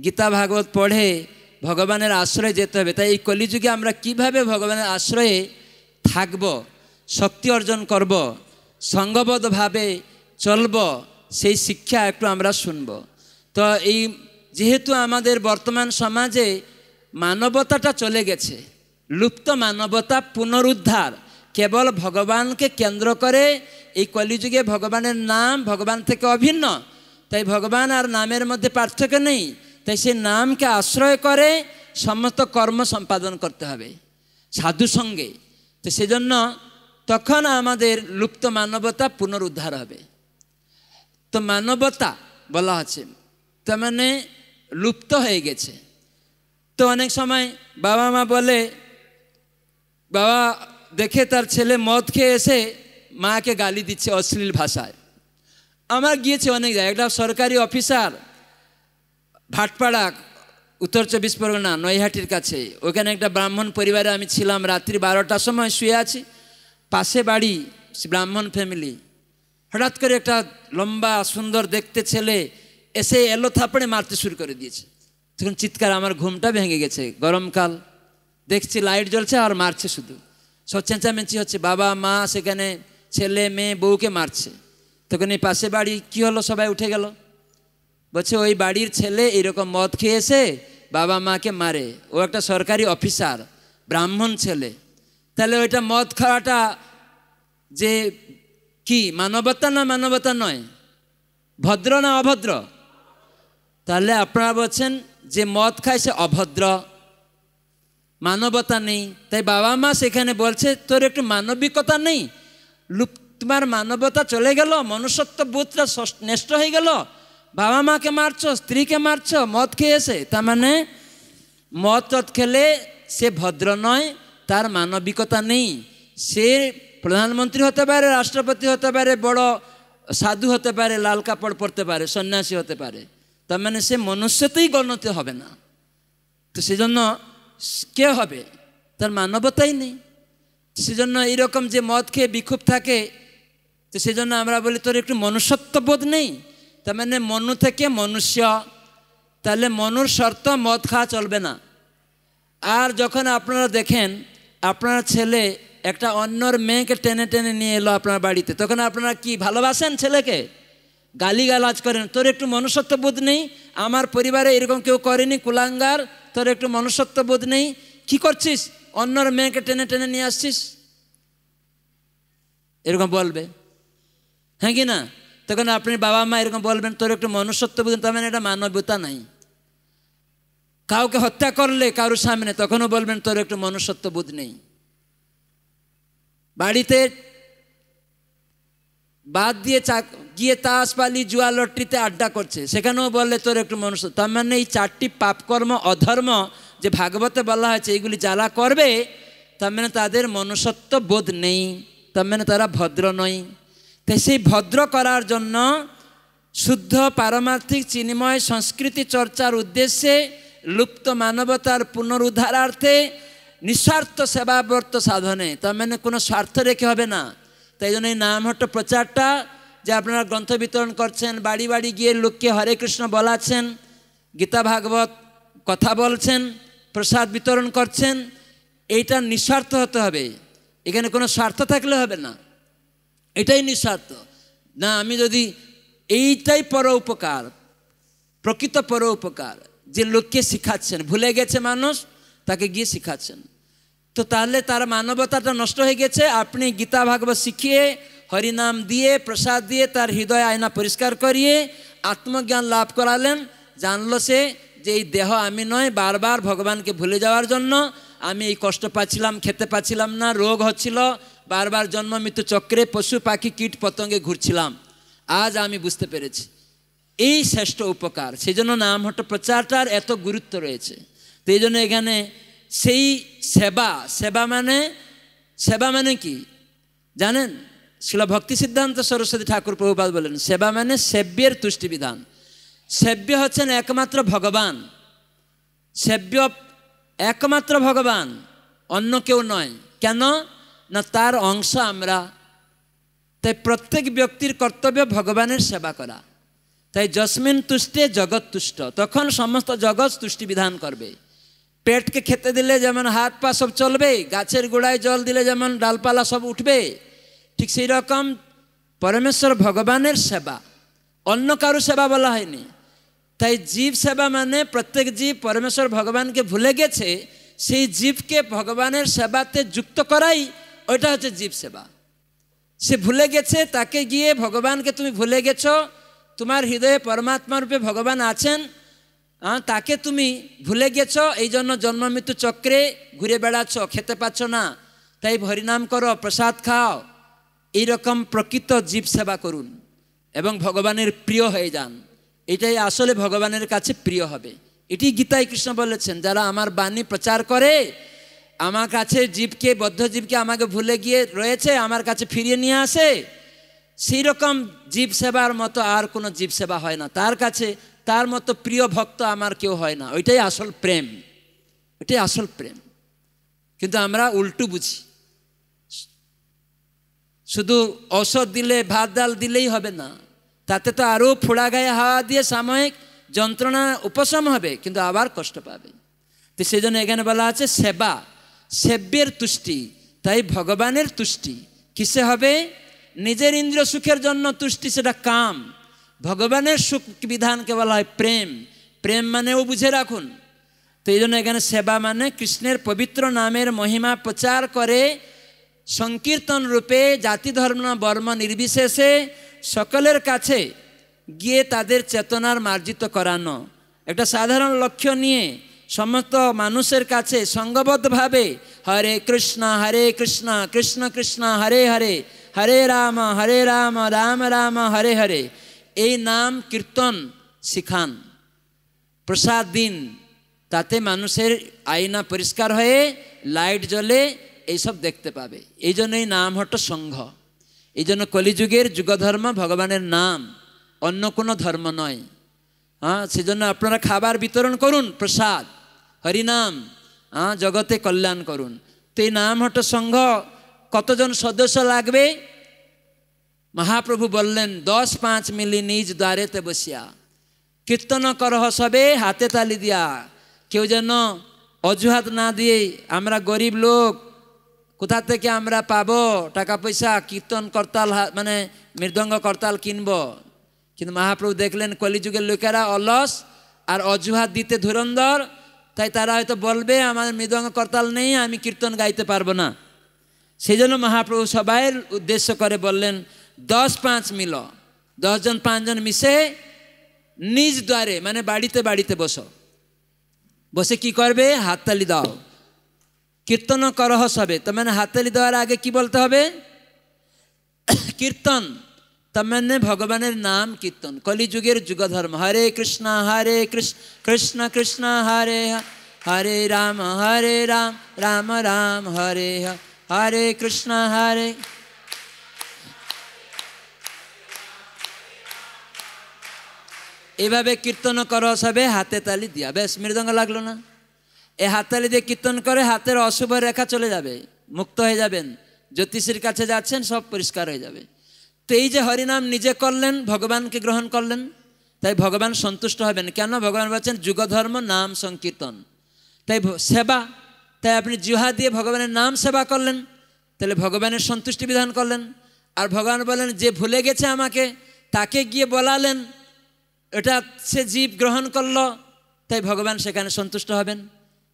গীতা ভাগবত পড়ে ভগবানের আশ্রয়ে যেতে হবে তাই এই কলিযুগে আমরা কিভাবে ভগবানের আশ্রয়ে থাকব শক্তি অর্জন করব সঙ্গবদ্ধভাবে চলব সেই শিক্ষা একটু আমরা শুনব তো এই যেহেতু আমাদের বর্তমান সমাজে মানবতাটা চলে গেছে লুপ্ত মানবতা পুনরুদ্ধার কেবল ভগবানকে কেন্দ্র করে এই কলিযুগে ভগবানের নাম ভগবান থেকে অভিন্ন তাই ভগবান আর নামের মধ্যে পার্থক্য নেই তাই সেই নামকে আশ্রয় করে সমস্ত কর্ম সম্পাদন করতে হবে সাধু সঙ্গে তো সেজন্য তখন আমাদের লুপ্ত মানবতা পুনরুদ্ধার হবে তো মানবতা বলা আছে তার মানে লুপ্ত হয়ে গেছে তো অনেক সময় বাবা মা বলে বাবা দেখে তার ছেলে মদ খেয়ে এসে মাকে গালি দিচ্ছে অশ্লীল ভাষায় আমার গিয়েছে অনেক জায়গায় একটা সরকারি অফিসার ভাটপাড়া উত্তর চব্বিশ পরগনা নৈহাটির কাছে ওখানে একটা ব্রাহ্মণ পরিবারে আমি ছিলাম রাত্রি বারোটার সময় শুয়ে আছি পাশে বাড়ি ব্রাহ্মণ ফ্যামিলি হঠাৎ করে একটা লম্বা সুন্দর দেখতে ছেলে এসে এলো থাপড়ে মারতে শুরু করে দিয়েছে তখন চিৎকার আমার ঘুমটা ভেঙে গেছে গরমকাল দেখছি লাইট জ্বলছে আর মারছে শুধু সব হচ্ছে বাবা মা সেখানে ছেলে মেয়ে বউকে মারছে তখন এই পাশে বাড়ি কি হলো সবাই উঠে গেল বলছে ওই বাড়ির ছেলে এরকম মদ খেয়েছে বাবা মাকে মারে ও একটা সরকারি অফিসার ব্রাহ্মণ ছেলে তাহলে ওইটা মদ খাওয়াটা যে কি মানবতা না মানবতা নয় ভদ্র না অভদ্র তাহলে আপনারা বলছেন যে মদ খায় সে অভদ্র মানবতা নেই তাই বাবা মা সেখানে বলছে তোর একটু মানবিকতা নেই তোমার মানবতা চলে গেল মনুষ্যত্ব বোধটা নষ্ট হয়ে গেল বাবা মাকে মারছো স্ত্রীকে মারছো মদ খেয়েছে তার মানে মদ টদ খেলে সে ভদ্র নয় তার মানবিকতা নেই সে প্রধানমন্ত্রী হতে পারে রাষ্ট্রপতি হতে পারে বড় সাধু হতে পারে লাল কাপড় পরতে পারে সন্ন্যাসী হতে পারে তার মানে সে মনুষ্যতেই গণতে হবে না তো সেজন্য কে হবে তার মানবতাই নেই সেজন্য এইরকম যে মদ খেয়ে বিক্ষোভ থাকে তো সেজন্য আমরা বলি তোর একটু মনুষ্যত্ববোধ নেই তার মানে মনু থেকে মনুষ্য তাহলে মনুর শর্ত মদ খাওয়া চলবে না আর যখন আপনারা দেখেন আপনার ছেলে একটা অন্যর মেয়েকে টেনে টেনে নিয়ে এলো আপনার বাড়িতে তখন আপনারা কি ভালোবাসেন ছেলেকে গালিগালাজ করেন তোর একটু মনুষ্যত্ব বোধ নেই আমার পরিবারে এরকম কেউ করেনি কুলাঙ্গার তোর একটু মনুষ্যত্ব বোধ নেই কি করছিস অন্যর মেয়েকে টেনে টেনে নিয়ে আসছিস এরকম বলবে হ্যাঁ কি না তখন আপনি বাবা মা এরকম বলবেন তোর একটু মনুষ্যত্ব বোধ তার মানে এটা মানবতা নাই কাউকে হত্যা করলে কারোর সামনে তখনও বলবেন তোর একটু মনুষ্যত্ব বোধ নেই বাড়িতে বাদ দিয়ে গিয়ে তাস পালি জুয়া লটরিতে আড্ডা করছে সেখানেও বললে তোর একটু মনুষ্য তার মানে এই চারটি পাপকর্ম অধর্ম যে ভাগবতে বলা হয়েছে এইগুলি যারা করবে তার মানে তাদের মনুষ্যত্ব বোধ নেই তার মানে তারা ভদ্র নয় তাই সেই ভদ্র করার জন্য শুদ্ধ পারমার্থিক চিন্ময় সংস্কৃতি চর্চার উদ্দেশ্যে লুপ্ত মানবতার পুনরুদ্ধারার্থে নিঃস্বার্থ সেবাবর্ত সাধনে তার মানে কোনো স্বার্থ রেখে হবে না তাই জন্য এই নামহট্ট প্রচারটা যে আপনারা গ্রন্থ বিতরণ করছেন বাড়ি বাড়ি গিয়ে লোককে হরে কৃষ্ণ বলাচ্ছেন গীতা ভাগবত কথা বলছেন প্রসাদ বিতরণ করছেন এইটা নিঃস্বার্থ হতে হবে এখানে কোনো স্বার্থ থাকলে হবে না এটাই নিঃস্বার্থ না আমি যদি এইটাই পর উপকার প্রকৃত পর উপকার যে লোককে শিখাচ্ছেন ভুলে গেছে মানুষ তাকে গিয়ে শিখাচ্ছেন তো তাহলে তার মানবতাটা নষ্ট হয়ে গেছে আপনি গীতা ভাগবত শিখিয়ে হরিনাম দিয়ে প্রসাদ দিয়ে তার হৃদয় আয়না পরিষ্কার করিয়ে আত্মজ্ঞান লাভ করালেন জানলো সে যে এই দেহ আমি নয় বারবার ভগবানকে ভুলে যাওয়ার জন্য আমি এই কষ্ট পাচ্ছিলাম খেতে পাচ্ছিলাম না রোগ হচ্ছিল বারবার জন্ম মৃত্যু চক্রে পশু পাখি কীট পতঙ্গে ঘুরছিলাম আজ আমি বুঝতে পেরেছি এই শ্রেষ্ঠ উপকার সেই জন্য নাম হট্ট প্রচারটার এত গুরুত্ব রয়েছে তো এই জন্য এখানে সেই সেবা সেবা মানে সেবা মানে কি জানেন শিলা ভক্তি সিদ্ধান্ত সরস্বতী ঠাকুর প্রভুপাল বলেন সেবা মানে সেব্যের তুষ্টিবিধান সেব্য হচ্ছেন একমাত্র ভগবান সেব্য একমাত্র ভগবান অন্য কেউ নয় কেন না তার অংশ আমরা তাই প্রত্যেক ব্যক্তির কর্তব্য ভগবানের সেবা করা তাই জসমিন তুষ্টে জগৎ তুষ্ট তখন সমস্ত জগৎ তুষ্টি বিধান করবে পেটকে খেতে দিলে যেমন হাত পা সব চলবে গাছের গোড়ায় জল দিলে যেমন ডালপালা সব উঠবে ঠিক সেই রকম পরমেশ্বর ভগবানের সেবা অন্য কারো সেবা বলা হয়নি তাই জীব সেবা মানে প্রত্যেক জীব পরমেশ্বর ভগবানকে ভুলে গেছে সেই জীবকে ভগবানের সেবাতে যুক্ত করাই ওইটা হচ্ছে জীব সেবা সে ভুলে গেছে তাকে গিয়ে ভগবানকে তুমি ভুলে গেছো তোমার হৃদয়ে পরমাত্মা রূপে ভগবান আছেন তাকে তুমি ভুলে গেছ এই জন্য জন্ম মৃত্যু চক্রে ঘুরে বেড়াচ্ছ খেতে পাচ্ছ না তাই হরিনাম করো প্রসাদ খাও এইরকম প্রকৃত জীব সেবা করুন এবং ভগবানের প্রিয় হয়ে যান এটাই আসলে ভগবানের কাছে প্রিয় হবে এটি গীতায় কৃষ্ণ বলেছেন যারা আমার বাণী প্রচার করে আমার কাছে জীবকে বদ্ধজীবকে আমাকে ভুলে গিয়ে রয়েছে আমার কাছে ফিরিয়ে নিয়ে আসে সেই রকম জীব সেবার মতো আর কোনো জীব সেবা হয় না তার কাছে তার মতো প্রিয় ভক্ত আমার কেউ হয় না ওইটাই আসল প্রেম ওইটাই আসল প্রেম কিন্তু আমরা উল্টু বুঝি শুধু ঔষধ দিলে ভাত ডাল দিলেই হবে না তাতে তো আরও ফোড়া গায়ে হাওয়া দিয়ে সাময়িক যন্ত্রণা উপশম হবে কিন্তু আবার কষ্ট পাবে তো সেই জন্য এখানে বলা আছে সেবা সেব্যের তুষ্টি তাই ভগবানের তুষ্টি কিসে হবে নিজের ইন্দ্রিয় সুখের জন্য তুষ্টি সেটা কাম ভগবানের সুখ বিধানকে বলা হয় প্রেম প্রেম মানেও বুঝে রাখুন তো এই জন্য এখানে সেবা মানে কৃষ্ণের পবিত্র নামের মহিমা প্রচার করে সংকীর্তন রূপে জাতি ধর্ম বর্ম নির্বিশেষে সকলের কাছে গিয়ে তাদের চেতনার মার্জিত করানো একটা সাধারণ লক্ষ্য নিয়ে সমস্ত মানুষের কাছে সঙ্গবদ্ধভাবে হরে কৃষ্ণ হরে কৃষ্ণ কৃষ্ণ কৃষ্ণ হরে হরে হরে রাম হরে রাম রাম রাম হরে হরে এই নাম কীর্তন শিখান প্রসাদ দিন তাতে মানুষের আয়না পরিষ্কার হয়ে লাইট জ্বলে এইসব দেখতে পাবে এই জন্য এই নাম হট সংঘ এই জন্য কলিযুগের যুগধর্ম ভগবানের নাম অন্য কোনো ধর্ম নয় হ্যাঁ সেজন্য আপনারা খাবার বিতরণ করুন প্রসাদ হরিনাম হ্যাঁ জগতে কল্যাণ করুন তো এই নাম হট সংঘ কতজন সদস্য লাগবে মহাপ্রভু বললেন দশ পাঁচ মিলি নিজ দ্বারেতে বসিয়া কীর্তন করহ সবে হাতে তালি দিয়া কেউ যেন অজুহাত না দিয়ে আমরা গরিব লোক কোথা থেকে আমরা পাব টাকা পয়সা কীর্তন করতাল মানে মৃদঙ্গ করতাল কিনব কিন্তু মহাপ্রভু দেখলেন কলিযুগের লোকেরা অলস আর অজুহাত দিতে ধুরন্ধর তাই তারা হয়তো বলবে আমার মৃদঙ্গ করতাল নেই আমি কীর্তন গাইতে পারবো না সেই জন্য মহাপ্রভু সবাইয়ের উদ্দেশ্য করে বললেন দশ পাঁচ মিল দশজন পাঁচজন মিশে নিজ দ্বারে মানে বাড়িতে বাড়িতে বস বসে কি করবে হাততালি দাও কীর্তন করহ সবে তো মানে হাততালি দেওয়ার আগে কি বলতে হবে [COUGHS] কীর্তন তার মানে ভগবানের নাম কীর্তন কলিযুগের যুগধর্ম হরে কৃষ্ণ হরে কৃষ্ণ কৃষ্ণ কৃষ্ণ হরে হরে রাম হরে রাম রাম রাম হরে হরে কৃষ্ণ হরে এভাবে কীর্তন করো সবে হাতে তালি দিয়া বেশ মৃদঙ্গ লাগলো না এ হাতালি দিয়ে কীর্তন করে হাতের অশুভ রেখা চলে যাবে মুক্ত হয়ে যাবেন জ্যোতিষীর কাছে যাচ্ছেন সব পরিষ্কার হয়ে যাবে তো এই যে হরিনাম নিজে করলেন ভগবানকে গ্রহণ করলেন তাই ভগবান সন্তুষ্ট হবেন কেন ভগবান বলছেন যুগধর্ম নাম সংকীর্তন তাই সেবা তাই আপনি জুহা দিয়ে ভগবানের নাম সেবা করলেন তাহলে ভগবানের সন্তুষ্টি বিধান করলেন আর ভগবান বলেন যে ভুলে গেছে আমাকে তাকে গিয়ে বলালেন এটা সে জীব গ্রহণ করল তাই ভগবান সেখানে সন্তুষ্ট হবেন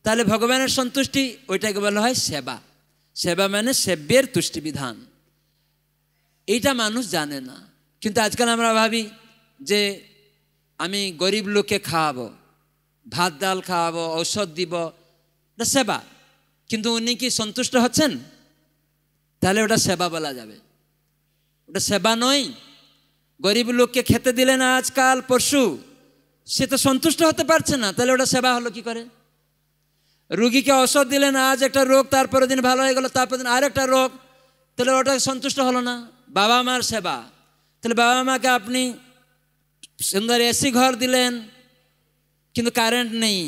তাহলে ভগবানের সন্তুষ্টি ওইটাকে বলা হয় সেবা সেবা মানে সেব্যের তুষ্টিবিধান এইটা মানুষ জানে না কিন্তু আজকাল আমরা ভাবি যে আমি গরিব লোককে খাওয়াবো ভাত ডাল খাওয়াবো ঔষধ দিব এটা সেবা কিন্তু উনি কি সন্তুষ্ট হচ্ছেন তাহলে ওটা সেবা বলা যাবে ওটা সেবা নয় গরিব লোককে খেতে দিলে না আজকাল পরশু সে তো সন্তুষ্ট হতে পারছে না তাহলে ওটা সেবা হলো কি করে রুগীকে ওষুধ দিলেন আজ একটা রোগ তারপরের দিন ভালো হয়ে গেল তারপর দিন আর একটা রোগ তাহলে ওটা সন্তুষ্ট হলো না বাবা মার সেবা তাহলে বাবা মাকে আপনি সুন্দর এসি ঘর দিলেন কিন্তু কারেন্ট নেই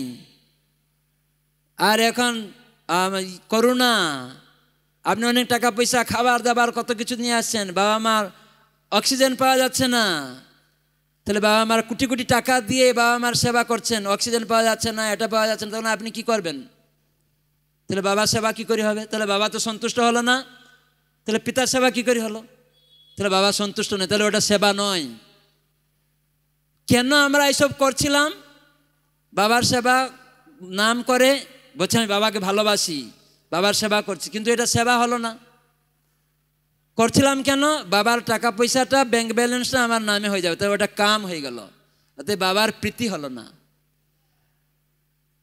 আর এখন করোনা আপনি অনেক টাকা পয়সা খাবার দাবার কত কিছু নিয়ে আসছেন বাবা মার অক্সিজেন পাওয়া যাচ্ছে না তাহলে বাবা মার কোটি কোটি টাকা দিয়ে বাবা মার সেবা করছেন অক্সিজেন পাওয়া যাচ্ছে না এটা পাওয়া যাচ্ছে না তখন আপনি কি করবেন তাহলে বাবার সেবা কী করে হবে তাহলে বাবা তো সন্তুষ্ট হলো না তাহলে পিতার সেবা কী করে হলো তাহলে বাবা সন্তুষ্ট নয় তাহলে ওটা সেবা নয় কেন আমরা এইসব করছিলাম বাবার সেবা নাম করে বলছে আমি বাবাকে ভালোবাসি বাবার সেবা করছি কিন্তু এটা সেবা হলো না করছিলাম কেন বাবার টাকা পয়সাটা ব্যাংক ব্যালেন্সটা আমার নামে হয়ে যাবে তাই ওটা কাম হয়ে গেল তাতে বাবার প্রীতি হলো না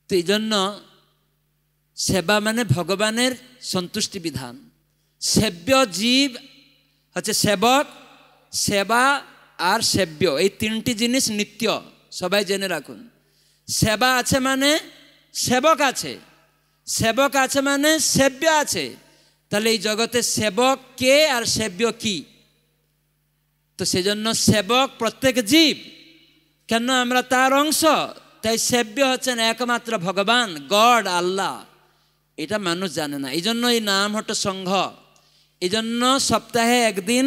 তো এই জন্য সেবা মানে ভগবানের সন্তুষ্টি বিধান সেব্য জীব হচ্ছে সেবক সেবা আর সেব্য এই তিনটি জিনিস নিত্য সবাই জেনে রাখুন সেবা আছে মানে সেবক আছে সেবক আছে মানে সেব্য আছে তাহলে এই জগতে সেবক কে আর সেব্য কি তো সেজন্য সেবক প্রত্যেক জীব কেন আমরা তার অংশ তাই সেব্য হচ্ছেন একমাত্র ভগবান গড আল্লাহ এটা মানুষ জানে না এই জন্য এই নাম হট সংঘ এই জন্য সপ্তাহে একদিন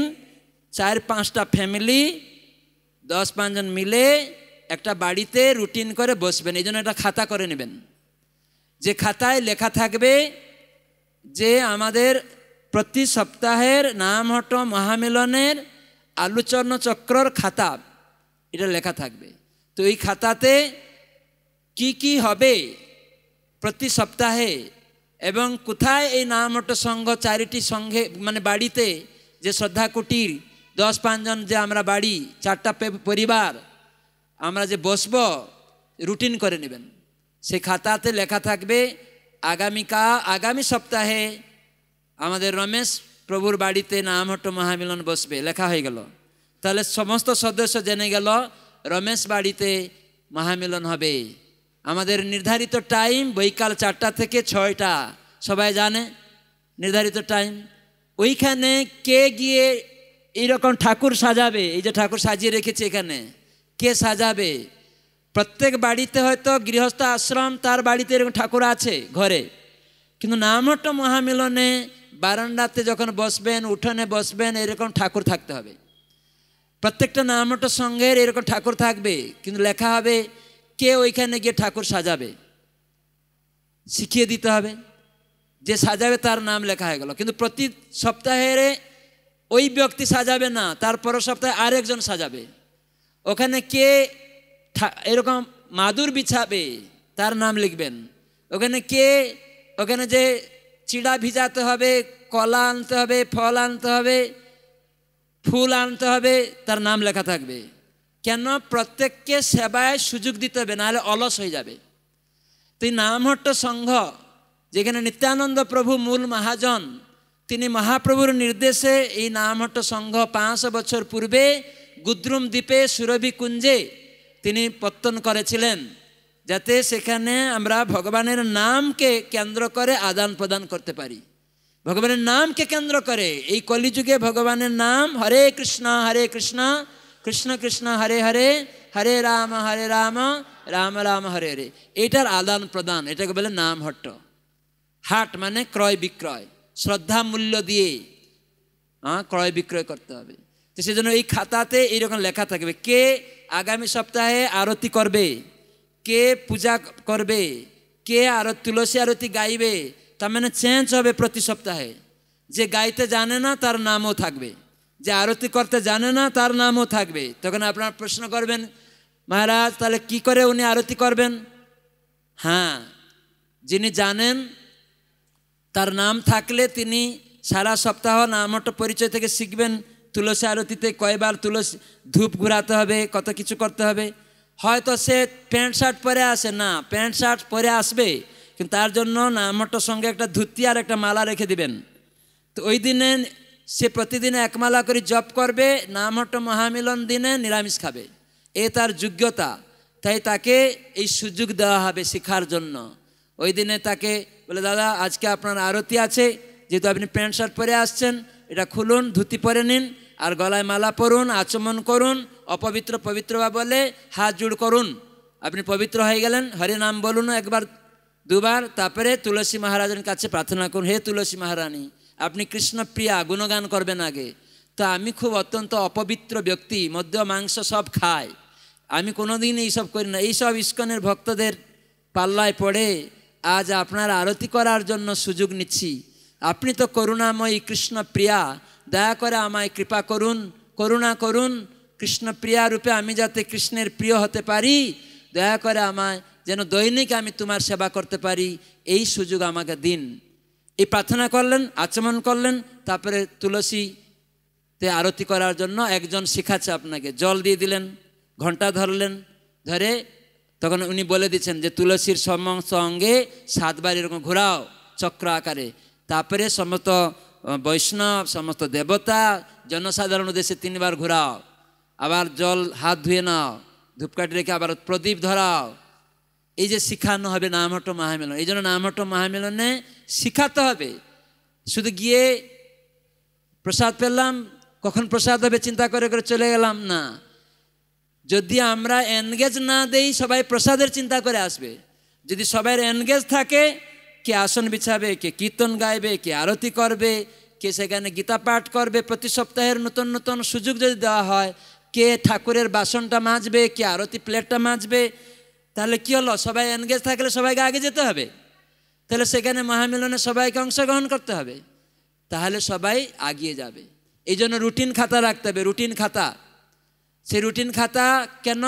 চার পাঁচটা ফ্যামিলি দশ পাঁচজন মিলে একটা বাড়িতে রুটিন করে বসবেন এই জন্য একটা খাতা করে নেবেন যে খাতায় লেখা থাকবে যে আমাদের প্রতি সপ্তাহের হট মহামিলনের আলোচনা চক্রর খাতা এটা লেখা থাকবে তো এই খাতাতে কি কি হবে প্রতি সপ্তাহে এবং কোথায় এই নামহট সংঘ চারিটি সংঘে মানে বাড়িতে যে শ্রদ্ধা কুটির দশ পাঁচজন যে আমরা বাড়ি চারটা পরিবার আমরা যে বসব রুটিন করে নেবেন সেই খাতাতে লেখা থাকবে আগামীকা আগামী সপ্তাহে আমাদের রমেশ প্রভুর বাড়িতে নামহট্ট মহামিলন বসবে লেখা হয়ে গেল তাহলে সমস্ত সদস্য জেনে গেল রমেশ বাড়িতে মহামিলন হবে আমাদের নির্ধারিত টাইম বৈকাল চারটা থেকে ছয়টা সবাই জানে নির্ধারিত টাইম ওইখানে কে গিয়ে এইরকম ঠাকুর সাজাবে এই যে ঠাকুর সাজিয়ে রেখেছে এখানে কে সাজাবে প্রত্যেক বাড়িতে হয়তো গৃহস্থ আশ্রম তার বাড়িতে এরকম ঠাকুর আছে ঘরে কিন্তু নামট মহামিলনে বারান্দাতে যখন বসবেন উঠোনে বসবেন এরকম ঠাকুর থাকতে হবে প্রত্যেকটা নামট সঙ্ঘের এরকম ঠাকুর থাকবে কিন্তু লেখা হবে কে ওইখানে গিয়ে ঠাকুর সাজাবে শিখিয়ে দিতে হবে যে সাজাবে তার নাম লেখা হয়ে গেল কিন্তু প্রতি সপ্তাহের ওই ব্যক্তি সাজাবে না তার পরের সপ্তাহে আরেকজন সাজাবে ওখানে কে এরকম মাদুর বিছাবে তার নাম লিখবেন ওখানে কে ওখানে যে চিড়া ভিজাতে হবে কলা আনতে হবে ফল আনতে হবে ফুল আনতে হবে তার নাম লেখা থাকবে কেন প্রত্যেককে সেবায় সুযোগ দিতে হবে নাহলে অলস হয়ে যাবে তুই নামহট্ট সংঘ যেখানে নিত্যানন্দ প্রভু মূল মহাজন তিনি মহাপ্রভুর নির্দেশে এই নামহট্ট সংঘ পাঁচশো বছর পূর্বে গুদ্রুম দ্বীপে সুরভি কুঞ্জে তিনি পত্তন করেছিলেন যাতে সেখানে আমরা ভগবানের নামকে কেন্দ্র করে আদান প্রদান করতে পারি ভগবানের নামকে কেন্দ্র করে এই কলিযুগে ভগবানের নাম হরে কৃষ্ণ হরে কৃষ্ণ কৃষ্ণ কৃষ্ণ হরে হরে হরে রাম হরে রাম রাম রাম হরে হরে এটার আদান প্রদান এটাকে বলে নাম হট্ট হাট মানে ক্রয় বিক্রয় শ্রদ্ধা মূল্য দিয়ে হ্যাঁ ক্রয় বিক্রয় করতে হবে তো সেজন্য এই খাতাতে এইরকম লেখা থাকবে কে আগামী সপ্তাহে আরতি করবে কে পূজা করবে কে আর তুলসী আরতি গাইবে তার মানে চেঞ্জ হবে প্রতি সপ্তাহে যে গাইতে জানে না তার নামও থাকবে যে আরতি করতে জানে না তার নামও থাকবে তখন আপনার প্রশ্ন করবেন মহারাজ তাহলে কি করে উনি আরতি করবেন হ্যাঁ যিনি জানেন তার নাম থাকলে তিনি সারা সপ্তাহ নামটা পরিচয় থেকে শিখবেন তুলসী আরতিতে কয়বার তুলসী ধূপ ঘুরাতে হবে কত কিছু করতে হবে হয়তো সে প্যান্ট শার্ট পরে আসে না প্যান্ট শার্ট পরে আসবে কিন্তু তার জন্য নামটার সঙ্গে একটা ধুতি আর একটা মালা রেখে দিবেন তো ওই দিনে সে প্রতিদিন এক মালা করে জপ করবে নামহট্ট মহামিলন দিনে নিরামিষ খাবে এ তার যোগ্যতা তাই তাকে এই সুযোগ দেওয়া হবে শিখার জন্য ওই দিনে তাকে বলে দাদা আজকে আপনার আরতি আছে যেহেতু আপনি প্যান্ট শার্ট পরে আসছেন এটা খুলুন ধুতি পরে নিন আর গলায় মালা পরুন আচমন করুন অপবিত্র পবিত্র বা বলে হাত জুড় করুন আপনি পবিত্র হয়ে গেলেন হরি নাম বলুন একবার দুবার তারপরে তুলসী মহারাজের কাছে প্রার্থনা করুন হে তুলসী মহারানী আপনি কৃষ্ণপ্রিয়া গুণগান করবেন আগে তা আমি খুব অত্যন্ত অপবিত্র ব্যক্তি মদ্য মাংস সব খায় আমি কোনোদিন এইসব করি না এইসব ইস্কনের ভক্তদের পাল্লায় পড়ে আজ আপনার আরতি করার জন্য সুযোগ নিচ্ছি আপনি তো করুণাময়ী কৃষ্ণপ্রিয়া দয়া করে আমায় কৃপা করুন করুণা করুন কৃষ্ণপ্রিয়া রূপে আমি যাতে কৃষ্ণের প্রিয় হতে পারি দয়া করে আমায় যেন দৈনিক আমি তোমার সেবা করতে পারি এই সুযোগ আমাকে দিন এই প্রার্থনা করলেন আচমন করলেন তারপরে তুলসীতে আরতি করার জন্য একজন শিখাচ্ছে আপনাকে জল দিয়ে দিলেন ঘন্টা ধরলেন ধরে তখন উনি বলে দিচ্ছেন যে তুলসীর সঙ্গে সাতবার এরকম ঘোরাও চক্র আকারে তারপরে সমস্ত বৈষ্ণব সমস্ত দেবতা জনসাধারণ দেশে তিনবার ঘুরাও আবার জল হাত ধুয়ে নাও ধূপকাঠি রেখে আবার প্রদীপ ধরাও এই যে শিখানো হবে নামহট্ট মহামিলন এই জন্য নামহট্ট মহামিলনে শিখাতে হবে শুধু গিয়ে প্রসাদ পেলাম কখন প্রসাদ হবে চিন্তা করে করে চলে গেলাম না যদি আমরা এনগেজ না দেই সবাই প্রসাদের চিন্তা করে আসবে যদি সবাই এনগেজ থাকে কে আসন বিছাবে কে কীর্তন গাইবে কে আরতি করবে কে সেখানে গীতা পাঠ করবে প্রতি সপ্তাহের নতুন নতুন সুযোগ যদি দেওয়া হয় কে ঠাকুরের বাসনটা মাজবে কে আরতি প্লেটটা মাজবে তাহলে কি হলো সবাই এনগেজ থাকলে সবাইকে আগে যেতে হবে তাহলে সেখানে মহামিলনে সবাইকে অংশগ্রহণ করতে হবে তাহলে সবাই আগিয়ে যাবে এই জন্য রুটিন খাতা রাখতে হবে রুটিন খাতা সেই রুটিন খাতা কেন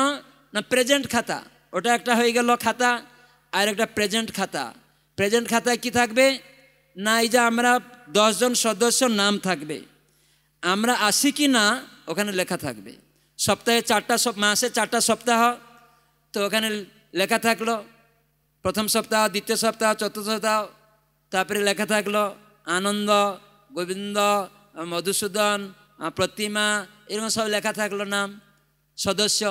না প্রেজেন্ট খাতা ওটা একটা হয়ে গেল খাতা আর একটা প্রেজেন্ট খাতা প্রেজেন্ট খাতায় কি থাকবে না এই যে আমরা দশজন সদস্য নাম থাকবে আমরা আসি কি না ওখানে লেখা থাকবে সপ্তাহে চারটা মাসে চারটা সপ্তাহ তো ওখানে লেখা থাকলো প্রথম সপ্তাহ দ্বিতীয় সপ্তাহ চতুর্থ সপ্তাহ তারপরে লেখা থাকলো আনন্দ গোবিন্দ মধুসূদন প্রতিমা এরকম সব লেখা থাকলো নাম সদস্য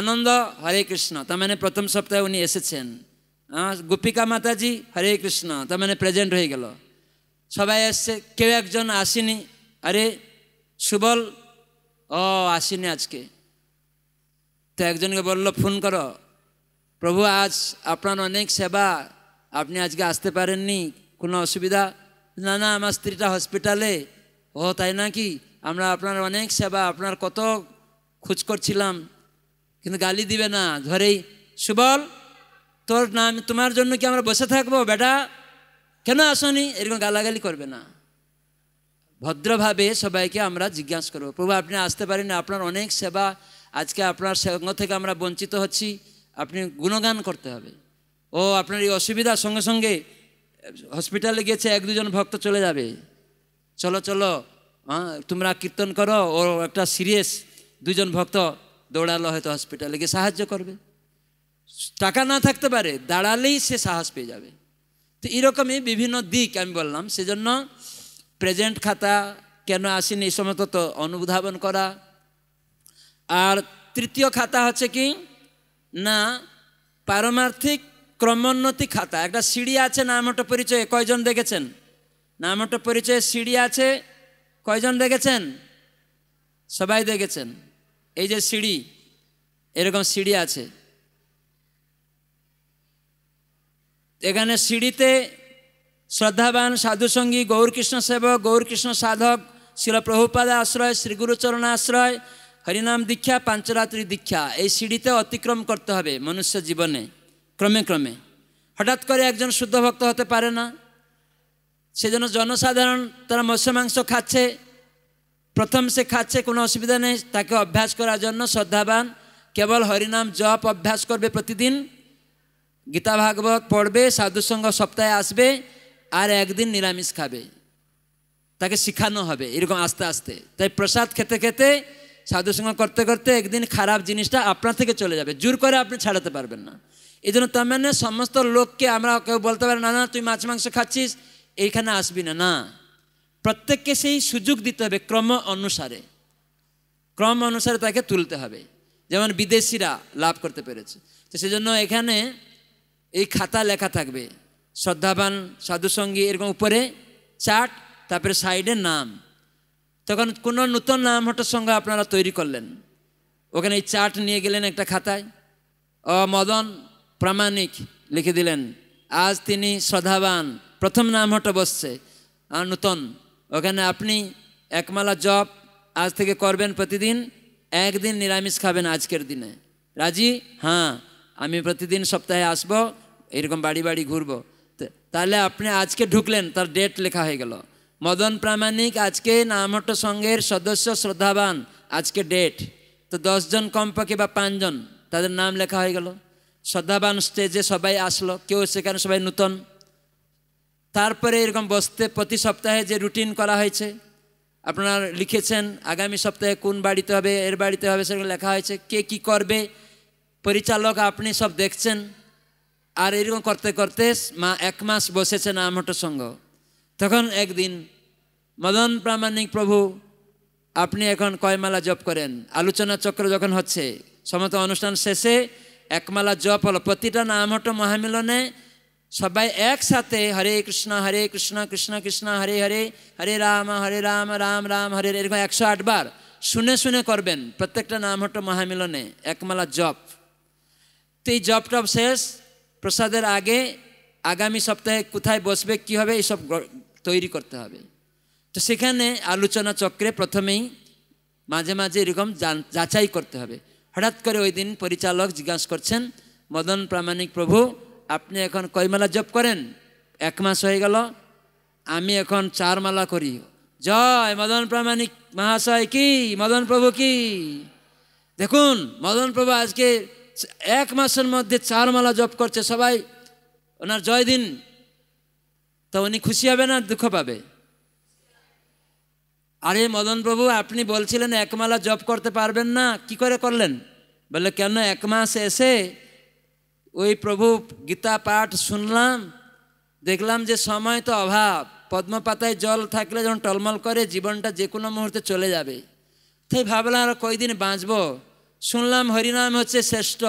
আনন্দ হরে কৃষ্ণ তার মানে প্রথম সপ্তাহে উনি এসেছেন হ্যাঁ গোপিকা মাতাজি হরে কৃষ্ণ তার মানে প্রেজেন্ট হয়ে গেল সবাই এসছে কেউ একজন আসেনি আরে সুবল ও আসেনি আজকে তো একজনকে বলল ফোন করো প্রভু আজ আপনার অনেক সেবা আপনি আজকে আসতে পারেননি কোনো অসুবিধা না না আমার স্ত্রীটা হসপিটালে ও তাই নাকি আমরা আপনার অনেক সেবা আপনার কত খোঁজ করছিলাম কিন্তু গালি দিবে না ধরেই সুবল তোর নাম তোমার জন্য কি আমরা বসে থাকবো বেটা কেন আসনি এরকম গালাগালি করবে না ভদ্রভাবে সবাইকে আমরা জিজ্ঞাসা করবো প্রভু আপনি আসতে পারেন আপনার অনেক সেবা আজকে আপনার সঙ্গ থেকে আমরা বঞ্চিত হচ্ছি আপনি গুণগান করতে হবে ও আপনার এই অসুবিধা সঙ্গে সঙ্গে হসপিটালে গেছে এক দুজন ভক্ত চলে যাবে চলো চলো হ্যাঁ তোমরা কীর্তন করো ও একটা সিরিয়াস দুজন ভক্ত দৌড়ালো হয়তো হসপিটালে গিয়ে সাহায্য করবে টাকা না থাকতে পারে দাঁড়ালেই সে সাহস পেয়ে যাবে তো এরকমই বিভিন্ন দিক আমি বললাম সেজন্য প্রেজেন্ট খাতা কেন আসেনি এই সময় তো অনুধাবন করা আর তৃতীয় খাতা হচ্ছে কি না পারমার্থিক ক্রমোন্নতি খাতা একটা সিঁড়ি আছে নামটা পরিচয়ে কয়জন দেখেছেন নামটা পরিচয়ে সিঁড়ি আছে কয়জন দেখেছেন সবাই দেখেছেন এই যে সিঁড়ি এরকম সিঁড়ি আছে এখানে সিঁড়িতে শ্রদ্ধাবান সাধুসঙ্গী গৌরকৃষ্ণ সেবক গৌরকৃষ্ণ সাধক শিল প্রভুপাদ আশ্রয় শ্রীগুরুচরণ আশ্রয় হরিনাম দীক্ষা পাঞ্চরাত্রি দীক্ষা এই সিঁড়িতে অতিক্রম করতে হবে মনুষ্য জীবনে ক্রমে ক্রমে হঠাৎ করে একজন শুদ্ধ ভক্ত হতে পারে না সেজন্য জনসাধারণ তারা মৎস্য মাংস খাচ্ছে প্রথম সে খাচ্ছে কোনো অসুবিধা নেই তাকে অভ্যাস করার জন্য শ্রদ্ধাবান কেবল হরিনাম জপ অভ্যাস করবে প্রতিদিন গীতা ভাগবত পড়বে সাধুসঙ্গ সপ্তাহে আসবে আর একদিন নিরামিষ খাবে তাকে শিখানো হবে এরকম আস্তে আস্তে তাই প্রসাদ খেতে খেতে সাধুসঙ্গ করতে করতে একদিন খারাপ জিনিসটা আপনার থেকে চলে যাবে জোর করে আপনি ছাড়াতে পারবেন না এই জন্য তার মানে সমস্ত লোককে আমরা কেউ বলতে পারি না না তুই মাছ মাংস খাচ্ছিস এইখানে আসবি না না প্রত্যেককে সেই সুযোগ দিতে হবে ক্রম অনুসারে ক্রম অনুসারে তাকে তুলতে হবে যেমন বিদেশিরা লাভ করতে পেরেছে তো সেজন্য এখানে এই খাতা লেখা থাকবে শ্রদ্ধাবান সাধুসঙ্গী এরকম উপরে চার্ট তারপরে সাইডে নাম তখন কোনো নূতন নাম হঠাৎ সঙ্গে আপনারা তৈরি করলেন ওখানে এই চার্ট নিয়ে গেলেন একটা খাতায় অ মদন প্রামাণিক লিখে দিলেন আজ তিনি শ্রদ্ধাবান প্রথম নাম হঠাৎ বসছে আর নূতন ওখানে আপনি একমালা জব আজ থেকে করবেন প্রতিদিন একদিন নিরামিষ খাবেন আজকের দিনে রাজি হ্যাঁ আমি প্রতিদিন সপ্তাহে আসবো এরকম বাড়ি বাড়ি ঘুরবো তাহলে আপনি আজকে ঢুকলেন তার ডেট লেখা হয়ে গেল মদন প্রামাণিক আজকে নামহট্ট সংঘের সদস্য শ্রদ্ধাবান আজকে ডেট তো দশজন কমপক্ষে বা পাঁচজন তাদের নাম লেখা হয়ে গেল শ্রদ্ধাবান স্টেজে সবাই আসলো কেউ সেখানে সবাই নূতন তারপরে এরকম বসতে প্রতি সপ্তাহে যে রুটিন করা হয়েছে আপনারা লিখেছেন আগামী সপ্তাহে কোন বাড়িতে হবে এর বাড়িতে হবে সেগুলো লেখা হয়েছে কে কি করবে পরিচালক আপনি সব দেখছেন আর এরকম করতে করতে মা এক মাস বসেছে নামহট্ট সঙ্গ তখন একদিন মদন প্রামাণিক প্রভু আপনি এখন কয়মালা জপ করেন আলোচনা চক্র যখন হচ্ছে সমত অনুষ্ঠান শেষে একমালা জপ হলো প্রতিটা নাম নামহট্ট মহামিলনে সবাই একসাথে হরে কৃষ্ণ হরে কৃষ্ণ কৃষ্ণ কৃষ্ণ হরে হরে হরে রাম হরে রাম রাম রাম হরে এরকম একশো আটবার শুনে শুনে করবেন প্রত্যেকটা নাম নামহট্ট মহামিলনে একমালা জপ তো এই জপটপ শেষ প্রসাদের আগে আগামী সপ্তাহে কোথায় বসবে কি হবে এইসব তৈরি করতে হবে তো সেখানে আলোচনা চক্রে প্রথমেই মাঝে মাঝে এরকম যাচাই করতে হবে হঠাৎ করে ওই দিন পরিচালক জিজ্ঞাসা করছেন মদন প্রামাণিক প্রভু আপনি এখন কয়মালা জপ করেন এক মাস হয়ে গেল আমি এখন চার মালা করি জয় মদন প্রামাণিক মহাশয় কি মদন প্রভু কি দেখুন মদন প্রভু আজকে এক মাসের মধ্যে চার মালা জপ করছে সবাই ওনার জয় দিন তো উনি খুশি হবে না দুঃখ পাবে আরে মদন প্রভু আপনি বলছিলেন এক মালা জব করতে পারবেন না কি করে করলেন বলে কেন এক মাস এসে ওই প্রভু গীতা পাঠ শুনলাম দেখলাম যে সময় তো অভাব পদ্মপাতায় জল থাকলে যখন টলমল করে জীবনটা যে কোনো মুহূর্তে চলে যাবে তাই ভাবলাম আর কয়দিন বাঁচবো শুনলাম হরিনাম হচ্ছে শ্রেষ্ঠ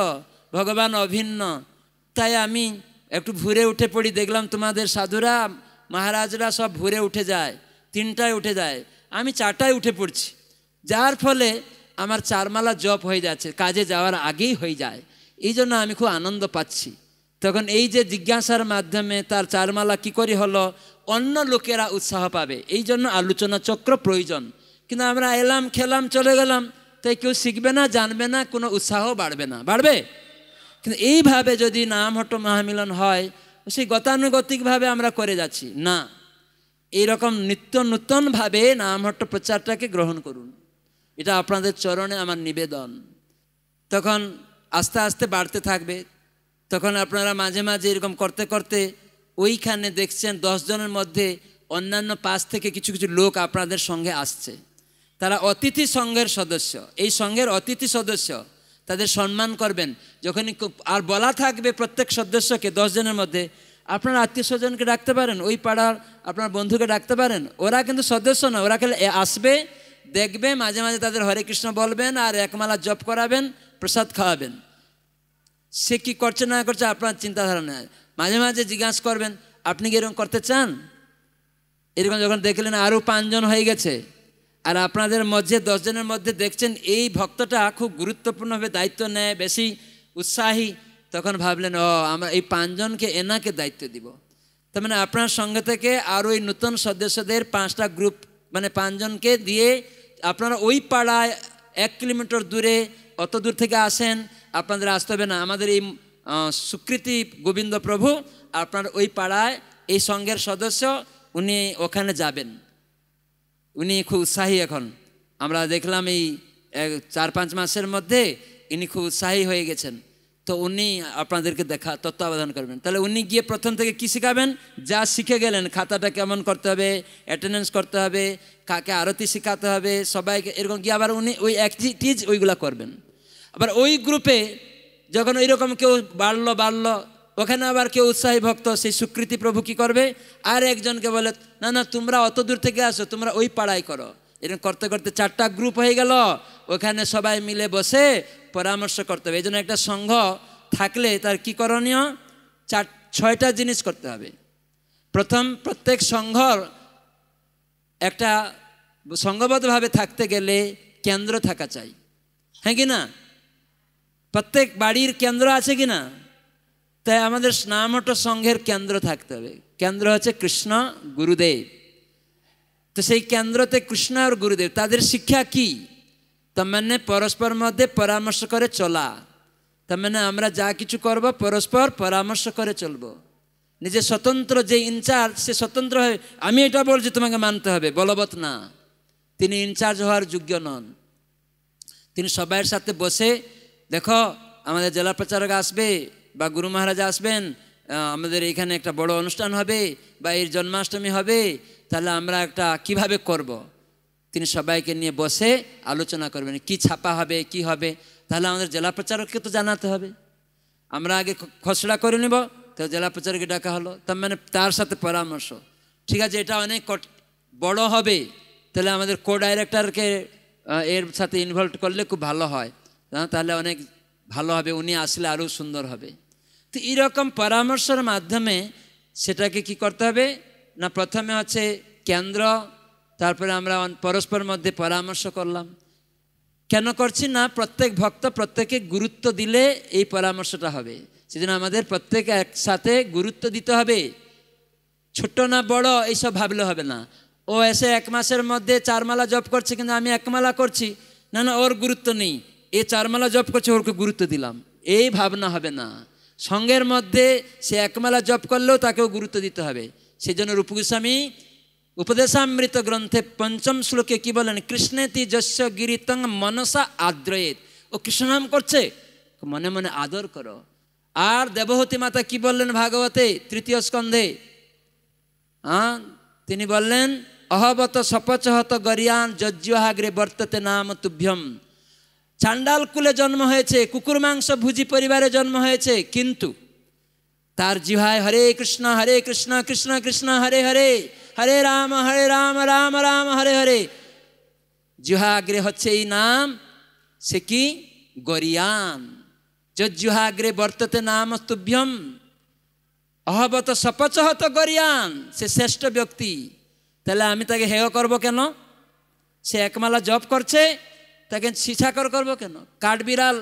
ভগবান অভিন্ন তাই আমি একটু ভুরে উঠে পড়ি দেখলাম তোমাদের সাধুরা মহারাজরা সব ভুরে উঠে যায় তিনটায় উঠে যায় আমি চারটায় উঠে পড়ছি যার ফলে আমার চারমালা জপ হয়ে যাচ্ছে কাজে যাওয়ার আগেই হয়ে যায় এই জন্য আমি খুব আনন্দ পাচ্ছি তখন এই যে জিজ্ঞাসার মাধ্যমে তার চারমালা কি করে হলো অন্য লোকেরা উৎসাহ পাবে এই জন্য আলোচনা চক্র প্রয়োজন কিন্তু আমরা এলাম খেলাম চলে গেলাম তাই কেউ শিখবে না জানবে না কোনো উৎসাহ বাড়বে না বাড়বে কিন্তু এইভাবে যদি নাম হট মহামিলন হয় সেই গতানুগতিকভাবে আমরা করে যাচ্ছি না এইরকম নিত্য নূতনভাবে নামহট্ট প্রচারটাকে গ্রহণ করুন এটা আপনাদের চরণে আমার নিবেদন তখন আস্তে আস্তে বাড়তে থাকবে তখন আপনারা মাঝে মাঝে এরকম করতে করতে ওইখানে দেখছেন দশজনের মধ্যে অন্যান্য পাশ থেকে কিছু কিছু লোক আপনাদের সঙ্গে আসছে তারা অতিথি সংঘের সদস্য এই সংঘের অতিথি সদস্য তাদের সম্মান করবেন যখনই আর বলা থাকবে প্রত্যেক সদস্যকে দশজনের মধ্যে আপনার আত্মীয় স্বজনকে ডাকতে পারেন ওই পাড়ার আপনার বন্ধুকে ডাকতে পারেন ওরা কিন্তু সদস্য না ওরা খেলে আসবে দেখবে মাঝে মাঝে তাদের হরে কৃষ্ণ বলবেন আর একমালা জপ করাবেন প্রসাদ খাওয়াবেন সে কি করছে না করছে আপনার চিন্তাধারা নেয় মাঝে মাঝে জিজ্ঞাসা করবেন আপনি কি এরকম করতে চান এরকম যখন দেখলেন আরও পাঁচজন হয়ে গেছে আর আপনাদের মধ্যে দশজনের মধ্যে দেখছেন এই ভক্তটা খুব গুরুত্বপূর্ণভাবে দায়িত্ব নেয় বেশি উৎসাহী তখন ভাবলেন ও আমরা এই পাঁচজনকে এনাকে দায়িত্ব দিব তার মানে আপনার সঙ্গে থেকে আর ওই নতুন সদস্যদের পাঁচটা গ্রুপ মানে পাঁচজনকে দিয়ে আপনারা ওই পাড়ায় এক কিলোমিটার দূরে অত দূর থেকে আসেন আপনাদের আসতে হবে না আমাদের এই স্বীকৃতি গোবিন্দ প্রভু আপনার ওই পাড়ায় এই সঙ্গের সদস্য উনি ওখানে যাবেন উনি খুব উৎসাহী এখন আমরা দেখলাম এই চার পাঁচ মাসের মধ্যে ইনি খুব উৎসাহী হয়ে গেছেন তো উনি আপনাদেরকে দেখা তত্ত্বাবধান করবেন তাহলে উনি গিয়ে প্রথম থেকে কী শেখাবেন যা শিখে গেলেন খাতাটা কেমন করতে হবে অ্যাটেন্ডেন্স করতে হবে কাকে আরতি শেখাতে হবে সবাইকে এরকম গিয়ে আবার উনি ওই অ্যাক্টিভিটিজ ওইগুলো করবেন আবার ওই গ্রুপে যখন ওইরকম কেউ বাড়লো বাড়লো ওখানে আবার কেউ উৎসাহী ভক্ত সেই সুকৃতি প্রভু কি করবে আর একজনকে বলে না না তোমরা অত দূর থেকে আসো তোমরা ওই পাড়ায় করো এরকম করতে করতে চারটা গ্রুপ হয়ে গেল ওখানে সবাই মিলে বসে পরামর্শ করতে হবে এই জন্য একটা সংঘ থাকলে তার কি করণীয় চার ছয়টা জিনিস করতে হবে প্রথম প্রত্যেক সংঘর একটা সংঘবদ্ধভাবে থাকতে গেলে কেন্দ্র থাকা চাই হ্যাঁ কি না প্রত্যেক বাড়ির কেন্দ্র আছে কি না তাই আমাদের স্নামট সংঘের কেন্দ্র থাকতে হবে কেন্দ্র হচ্ছে কৃষ্ণ গুরুদেব তো সেই কেন্দ্রতে কৃষ্ণ আর গুরুদেব তাদের শিক্ষা কি তোমাদের পরস্পর মধ্যে পরামর্শ করে চলা তোমাদের আমরা যা কিছু করব পরস্পর পরামর্শ করে চলব নিজে স্বতন্ত্র যে ইনচার্জ সে স্বতন্ত্র হয়ে আমি এটা বলছি তোমাকে মানতে হবে বলবৎ না তিনি ইনচার্জ হওয়ার যোগ্য নন তিনি সবাইয়ের সাথে বসে দেখো আমাদের জেলা প্রচারক আসবে বা গুরু মহারাজ আসবেন আমাদের এখানে একটা বড় অনুষ্ঠান হবে বা এর জন্মাষ্টমী হবে তাহলে আমরা একটা কিভাবে করব। তিনি সবাইকে নিয়ে বসে আলোচনা করবেন কি ছাপা হবে কি হবে তাহলে আমাদের জেলা প্রচারককে তো জানাতে হবে আমরা আগে খসড়া করে নেব তো জেলা প্রচারকে ডাকা হলো তার মানে তার সাথে পরামর্শ ঠিক আছে এটা অনেক বড় হবে তাহলে আমাদের কো ডাইরেক্টরকে এর সাথে ইনভলভ করলে খুব ভালো হয় তাহলে অনেক ভালো হবে উনি আসলে আরও সুন্দর হবে তো এরকম পরামর্শের মাধ্যমে সেটাকে কি করতে হবে না প্রথমে হচ্ছে কেন্দ্র তারপরে আমরা পরস্পর মধ্যে পরামর্শ করলাম কেন করছি না প্রত্যেক ভক্ত প্রত্যেকে গুরুত্ব দিলে এই পরামর্শটা হবে সেজন্য আমাদের প্রত্যেকে একসাথে গুরুত্ব দিতে হবে ছোট না বড় এইসব ভাবলে হবে না ও এসে এক মাসের মধ্যে চারমালা জব করছে কিন্তু আমি একমালা করছি না না ওর গুরুত্ব নেই এ চারমালা জব করছে ওরকে গুরুত্ব দিলাম এই ভাবনা হবে না সঙ্গের মধ্যে সে একমালা জপ করলেও তাকেও গুরুত্ব দিতে হবে সেই জন্য রূপগোস্বামী উপদেশামৃত গ্রন্থে পঞ্চম শ্লোকে কি বলেন কৃষ্ণেতি যস্য গিরিতং মনসা আদ্রয়েত ও নাম করছে মনে মনে আদর করো আর দেবহতী মাতা কি বললেন ভাগবতে তৃতীয় স্কন্ধে হ্যাঁ তিনি বললেন অহবত সপচহত গরিয়ান যজ্জহাগ্রে বর্ততে নাম তুভ্যম চান্ডাল কুলে জন্ম হয়েছে কুকুর মাংস ভুজি পরিবারে জন্ম হয়েছে কিন্তু তার জিহায় হরে কৃষ্ণ হরে কৃষ্ণ কৃষ্ণ কৃষ্ণ হরে হরে হরে রাম হরে রাম রাম রাম হরে হরে জুহাগ্রে হচ্ছে এই নাম সে কি গরিয়াম যুহাগ্রে বর্ততে নাম তুভ্যম অহবত সপচহত গরিয়াম সে শ্রেষ্ঠ ব্যক্তি তাহলে আমি তাকে হেয় করব কেন সে একমালা জব করছে তাকে শিশাকর করব কেন কাঠবিড়াল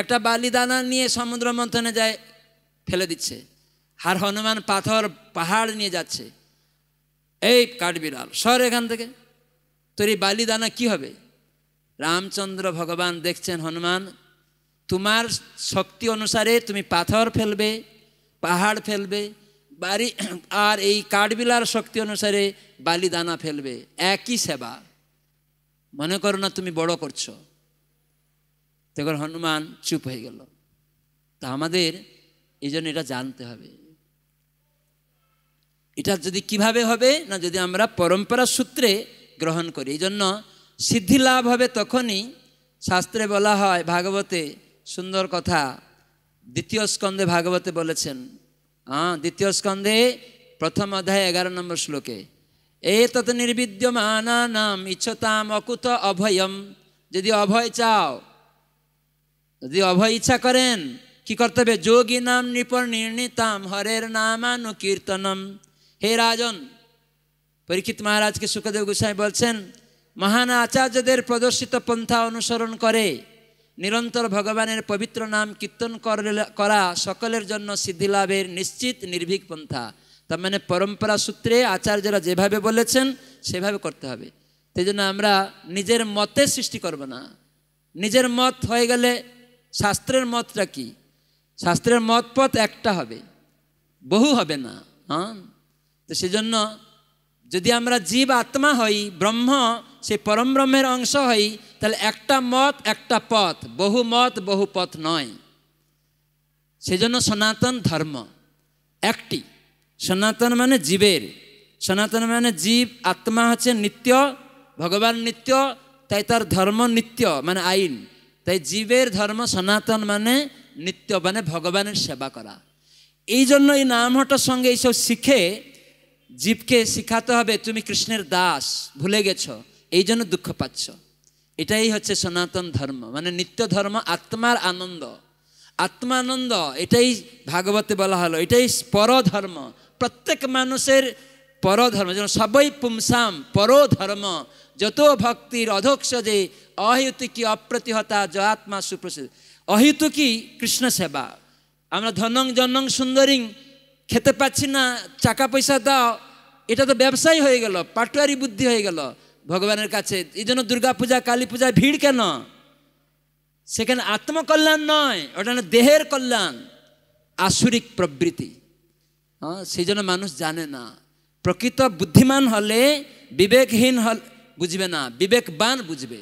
একটা বালিদানা নিয়ে সমুদ্র মন্থনে যায় ফেলে দিচ্ছে আর হনুমান পাথর পাহাড় নিয়ে যাচ্ছে এই কাঠবিড়াল সর এখান থেকে তোর এই বালিদানা কি হবে রামচন্দ্র ভগবান দেখছেন হনুমান তোমার শক্তি অনুসারে তুমি পাথর ফেলবে পাহাড় ফেলবে বাড়ি আর এই কাঠবিলার শক্তি অনুসারে বালিদানা ফেলবে একই সেবা মনে করো না তুমি বড় করছো তখন হনুমান চুপ হয়ে গেল তা আমাদের এই জন্য এটা জানতে হবে এটা যদি কিভাবে হবে না যদি আমরা পরম্পরা সূত্রে গ্রহণ করি এই জন্য সিদ্ধি লাভ হবে তখনই শাস্ত্রে বলা হয় ভাগবতে সুন্দর কথা দ্বিতীয় স্কন্ধে ভাগবতে বলেছেন হ্যাঁ দ্বিতীয় স্কন্ধে প্রথম অধ্যায় এগারো নম্বর শ্লোকে এতত নির্বিদ্যমানানাম ইচ্ছতাম অকুত অভয়ম যদি অভয় চাও যদি অভয় ইচ্ছা করেন কি করতে হবে যোগী নাম নৃপর নির্ণীতাম হরের নামানু কীর্তনম হে রাজন পরীক্ষিত মহারাজকে সুখদেব গোসাই বলছেন মহান আচার্যদের প্রদর্শিত পন্থা অনুসরণ করে নিরন্তর ভগবানের পবিত্র নাম কীর্তন করা সকলের জন্য সিদ্ধিলাভের নিশ্চিত নির্ভীক পন্থা তার মানে পরম্পরা সূত্রে আচার্যরা যেভাবে বলেছেন সেভাবে করতে হবে সেই জন্য আমরা নিজের মতে সৃষ্টি করব না নিজের মত হয়ে গেলে শাস্ত্রের মতটা কি শাস্ত্রের মত পথ একটা হবে বহু হবে না হ্যাঁ তো সেজন্য যদি আমরা জীব আত্মা হই ব্রহ্ম সেই পরম ব্রহ্মের অংশ হই তাহলে একটা মত একটা পথ বহু মত বহু পথ নয় সেজন্য সনাতন ধর্ম একটি সনাতন মানে জীবের সনাতন মানে জীব আত্মা হচ্ছে নিত্য ভগবান নিত্য তাই তার ধর্ম নিত্য মানে আইন তাই জীবের ধর্ম সনাতন মানে নিত্য মানে ভগবানের সেবা করা এই জন্য এই নামহটার সঙ্গে এইসব শিখে জীবকে শিখাতে হবে তুমি কৃষ্ণের দাস ভুলে গেছ এই জন্য দুঃখ পাচ্ছ এটাই হচ্ছে সনাতন ধর্ম মানে নিত্য ধর্ম আত্মার আনন্দ আত্মানন্দ এটাই ভাগবতে বলা হলো এটাই পরধর্ম প্রত্যেক মানুষের পরধর্ম যেন সবই পুমসাম পরধর্ম যত ভক্তির অধ্যক্ষ যে অহেতুকি অপ্রতিহতা য আত্মা সুপ্রসিদ্ধ অহেতুকি কৃষ্ণ সেবা আমরা ধনং জনং সুন্দরী খেতে পাচ্ছি না টাকা পয়সা দাও এটা তো ব্যবসায়ী হয়ে গেল পাটুয়ারি বুদ্ধি হয়ে গেল ভগবানের কাছে এই জন্য দুর্গাপূজা কালী পূজা ভিড় কেন সেখানে আত্মকল্যাণ নয় ওটা দেহের কল্যাণ আসুরিক প্রবৃত্তি হ্যাঁ সেই জন্য মানুষ জানে না প্রকৃত বুদ্ধিমান হলে বিবেকহীন হল বুঝবে না বিবেকবান বুঝবে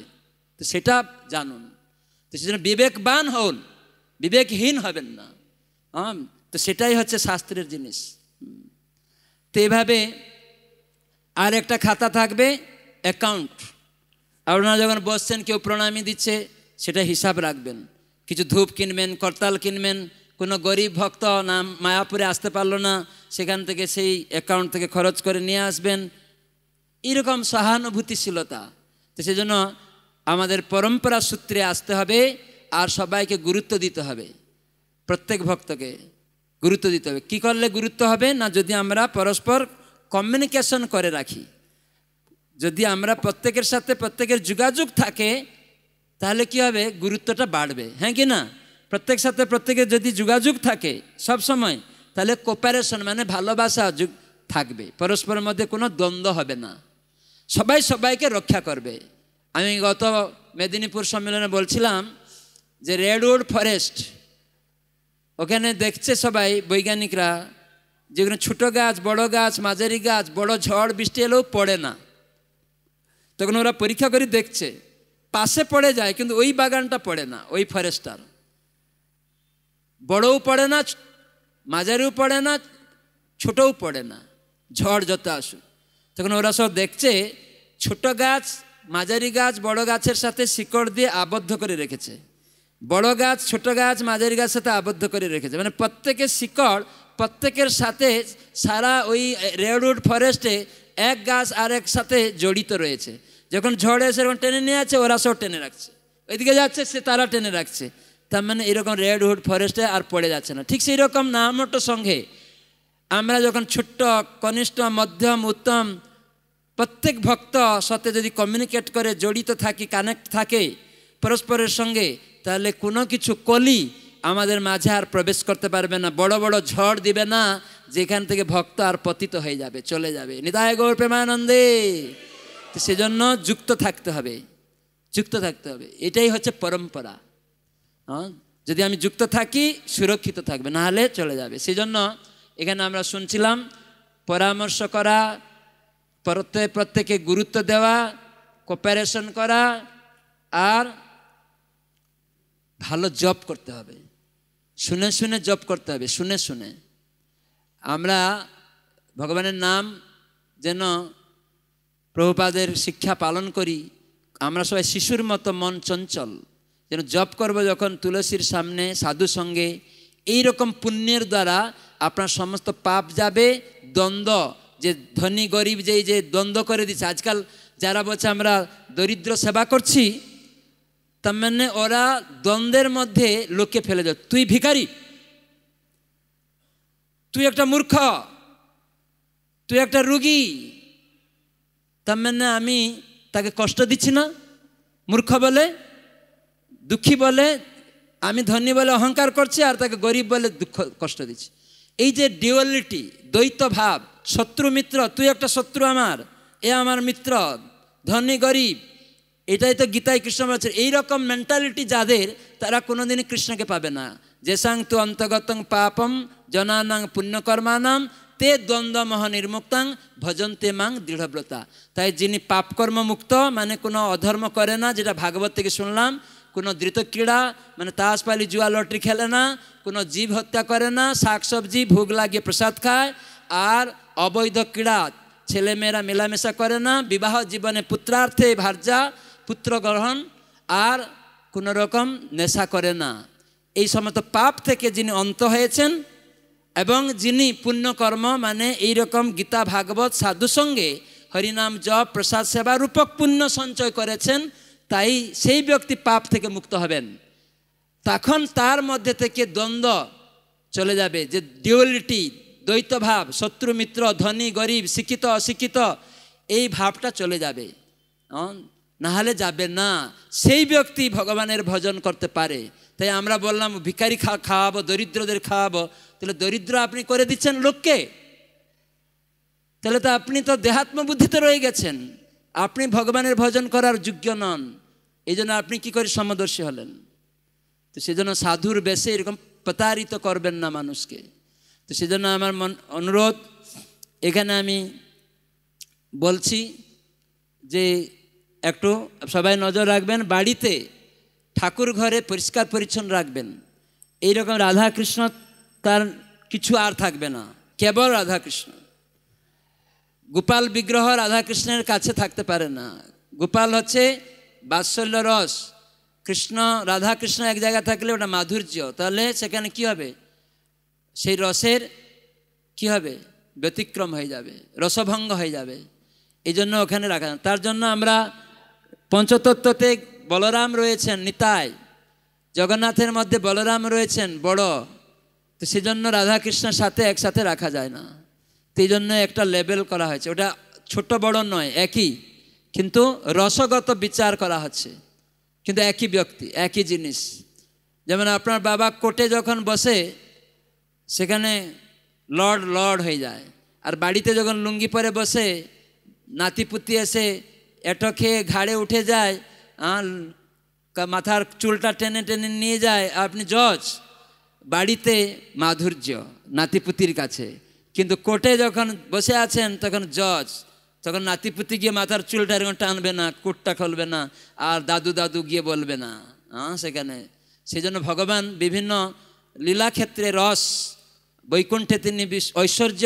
তো সেটা জানুন তো সেজন্য বিবেকবান হন বিবেকহীন হবেন না হ্যাঁ তো সেটাই হচ্ছে শাস্ত্রের জিনিস তো এভাবে আর একটা খাতা থাকবে অ্যাকাউন্ট আপনারা যখন বসছেন কেউ প্রণামী দিচ্ছে সেটা হিসাব রাখবেন কিছু ধূপ কিনবেন করতাল কিনবেন কোনো গরিব ভক্ত না মায়াপুরে আসতে পারলো না সেখান থেকে সেই অ্যাকাউন্ট থেকে খরচ করে নিয়ে আসবেন এরকম সহানুভূতিশীলতা তো সেজন্য আমাদের পরম্পরা সূত্রে আসতে হবে আর সবাইকে গুরুত্ব দিতে হবে প্রত্যেক ভক্তকে গুরুত্ব দিতে হবে কী করলে গুরুত্ব হবে না যদি আমরা পরস্পর কমিউনিকেশন করে রাখি যদি আমরা প্রত্যেকের সাথে প্রত্যেকের যোগাযোগ থাকে তাহলে কি হবে গুরুত্বটা বাড়বে হ্যাঁ কি না প্রত্যেক সাথে প্রত্যেকের যদি যোগাযোগ থাকে সব সময় তাহলে কোপারেশন মানে ভালোবাসা থাকবে পরস্পরের মধ্যে কোনো দ্বন্দ্ব হবে না সবাই সবাইকে রক্ষা করবে আমি গত মেদিনীপুর সম্মেলনে বলছিলাম যে রেডউড ফরেস্ট ওখানে দেখছে সবাই বৈজ্ঞানিকরা যেগুলো ছোটো গাছ বড় গাছ মাঝারি গাছ বড় ঝড় বৃষ্টি এলেও পড়ে না তখন ওরা পরীক্ষা করে দেখছে পাশে পড়ে যায় কিন্তু ওই বাগানটা পড়ে না ওই ফরেস্টটার বড়ও পড়ে না মাঝারিও পড়ে না ছোটও পড়ে না ঝড় যত আসুক তখন ওরা সব দেখছে ছোট গাছ মাঝারি গাছ বড় গাছের সাথে শিকড় দিয়ে আবদ্ধ করে রেখেছে বড় গাছ ছোট গাছ মাঝারি গাছ সাথে আবদ্ধ করে রেখেছে মানে প্রত্যেকের শিকড় প্রত্যেকের সাথে সারা ওই রেডউড ফরেস্টে এক গাছ আর এক সাথে জড়িত রয়েছে যখন ঝড় এসে টেনে নিয়ে আছে ওরা সব টেনে রাখছে ওইদিকে যাচ্ছে সে তারা টেনে রাখছে তার মানে এরকম রেডহুড ফরেস্টে আর পড়ে যাচ্ছে না ঠিক সেই রকম নামটো সঙ্গে আমরা যখন ছোট্ট কনিষ্ঠ মধ্যম উত্তম প্রত্যেক ভক্ত সাথে যদি কমিউনিকেট করে জড়িত থাকি কানেক্ট থাকে পরস্পরের সঙ্গে তাহলে কোনো কিছু কলি আমাদের মাঝে আর প্রবেশ করতে পারবে না বড় বড় ঝড় দিবে না যেখান থেকে ভক্ত আর পতিত হয়ে যাবে চলে যাবে নিদায় গৌর প্রেমানন্দে সেজন্য যুক্ত থাকতে হবে যুক্ত থাকতে হবে এটাই হচ্ছে পরম্পরা হ্যাঁ? যদি আমি যুক্ত থাকি সুরক্ষিত থাকবে নাহলে চলে যাবে সেই জন্য এখানে আমরা শুনছিলাম পরামর্শ করা প্রত্যেক প্রত্যেকে গুরুত্ব দেওয়া কোপারেশন করা আর ভালো জব করতে হবে শুনে শুনে জব করতে হবে শুনে শুনে আমরা ভগবানের নাম যেন প্রভুপাদের শিক্ষা পালন করি আমরা সবাই শিশুর মতো মন চঞ্চল যেন জপ করব যখন তুলসীর সামনে সাধু সঙ্গে এই রকম পুণ্যের দ্বারা আপনার সমস্ত পাপ যাবে দ্বন্দ্ব যে ধনী গরিব যেই যে দ্বন্দ্ব করে দিচ্ছে আজকাল যারা বলছে আমরা দরিদ্র সেবা করছি তার মানে ওরা দ্বন্দ্বের মধ্যে লোকে ফেলে যাচ্ছে তুই ভিকারি তুই একটা মূর্খ তুই একটা রুগী তার মানে আমি তাকে কষ্ট দিচ্ছি না মূর্খ বলে দুঃখী বলে আমি ধনী বলে অহংকার করছি আর তাকে গরিব বলে দুঃখ কষ্ট দিচ্ছি এই যে ডিওয়ালিটি দ্বৈত ভাব শত্রু মিত্র তুই একটা শত্রু আমার এ আমার মিত্র ধনী গরিব এটাই তো গীতায় কৃষ্ণ বলেছে এইরকম মেন্টালিটি যাদের তারা কোনোদিন কৃষ্ণকে পাবে না যেসাং তু অন্তগত পাপম জনানাং পুণ্যকর্মানাম তে মহ নির্মুক্তাং ভজন্তে মাং দৃঢ়ব্রতা তাই যিনি পাপকর্ম মুক্ত মানে কোনো অধর্ম করে না যেটা ভাগবত থেকে শুনলাম কোনো ধৃত ক্রীড়া মানে তাসপালি জুয়া লটারি খেলে না কোনো জীব হত্যা করে না শাক সবজি ভোগ লাগিয়ে প্রসাদ খায় আর অবৈধ ক্রীড়া ছেলেমেয়েরা মেলামেশা করে না বিবাহ জীবনে পুত্রার্থে ভার্যা পুত্র গ্রহণ আর কোনো রকম নেশা করে না এই সমস্ত পাপ থেকে যিনি অন্ত হয়েছেন এবং যিনি পুণ্যকর্ম মানে এই রকম গীতা ভাগবত সাধু সঙ্গে হরিনাম জপ প্রসাদ সেবা রূপক পুণ্য সঞ্চয় করেছেন তাই সেই ব্যক্তি পাপ থেকে মুক্ত হবেন তখন তার মধ্যে থেকে দ্বন্দ্ব চলে যাবে যে ডিউলিটি দ্বৈতভাব শত্রু মিত্র ধনী গরিব শিক্ষিত অশিক্ষিত এই ভাবটা চলে যাবে নাহলে যাবে না সেই ব্যক্তি ভগবানের ভজন করতে পারে তাই আমরা বললাম ভিকারি খা খাওয়াবো দরিদ্রদের খাওয়াবো তাহলে দরিদ্র আপনি করে দিচ্ছেন লোককে তাহলে তো আপনি তো দেহাত্ম বুদ্ধিতে রয়ে গেছেন আপনি ভগবানের ভজন করার যোগ্য নন এই জন্য আপনি কী করে সমদর্শী হলেন তো সেজন্য সাধুর বেশে এরকম প্রতারিত করবেন না মানুষকে তো সেজন্য আমার মন অনুরোধ এখানে আমি বলছি যে একটু সবাই নজর রাখবেন বাড়িতে ঠাকুর ঘরে পরিষ্কার পরিচ্ছন্ন রাখবেন এইরকম রাধাকৃষ্ণ তার কিছু আর থাকবে না কেবল রাধাকৃষ্ণ গোপাল বিগ্রহ রাধাকৃষ্ণের কাছে থাকতে পারে না গোপাল হচ্ছে বাৎসল্য রস কৃষ্ণ রাধা কৃষ্ণ এক জায়গায় থাকলে ওটা মাধুর্য তাহলে সেখানে কি হবে সেই রসের কি হবে ব্যতিক্রম হয়ে যাবে রসভঙ্গ হয়ে যাবে এই জন্য ওখানে রাখা তার জন্য আমরা পঞ্চতত্ত্বতে বলরাম রয়েছেন নিতাই জগন্নাথের মধ্যে বলরাম রয়েছেন বড় তো সেজন্য রাধাকৃষ্ণের সাথে একসাথে রাখা যায় না তো এই জন্য একটা লেবেল করা হয়েছে ওটা ছোট বড় নয় একই কিন্তু রসগত বিচার করা হচ্ছে কিন্তু একই ব্যক্তি একই জিনিস যেমন আপনার বাবা কোর্টে যখন বসে সেখানে লর্ড লর্ড হয়ে যায় আর বাড়িতে যখন লুঙ্গি পরে বসে নাতিপুতি এসে এটো খেয়ে ঘাড়ে উঠে যায় মাথার চুলটা টেনে টেনে নিয়ে যায় আপনি জজ বাড়িতে মাধুর্য নাতিপুতির কাছে কিন্তু কোর্টে যখন বসে আছেন তখন জজ তখন নাতিপুতি গিয়ে মাথার চুলটা এরকম টানবে না কুটটা খুলবে না আর দাদু দাদু গিয়ে বলবে না হ্যাঁ সেখানে সেই জন্য ভগবান বিভিন্ন লীলাক্ষেত্রে রস বৈকুণ্ঠে তিনি ঐশ্বর্য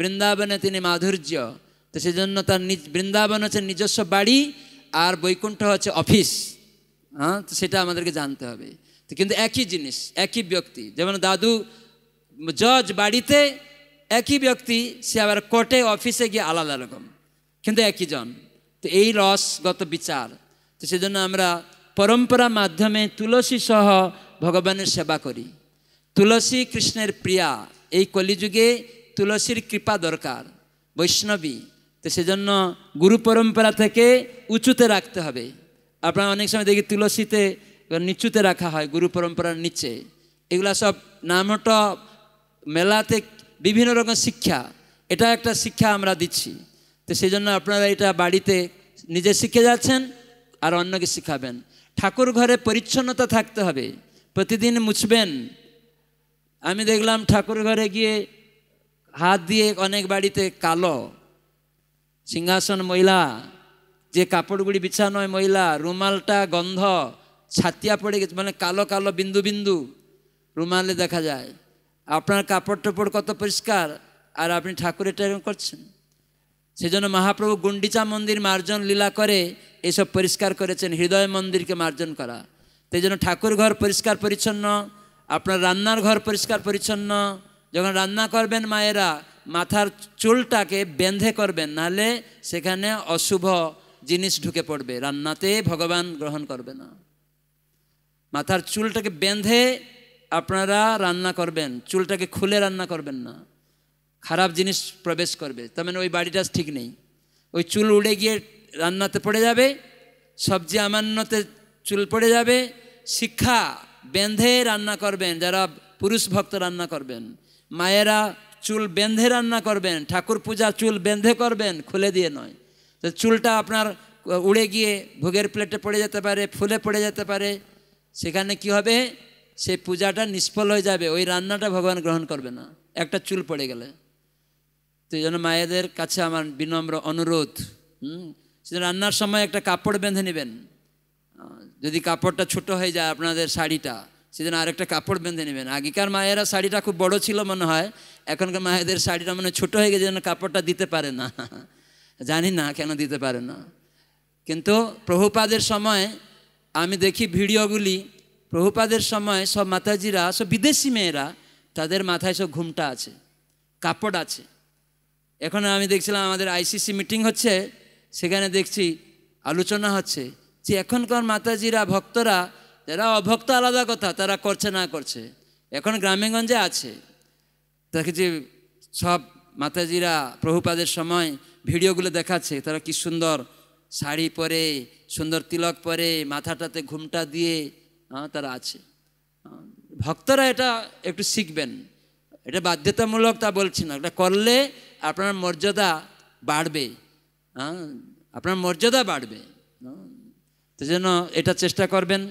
বৃন্দাবনে তিনি মাধুর্য তো সেজন্য তার নিজ বৃন্দাবন হচ্ছে নিজস্ব বাড়ি আর বৈকুণ্ঠ হচ্ছে অফিস হ্যাঁ তো সেটা আমাদেরকে জানতে হবে তো কিন্তু একই জিনিস একই ব্যক্তি যেমন দাদু জজ বাড়িতে একই ব্যক্তি সে আবার কোর্টে অফিসে গিয়ে আলাদা রকম কিন্তু একই জন তো এই রসগত বিচার তো সেজন্য আমরা পরম্পরা মাধ্যমে তুলসী সহ ভগবানের সেবা করি তুলসী কৃষ্ণের প্রিয়া এই কলিযুগে তুলসীর কৃপা দরকার বৈষ্ণবী তো সেজন্য গুরু পরম্পরা থেকে উঁচুতে রাখতে হবে আপনারা অনেক সময় দেখি তুলসীতে নিচুতে রাখা হয় গুরু পরম্পরার নিচে এগুলা সব নামট মেলাতে বিভিন্ন রকম শিক্ষা এটা একটা শিক্ষা আমরা দিচ্ছি তো সেই জন্য আপনারা এটা বাড়িতে নিজে শিখে যাচ্ছেন আর অন্যকে শিখাবেন ঠাকুর ঘরে পরিচ্ছন্নতা থাকতে হবে প্রতিদিন মুছবেন আমি দেখলাম ঠাকুর ঘরে গিয়ে হাত দিয়ে অনেক বাড়িতে কালো সিংহাসন মহিলা যে কাপড়গুলি বিছানো হয় মহিলা রুমালটা গন্ধ ছাতিয়া পড়ে গেছে মানে কালো কালো বিন্দু বিন্দু রুমালে দেখা যায় আপনার কাপড় টাপড় কত পরিষ্কার আর আপনি ঠাকুরের টাইম এরকম করছেন সেজন্য মহাপ্রভু গুন্ডিচা মন্দির মার্জন লীলা করে এসব পরিষ্কার করেছেন হৃদয় মন্দিরকে মার্জন করা সেই জন্য ঠাকুর ঘর পরিষ্কার পরিচ্ছন্ন আপনার রান্নার ঘর পরিষ্কার পরিচ্ছন্ন যখন রান্না করবেন মায়েরা মাথার চুলটাকে বেঁধে করবেন নাহলে সেখানে অশুভ জিনিস ঢুকে পড়বে রান্নাতে ভগবান গ্রহণ করবে না মাথার চুলটাকে বেঁধে আপনারা রান্না করবেন চুলটাকে খুলে রান্না করবেন না খারাপ জিনিস প্রবেশ করবে তার মানে ওই বাড়িটা ঠিক নেই ওই চুল উড়ে গিয়ে রান্নাতে পড়ে যাবে সবজি আমান্নতে চুল পড়ে যাবে শিক্ষা বেঁধে রান্না করবেন যারা পুরুষ ভক্ত রান্না করবেন মায়েরা চুল বেঁধে রান্না করবেন ঠাকুর পূজা চুল বেঁধে করবেন খুলে দিয়ে নয় তো চুলটা আপনার উড়ে গিয়ে ভোগের প্লেটে পড়ে যেতে পারে ফুলে পড়ে যেতে পারে সেখানে কি হবে সেই পূজাটা নিষ্ফল হয়ে যাবে ওই রান্নাটা ভগবান গ্রহণ করবে না একটা চুল পড়ে গেলে তো এই জন্য মায়েদের কাছে আমার বিনম্র অনুরোধ হুম রান্নার সময় একটা কাপড় বেঁধে নেবেন যদি কাপড়টা ছোট হয়ে যায় আপনাদের শাড়িটা সেদিন আরেকটা কাপড় বেঁধে নেবেন আগেকার মায়েরা শাড়িটা খুব বড় ছিল মনে হয় এখনকার মায়েদের শাড়িটা মানে ছোট হয়ে গেছে যেন কাপড়টা দিতে পারে না জানি না কেন দিতে পারে না কিন্তু প্রভুপাদের সময় আমি দেখি ভিডিওগুলি প্রভুপাদের সময় সব মাতাজিরা সব বিদেশি মেয়েরা তাদের মাথায় সব ঘুমটা আছে কাপড় আছে এখন আমি দেখছিলাম আমাদের আইসিসি মিটিং হচ্ছে সেখানে দেখছি আলোচনা হচ্ছে যে এখনকার মাতাজিরা ভক্তরা যারা অভক্ত আলাদা কথা তারা করছে না করছে এখন গ্রামেগঞ্জে আছে তাকে যে সব মাতাজিরা প্রভুপাদের সময় ভিডিওগুলো দেখাচ্ছে তারা কি সুন্দর শাড়ি পরে সুন্দর তিলক পরে মাথাটাতে ঘুমটা দিয়ে তারা আছে ভক্তরা এটা একটু শিখবেন এটা বাধ্যতামূলক তা বলছি না এটা করলে আপনার মর্যাদা বাড়বে হ্যাঁ আপনার মর্যাদা বাড়বে তো যেন এটা চেষ্টা করবেন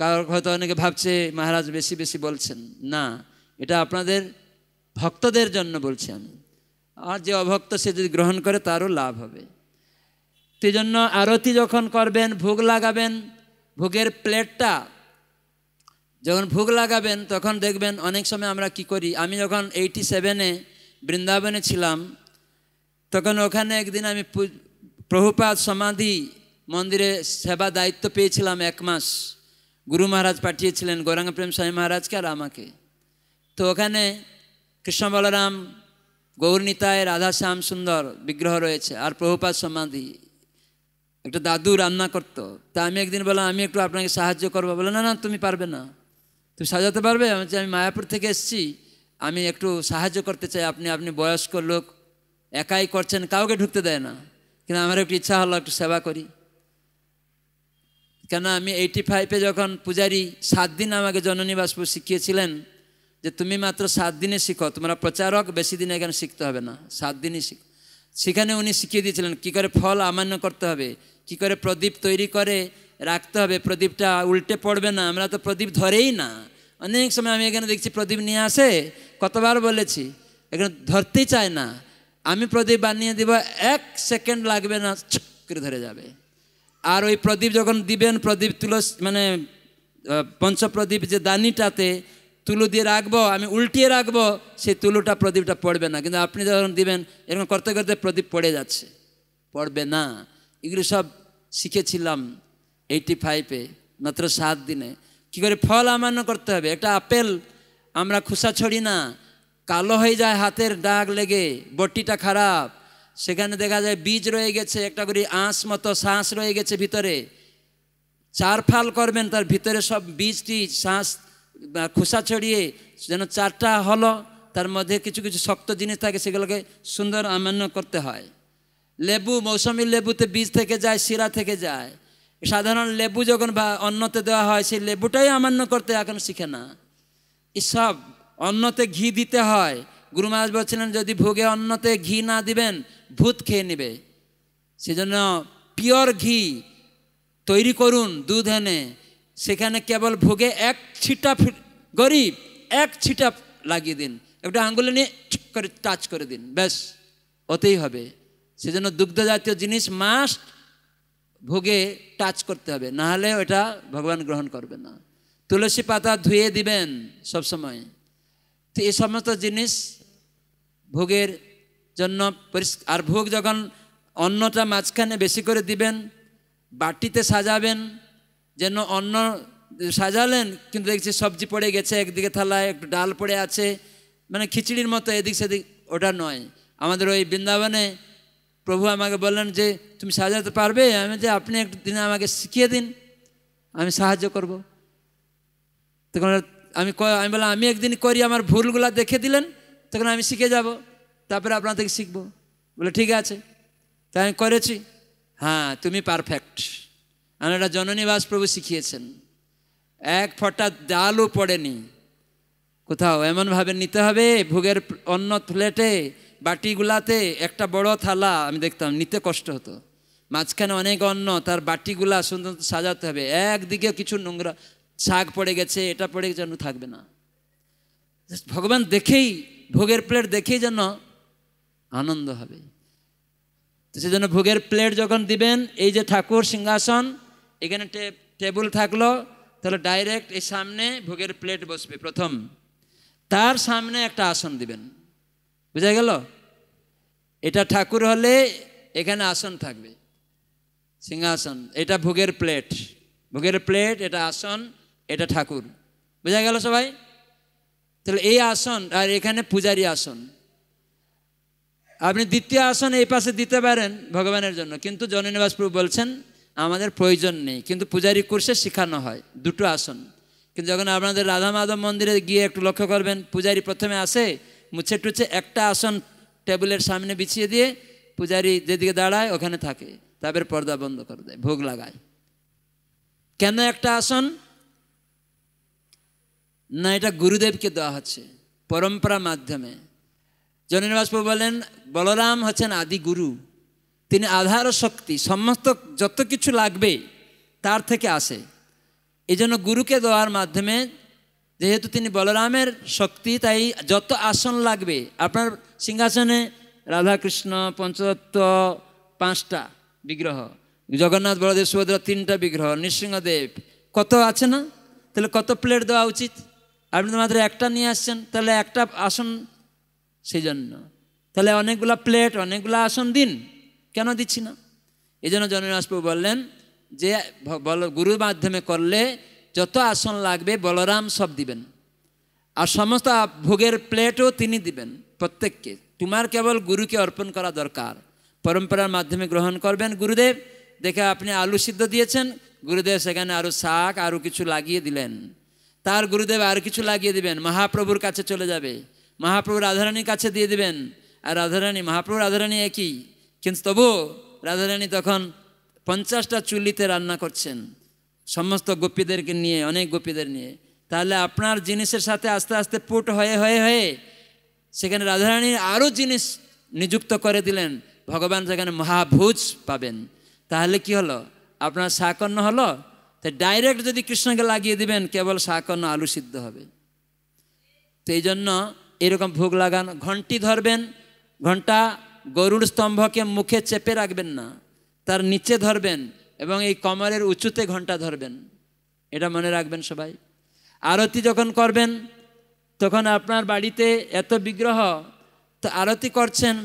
কারোর হয়তো অনেকে ভাবছে মহারাজ বেশি বেশি বলছেন না এটা আপনাদের ভক্তদের জন্য বলছি আমি আর যে অভক্ত সে যদি গ্রহণ করে তারও লাভ হবে সেই জন্য আরতি যখন করবেন ভোগ লাগাবেন ভোগের প্লেটটা যখন ভোগ লাগাবেন তখন দেখবেন অনেক সময় আমরা কি করি আমি যখন এইটি সেভেনে বৃন্দাবনে ছিলাম তখন ওখানে একদিন আমি প্রভুপাত সমাধি মন্দিরে সেবা দায়িত্ব পেয়েছিলাম এক মাস গুরু মহারাজ পাঠিয়েছিলেন গৌরাঙ্গপ্রেম স্বামী মহারাজকে আর আমাকে তো ওখানে কৃষ্ণ বলরাম গৌরনীতায় রাধা শ্যাম সুন্দর বিগ্রহ রয়েছে আর প্রভুপাত সমাধি একটা দাদু রান্না করতো তা আমি একদিন বললাম আমি একটু আপনাকে সাহায্য করবো বলে না না তুমি পারবে না তুমি সাজাতে পারবে আমি মায়াপুর থেকে এসেছি আমি একটু সাহায্য করতে চাই আপনি আপনি বয়স্ক লোক একাই করছেন কাউকে ঢুকতে দেয় না কিন্তু আমার একটু ইচ্ছা হলো একটু সেবা করি কেন আমি এইটি ফাইভে যখন পূজারি সাত দিন আমাকে জননী বাষ্প শিখিয়েছিলেন যে তুমি মাত্র সাত দিনে শিখো তোমরা প্রচারক বেশি দিনে এখানে শিখতে হবে না সাত দিনই শিখ সেখানে উনি শিখিয়ে দিয়েছিলেন কী করে ফল আমান্য করতে হবে কি করে প্রদীপ তৈরি করে রাখতে হবে প্রদীপটা উল্টে পড়বে না আমরা তো প্রদীপ ধরেই না অনেক সময় আমি এখানে দেখছি প্রদীপ নিয়ে আসে কতবার বলেছি এখানে ধরতে চায় না আমি প্রদীপ বানিয়ে দিব এক সেকেন্ড লাগবে না ছুক করে ধরে যাবে আর ওই প্রদীপ যখন দিবেন প্রদীপ তুলো মানে পঞ্চপ্রদীপ যে দানিটাতে তুলো দিয়ে রাখবো আমি উল্টিয়ে রাখবো সেই তুলোটা প্রদীপটা পড়বে না কিন্তু আপনি যখন দিবেন এরকম করতে করতে প্রদীপ পড়ে যাচ্ছে পড়বে না এগুলো সব শিখেছিলাম এইটি ফাইভে মাত্র সাত দিনে কি করে ফল আমান্য করতে হবে একটা আপেল আমরা খোসা ছড়ি না কালো হয়ে যায় হাতের দাগ লেগে বটিটা খারাপ সেখানে দেখা যায় বীজ রয়ে গেছে একটা করে আঁশ মতো শ্বাস রয়ে গেছে ভিতরে চার ফাল করবেন তার ভিতরে সব বীজটি শ্বাস খোসা ছড়িয়ে যেন চারটা হলো তার মধ্যে কিছু কিছু শক্ত জিনিস থাকে সেগুলোকে সুন্দর আমান্য করতে হয় লেবু মৌসুমি লেবুতে বীজ থেকে যায় শিরা থেকে যায় সাধারণ লেবু যখন বা অন্নতে দেওয়া হয় সেই লেবুটাই অমান্য করতে এখন শিখে না এসব অন্নতে ঘি দিতে হয় গুরু মহারাজ বলছিলেন যদি ভোগে অন্নতে ঘি না দিবেন ভূত খেয়ে নেবে সেজন্য পিওর ঘি তৈরি করুন দুধ এনে সেখানে কেবল ভোগে এক ছিটা গরিব এক ছিটা লাগিয়ে দিন একটা আঙ্গুলে নিয়ে করে টাচ করে দিন ব্যাস ওতেই হবে সেজন্য দুগ্ধ জাতীয় জিনিস মাস্ট ভোগে টাচ করতে হবে নাহলে ওটা ভগবান গ্রহণ করবে না তুলসী পাতা ধুয়ে দিবেন সবসময় তো এই সমস্ত জিনিস ভোগের জন্য আর ভোগ যখন অন্নটা মাঝখানে বেশি করে দিবেন বাটিতে সাজাবেন যেন অন্ন সাজালেন কিন্তু দেখছি সবজি পড়ে গেছে একদিকে থালায় একটু ডাল পড়ে আছে মানে খিচড়ির মতো এদিক সেদিক ওটা নয় আমাদের ওই বৃন্দাবনে প্রভু আমাকে বললেন যে তুমি সাজাতে পারবে আমি যে আপনি একদিন আমাকে শিখিয়ে দিন আমি সাহায্য করব তখন আমি আমি বললাম আমি একদিন করি আমার ভুলগুলো দেখে দিলেন তখন আমি শিখে যাব তারপরে আপনার থেকে শিখবো বলে ঠিক আছে তাই আমি করেছি হ্যাঁ তুমি পারফেক্ট আমি এটা জননীবাস প্রভু শিখিয়েছেন এক ফটা ডালও পড়েনি কোথাও এমনভাবে নিতে হবে ভোগের অন্য প্লেটে বাটিগুলাতে একটা বড় থালা আমি দেখতাম নিতে কষ্ট হতো মাঝখানে অনেক অন্ন তার বাটিগুলা সুন্দর সাজাতে হবে একদিকে কিছু নোংরা শাক পড়ে গেছে এটা পড়ে যেন থাকবে না ভগবান দেখেই ভোগের প্লেট দেখেই যেন আনন্দ হবে তো সেজন্য ভোগের প্লেট যখন দিবেন এই যে ঠাকুর সিংহাসন এখানে টেবুল থাকলো তাহলে ডাইরেক্ট এই সামনে ভোগের প্লেট বসবে প্রথম তার সামনে একটা আসন দিবেন বুঝা গেল এটা ঠাকুর হলে এখানে আসন থাকবে সিংহাসন এটা ভোগের প্লেট ভোগের প্লেট এটা আসন এটা ঠাকুর বোঝা গেল সবাই তাহলে এই আসন আর এখানে পূজারি আসন আপনি দ্বিতীয় আসন এই পাশে দিতে পারেন ভগবানের জন্য কিন্তু জননিবাস প্রভু বলছেন আমাদের প্রয়োজন নেই কিন্তু পূজারি কোর্সে শেখানো হয় দুটো আসন কিন্তু যখন আপনাদের রাধা মাধব মন্দিরে গিয়ে একটু লক্ষ্য করবেন পূজারি প্রথমে আসে মুছে টুছে একটা আসন টেবিলের সামনে বিছিয়ে দিয়ে পূজারি যেদিকে দাঁড়ায় ওখানে থাকে তারপরে পর্দা বন্ধ করে দেয় ভোগ লাগায় কেন একটা আসন না এটা গুরুদেবকে দেওয়া হচ্ছে পরম্পরা মাধ্যমে জনীনবাসপু বলেন বলরাম হচ্ছেন আদি গুরু তিনি আধার শক্তি সমস্ত যত কিছু লাগবে তার থেকে আসে এই জন্য গুরুকে দেওয়ার মাধ্যমে যেহেতু তিনি বলরামের শক্তি তাই যত আসন লাগবে আপনার সিংহাসনে রাধাকৃষ্ণ পঞ্চদত্ত পাঁচটা বিগ্রহ জগন্নাথ বলদেব সুভদ্রা তিনটা বিগ্রহ নৃসিংহদেব কত আছে না তাহলে কত প্লেট দেওয়া উচিত আপনি তো মাত্র একটা নিয়ে আসছেন তাহলে একটা আসন সেই জন্য তাহলে অনেকগুলা প্লেট অনেকগুলা আসন দিন কেন দিচ্ছি না এই জন্য জনরাজ বললেন যে বল গুরুর মাধ্যমে করলে যত আসন লাগবে বলরাম সব দিবেন আর সমস্ত ভোগের প্লেটও তিনি দিবেন প্রত্যেককে তোমার কেবল গুরুকে অর্পণ করা দরকার পরম্পরার মাধ্যমে গ্রহণ করবেন গুরুদেব দেখে আপনি আলু সিদ্ধ দিয়েছেন গুরুদেব সেখানে আরও শাক আরও কিছু লাগিয়ে দিলেন তার গুরুদেব আর কিছু লাগিয়ে দিবেন মহাপ্রভুর কাছে চলে যাবে মহাপ্রভু রাধারানীর কাছে দিয়ে দিবেন আর রাধারানী মহাপ্রভু রাধারানী একই কিন্তু তবু রাধারানী তখন পঞ্চাশটা চুল্লিতে রান্না করছেন সমস্ত গোপীদেরকে নিয়ে অনেক গোপীদের নিয়ে তাহলে আপনার জিনিসের সাথে আস্তে আস্তে পুট হয়ে হয়ে হয়ে সেখানে রাধারানীর আরও জিনিস নিযুক্ত করে দিলেন ভগবান সেখানে মহাভোজ পাবেন তাহলে কি হলো আপনার সাকর্ণ হলো তো ডাইরেক্ট যদি কৃষ্ণকে লাগিয়ে দিবেন কেবল সাকর্ণ আলু সিদ্ধ হবে তো এই জন্য এরকম ভোগ লাগান ঘন্টি ধরবেন ঘন্টা গরুর স্তম্ভকে মুখে চেপে রাখবেন না তার নিচে ধরবেন এবং এই কমরের উঁচুতে ঘন্টা ধরবেন এটা মনে রাখবেন সবাই আরতি যখন করবেন তখন আপনার বাড়িতে এত বিগ্রহ তো আরতি করছেন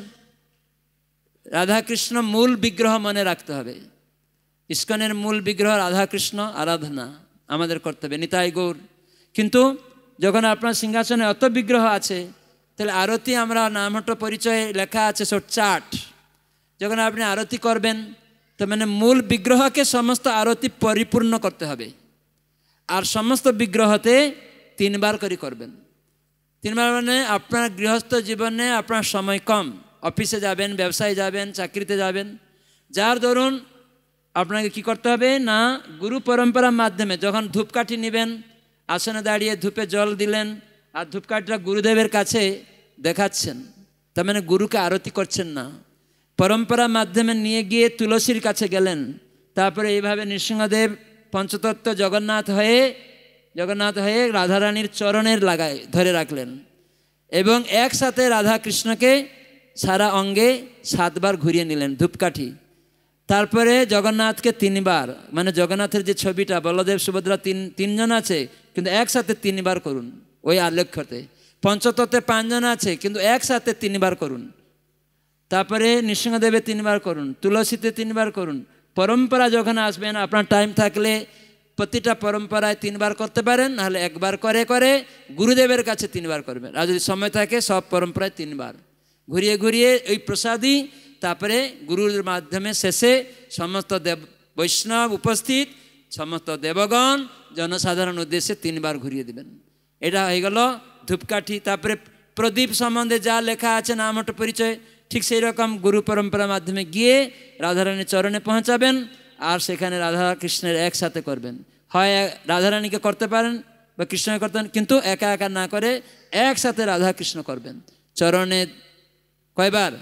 রাধাকৃষ্ণ মূল বিগ্রহ মনে রাখতে হবে ইস্কনের মূল বিগ্রহ রাধাকৃষ্ণ আরাধনা আমাদের করতে হবে নিতাই গৌর কিন্তু যখন আপনার সিংহাসনে অত বিগ্রহ আছে তাহলে আরতি আমরা নামহট্ট পরিচয়ে লেখা আছে সব চাট যখন আপনি আরতি করবেন তো মানে মূল বিগ্রহকে সমস্ত আরতি পরিপূর্ণ করতে হবে আর সমস্ত বিগ্রহতে তিনবার করে করবেন তিনবার মানে আপনার গৃহস্থ জীবনে আপনার সময় কম অফিসে যাবেন ব্যবসায় যাবেন চাকরিতে যাবেন যার ধরুন আপনাকে কি করতে হবে না গুরু পরম্পরার মাধ্যমে যখন ধূপকাঠি নেবেন আসনে দাঁড়িয়ে ধূপে জল দিলেন আর ধূপকাঠিটা গুরুদেবের কাছে দেখাচ্ছেন তার মানে গুরুকে আরতি করছেন না পরম্পরা মাধ্যমে নিয়ে গিয়ে তুলসীর কাছে গেলেন তারপরে এইভাবে নৃসিংহদেব পঞ্চতত্ত্ব জগন্নাথ হয়ে জগন্নাথ হয়ে রাধারানীর চরণের লাগায় ধরে রাখলেন এবং একসাথে রাধা কৃষ্ণকে সারা অঙ্গে সাতবার ঘুরিয়ে নিলেন ধূপকাঠি তারপরে জগন্নাথকে তিনবার মানে জগন্নাথের যে ছবিটা বলদেব সুভদ্রা তিন তিনজন আছে কিন্তু একসাথে তিনবার করুন ওই আলেখ্যতে পঞ্চতত্ত্বে পাঁচজন আছে কিন্তু একসাথে তিনবার করুন তারপরে নৃসিংহদেবে তিনবার করুন তুলসীতে তিনবার করুন পরম্পরা যখন আসবেন আপনার টাইম থাকলে প্রতিটা পরম্পরায় তিনবার করতে পারেন নাহলে একবার করে করে গুরুদেবের কাছে তিনবার করবেন আর যদি সময় থাকে সব পরম্পরায় তিনবার ঘুরিয়ে ঘুরিয়ে ওই প্রসাদই তারপরে গুরুর মাধ্যমে শেষে সমস্ত দেব বৈষ্ণব উপস্থিত সমস্ত দেবগণ জনসাধারণ উদ্দেশ্যে তিনবার ঘুরিয়ে দেবেন এটা হয়ে গেল ধূপকাঠি তারপরে প্রদীপ সম্বন্ধে যা লেখা আছে নামটা পরিচয় ঠিক সেই রকম গুরু পরম্পরার মাধ্যমে গিয়ে রাধারানীর চরণে পৌঁছাবেন আর সেখানে রাধা কৃষ্ণের একসাথে করবেন হয় রাধারানীকে করতে পারেন বা কৃষ্ণ করতেন কিন্তু একা একা না করে একসাথে রাধা কৃষ্ণ করবেন চরণে কয়বার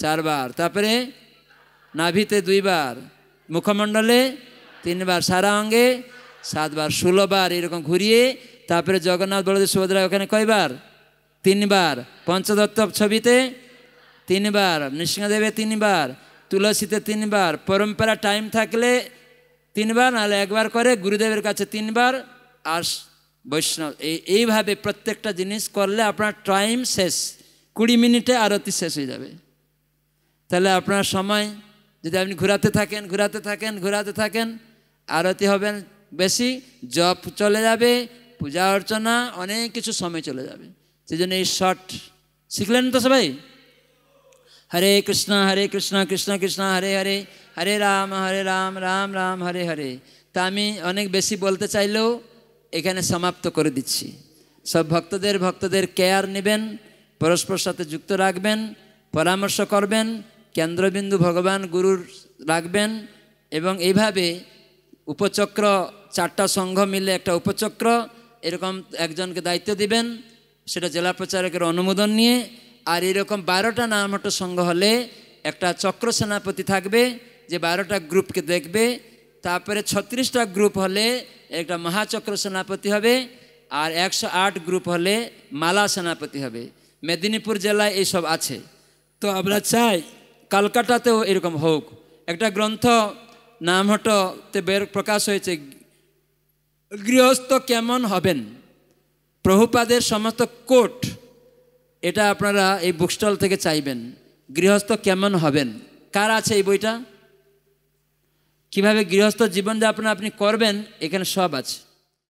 চারবার তারপরে নাভিতে দুইবার মুখমণ্ডলে তিনবার সারা অঙ্গে সাতবার ষোলোবার এরকম ঘুরিয়ে তারপরে জগন্নাথ বলদেব সুভদ্রা ওখানে কয়বার তিনবার পঞ্চদত্ত ছবিতে তিনবার নৃসিংহদেবে তিনবার তুলসীতে তিনবার পরম্পরা টাইম থাকলে তিনবার নাহলে একবার করে গুরুদেবের কাছে তিনবার আর বৈষ্ণব এই এইভাবে প্রত্যেকটা জিনিস করলে আপনার টাইম শেষ কুড়ি মিনিটে আরতি শেষ হয়ে যাবে তাহলে আপনার সময় যদি আপনি ঘুরাতে থাকেন ঘুরাতে থাকেন ঘুরাতে থাকেন আরতি হবেন বেশি জপ চলে যাবে পূজা অর্চনা অনেক কিছু সময় চলে যাবে সেই জন্য এই শর্ট শিখলেন তো সবাই হরে কৃষ্ণ হরে কৃষ্ণ কৃষ্ণ কৃষ্ণ হরে হরে হরে রাম হরে রাম রাম রাম হরে হরে তা আমি অনেক বেশি বলতে চাইলেও এখানে সমাপ্ত করে দিচ্ছি সব ভক্তদের ভক্তদের কেয়ার নেবেন পরস্পর সাথে যুক্ত রাখবেন পরামর্শ করবেন কেন্দ্রবিন্দু ভগবান গুরুর রাখবেন এবং এইভাবে উপচক্র চারটা সংঘ মিলে একটা উপচক্র এরকম একজনকে দায়িত্ব দিবেন সেটা জেলা প্রচারকের অনুমোদন নিয়ে আর এরকম বারোটা নামহট্ট সংঘ হলে একটা চক্র সেনাপতি থাকবে যে বারোটা গ্রুপকে দেখবে তারপরে ছত্রিশটা গ্রুপ হলে একটা মহাচক্র সেনাপতি হবে আর একশো আট গ্রুপ হলে মালা সেনাপতি হবে মেদিনীপুর জেলায় এইসব আছে তো আমরা চাই কলকাতাতেও এরকম হোক একটা গ্রন্থ নাম নামহটতে বের প্রকাশ হয়েছে গৃহস্থ কেমন হবেন প্রভুপাদের সমস্ত কোট এটা আপনারা এই বুকস্টল থেকে চাইবেন গৃহস্থ কেমন হবেন কার আছে এই বইটা কিভাবে গৃহস্থ জীবনযাপনা আপনি করবেন এখানে সব আছে